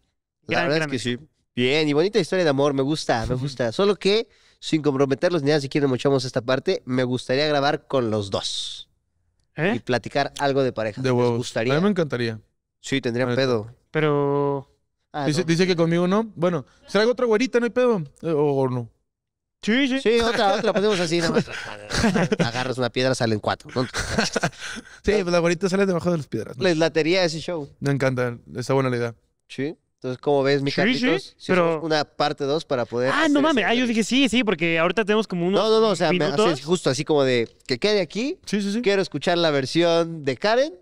la verdad es que sí. Bien, y bonita historia de amor. Me gusta, me gusta. Solo que, sin comprometerlos ni nada, si quieren, mochamos esta parte. Me gustaría grabar con los dos. ¿Eh? y platicar algo de pareja. De gustaría? A mí me encantaría. Sí, tendría pedo. Pero. Ah, dice, dice que conmigo no. Bueno, ¿será otra güerita, no hay pedo. Eh, o, no. Sí, sí. Sí, otra, otra, ponemos así. nada más. Agarras una piedra, salen cuatro. Sí, pues la güerita sale debajo de las piedras. Les latería ese show. Me encanta, esa buena la idea. Sí. Entonces, como ves, mi sí, una parte dos para poder. Ah, no mames. Ah, yo dije sí, sí, porque ahorita tenemos como uno No, no, no. O sea, justo así como de que quede aquí. Sí, sí, sí. Quiero escuchar la versión de Karen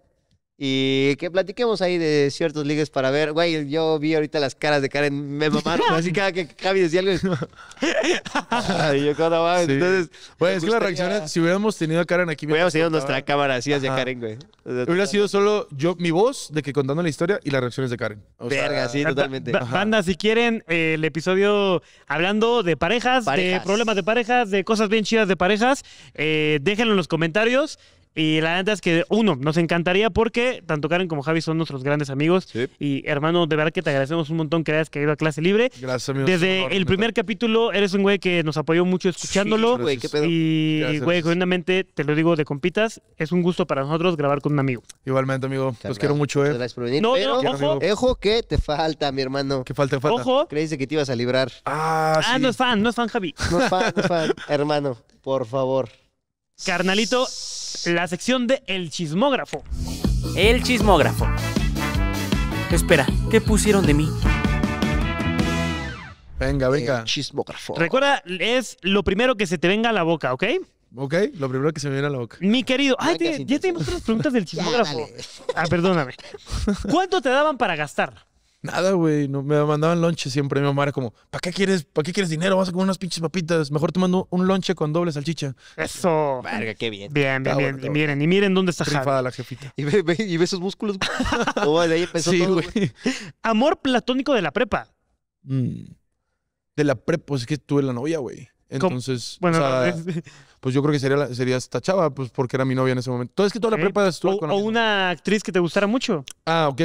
y que platiquemos ahí de ciertos ligues para ver. Güey, yo vi ahorita las caras de Karen, me mamaron. así cada que Javi decía algo, Y yo cuando va, entonces. Güey, es que la reacción, si hubiéramos tenido a Karen aquí. Hubiéramos sido nuestra cámara así hacia Karen, güey. Hubiera sido solo yo, mi voz, de que contando la historia y las reacciones de Karen. Verga, sí, totalmente. Banda, si quieren, eh, el episodio hablando de parejas, de problemas de parejas, de cosas bien chidas de parejas, eh, déjenlo en los comentarios. Y la neta es que, uno, nos encantaría porque tanto Karen como Javi son nuestros grandes amigos. Y hermano, de verdad que te agradecemos un montón que hayas caído a clase libre. Gracias, amigo Desde el primer capítulo, eres un güey que nos apoyó mucho escuchándolo. Y, güey, genuinamente, te lo digo de compitas, es un gusto para nosotros grabar con un amigo. Igualmente, amigo. los quiero mucho, ¿eh? Gracias por venir. No, pero, no, ojo. Ejo que te falta, mi hermano. Que falta, falta. Ojo. Creíste que te ibas a librar. Ah, ah, sí. no es fan, no es fan, Javi. No es fan, no es fan. hermano, por favor. Carnalito, la sección de El Chismógrafo. El Chismógrafo. Espera, ¿qué pusieron de mí? Venga, venga. El chismógrafo. Recuerda, es lo primero que se te venga a la boca, ¿ok? Ok, lo primero que se me viene a la boca. Mi querido, ay, te, ya tenemos otras preguntas del chismógrafo. ah, perdóname. ¿Cuánto te daban para gastar? Nada, güey. No, me mandaban lonche siempre. Mi mamá era como, ¿para qué quieres, para qué quieres dinero? Vas a comer unas pinches papitas. Mejor te mando un lonche con doble salchicha. Eso. Verga, qué bien. Bien, bien, bien. Y miren, y miren dónde está Javi. la jefita. Y ve, sus músculos. Oh, ahí empezó sí, güey. Amor platónico de la prepa. Mm. De la prepa, pues es que tuve la novia, güey. Entonces, bueno, pues yo creo que sería, sería esta chava, pues porque era mi novia en ese momento. Entonces, que toda la prepa estuvo con O una actriz que te gustara mucho. Ah, ok.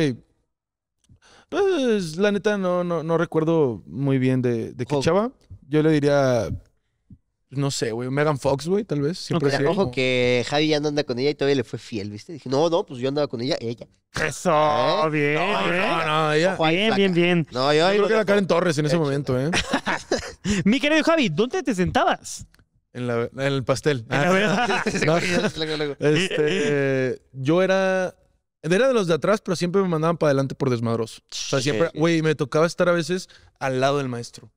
Pues la neta no, no, no recuerdo muy bien de, de qué chava. Yo le diría, pues, no sé, güey, Megan Fox, güey, tal vez. Siempre okay. Ojo que Javi ya no anda con ella y todavía le fue fiel, ¿viste? Dije, no, no, pues yo andaba con ella, ella. Eso, bien, bien. ella. bien, bien, yo, creo que era Karen Torres en ese momento, ¿eh? Mi querido Javi, ¿dónde te sentabas? En, la, en el pastel. Ah, no, este, yo era era de los de atrás, pero siempre me mandaban para adelante por desmadroso. O sea, siempre, güey, me tocaba estar a veces al lado del maestro.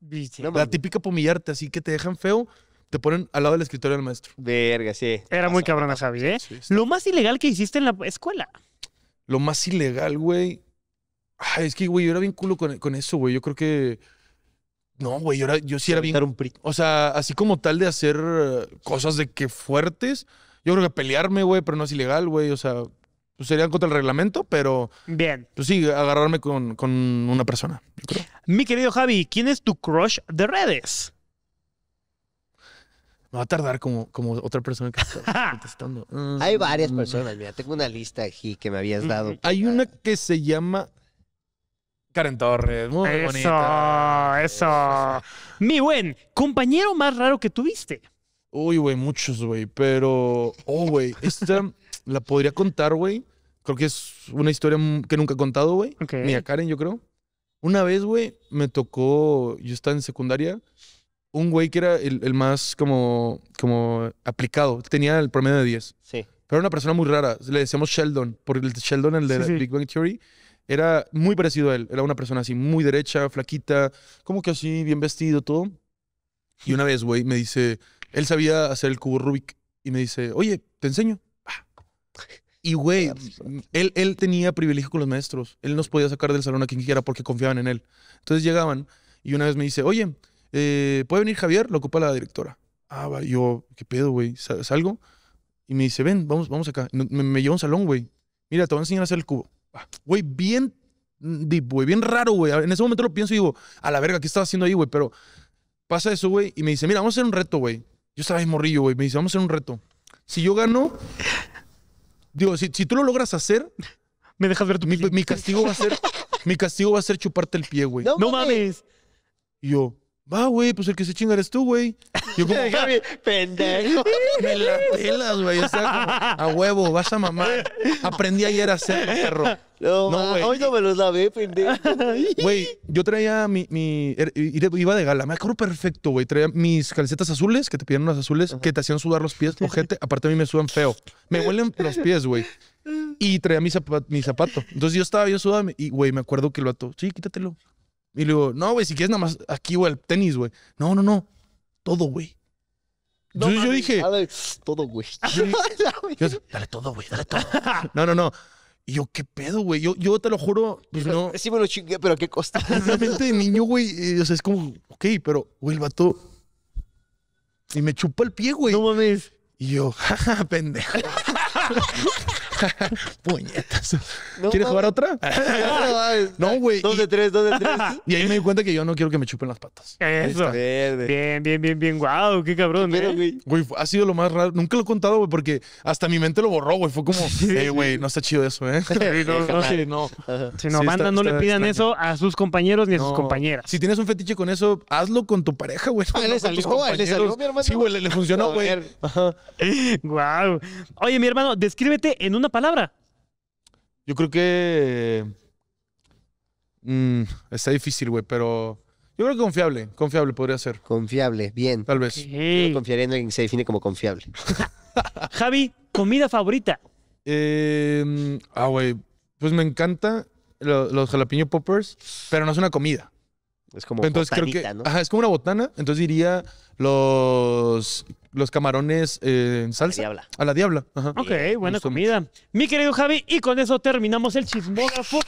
la típica pomillarte, así que te dejan feo, te ponen al lado del escritorio del maestro. Verga, sí. Era muy cabrona, Javi, ¿eh? Lo más ilegal que hiciste en la escuela. Lo más ilegal, güey. Ay, es que, güey, yo era bien culo con, eso, güey. Yo creo que. No, güey, yo, sí era bien. Un o sea, así como tal de hacer eh, cosas de que fuertes. Yo creo que pelearme, güey, pero no es ilegal, güey. O sea, pues serían contra el reglamento, pero. Bien. Pues sí, agarrarme con, una persona. Mi querido Javi, ¿quién es tu crush de redes? Me va a tardar como, como otra persona que está contestando. Ah, Hay varias mm. personas, mira, tengo una lista aquí que me habías dado. Hay una que se llama Karen Torres, muy eso, bonita. Eso, Mi buen, compañero más raro que tuviste. Uy, güey, muchos, güey, pero... Oh, güey, esta... La podría contar, güey. Creo que es una historia que nunca he contado, güey. Ni a Karen, yo creo. Una vez, güey, me tocó, yo estaba en secundaria, un güey que era el, más como, como aplicado, tenía el promedio de 10. Sí. Pero era una persona muy rara, le decíamos Sheldon, Por el Sheldon, el de Big Bang Theory, era muy parecido a él. Era una persona así, muy derecha, flaquita, como que así, bien vestido, todo. Y una vez, güey, me dice, él sabía hacer el cubo Rubik y me dice, oye, te enseño. Y, güey, pues, él, él tenía privilegio con los maestros. Él nos podía sacar del salón a quien quiera porque confiaban en él. Entonces llegaban y una vez me dice, oye, eh, ¿puede venir Javier? Lo ocupa la directora. Ah, va, yo, ¿qué pedo, güey? Salgo y me dice, ven, vamos, vamos acá. Me, me lleva un salón, güey. Mira, te voy a enseñar a hacer el cubo. Ah, güey, bien mm, deep, güey, bien raro, güey. En ese momento lo pienso y digo, a la verga, ¿qué estaba haciendo ahí, güey? Pero pasa eso, güey, y me dice, mira, vamos a hacer un reto, güey. Yo estaba ahí morrillo, güey. Me dice, vamos a hacer un reto. Si yo gano, Digo, si, tú lo logras hacer, me dejas ver tu mi, castigo va a ser, mi castigo va a ser chuparte el pie, güey. No, mames. Y yo, va, güey, pues el que se chinga eres tú, güey. Yo como, pendejo. Me la pelas, güey. a huevo, vas a mamar. Aprendí ayer a hacerlo, perro. No, no ah, hoy no me los lavé, pendejo. Güey, yo traía mi, Iba de gala, me acuerdo perfecto, güey. Traía mis calcetas azules, que te pidieron unas azules, que te hacían sudar los pies, ojete. Aparte, a mí me sudan feo. Me huelen los pies, güey. Y traía mi, zapato, mi Entonces yo estaba yo sudado y, güey, me acuerdo que lo vato, sí, quítatelo. Y le digo, no, güey, si quieres nada más aquí, güey, el tenis, güey. No, no, no. Todo, güey. Entonces yo dije. todo, güey. dale todo, güey, dale todo. No, no, no. Y yo, ¿qué pedo, güey? Yo, yo te lo juro, pues no. Sí me lo chingué, pero qué costa? Realmente de niño, güey, eh, o sea, es como, ok, pero, güey, el vato. Y me chupó el pie, güey. No mames. Y yo, jaja, pendejo. Puñetas. ¿Quieres jugar otra? no, güey. Dos de tres, dos de tres. Y ahí me di cuenta que yo no quiero que me chupen las patas. Eso. Bien, bien, bien, bien. Guau, qué cabrón, Mira ¿eh? güey. Güey, ha sido lo más raro. Nunca lo he contado, güey, porque hasta mi mente lo borró, güey. Fue como, eh, güey, no está chido eso, ¿eh? no, no, sí, no. Si no no le pidan eso a sus compañeros ni a sus compañeras. Si tienes un fetiche con eso, hazlo con tu pareja, güey. Ah, le salió, le salió, mi hermano. Sí, güey, le, funcionó, güey. Guau. Oye, mi hermano, descríbete en una palabra. Yo creo que. Mm, está difícil, güey, pero. Yo creo que confiable, confiable podría ser. Confiable, bien. Tal vez. Yo confiaría en alguien que se define como confiable. Javi, comida favorita. Em, ah, güey. Pues me encanta los, los jalapeño poppers, pero no es una comida. Es como Entonces, creo que, Ajá, es como una botana. Entonces diría los, los camarones eh, en salsa. A la diabla. A la diabla. Ok, buena comida. Mi querido Javi, y con eso terminamos el chismógrafo.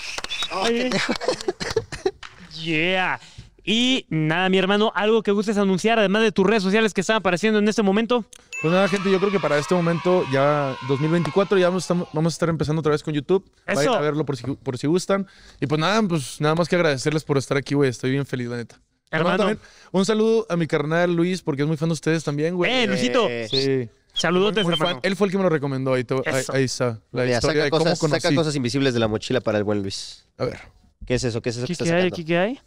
yeah. Y nada, mi hermano, algo que gustes anunciar, además de tus redes sociales que están apareciendo en este momento. Pues nada, gente, yo creo que para este momento, ya 2024, ya vamos a estar, vamos a estar empezando otra vez con YouTube. Vayan a verlo por si, gustan. Y pues nada, pues nada más que agradecerles por estar aquí, güey. Estoy bien feliz, la neta. Hermano. un saludo a mi carnal Luis, porque es muy fan de ustedes también, güey. ¡Eh, Luisito! Eh, sí. Saludotes, hermano. Él fue el que me lo recomendó. Ahí, ahí, está. saca cosas, invisibles de la mochila para el buen Luis. A ver. ¿Qué es eso? ¿Qué es eso? que está hay? ¿Qué hay?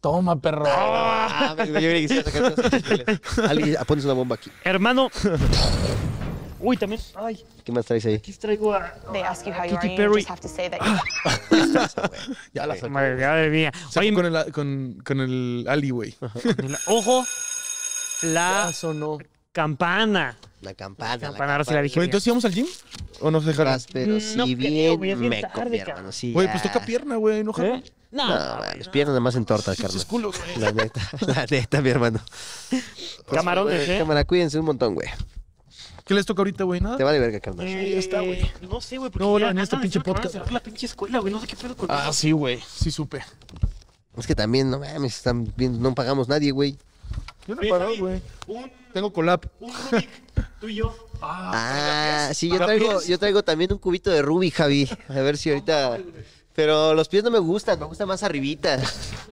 Toma, perro. Ah, Alguien, pones una bomba aquí. Hermano. Uy, también. Ay. ¿Qué más traes ahí? Aquí traigo a. They ask you how Katy Perry. ya la saqué. Madre mía. Oye, con el, con, con el Ali, güey. Ojo. La. Ya sonó. Campana. La campana. La campana, ahora sí la dije. ¿Pero entonces íbamos al gym. ¿O nos dejaron? Pero mm, si bien, me copiaron, hermano. Sí, pues toca pierna, güey, no jala. ¿Eh? No, no, no, piernas nada más en torta, carnal. Culo, la neta, la neta, mi hermano. Camarones, pues, ¿eh? Cámara, cuídense un montón, güey. ¿Qué les toca ahorita, güey? Nada. Te vale verga, carnal. Eh, ya está, güey. No sé, güey. No, en este pinche podcast. la pinche escuela, güey. No sé qué pedo con Ah, sí, güey. Sí, supe. Es que también, no mames, están viendo. no pagamos nadie, güey. Yo no he parado, güey. Tengo colap. Un Rubik, tú y yo. Ah, ah, ah sí, yo traigo, también un cubito de Rubik, Javi. A ver si ahorita... Pero los pies no me gustan, me gustan más arribitas.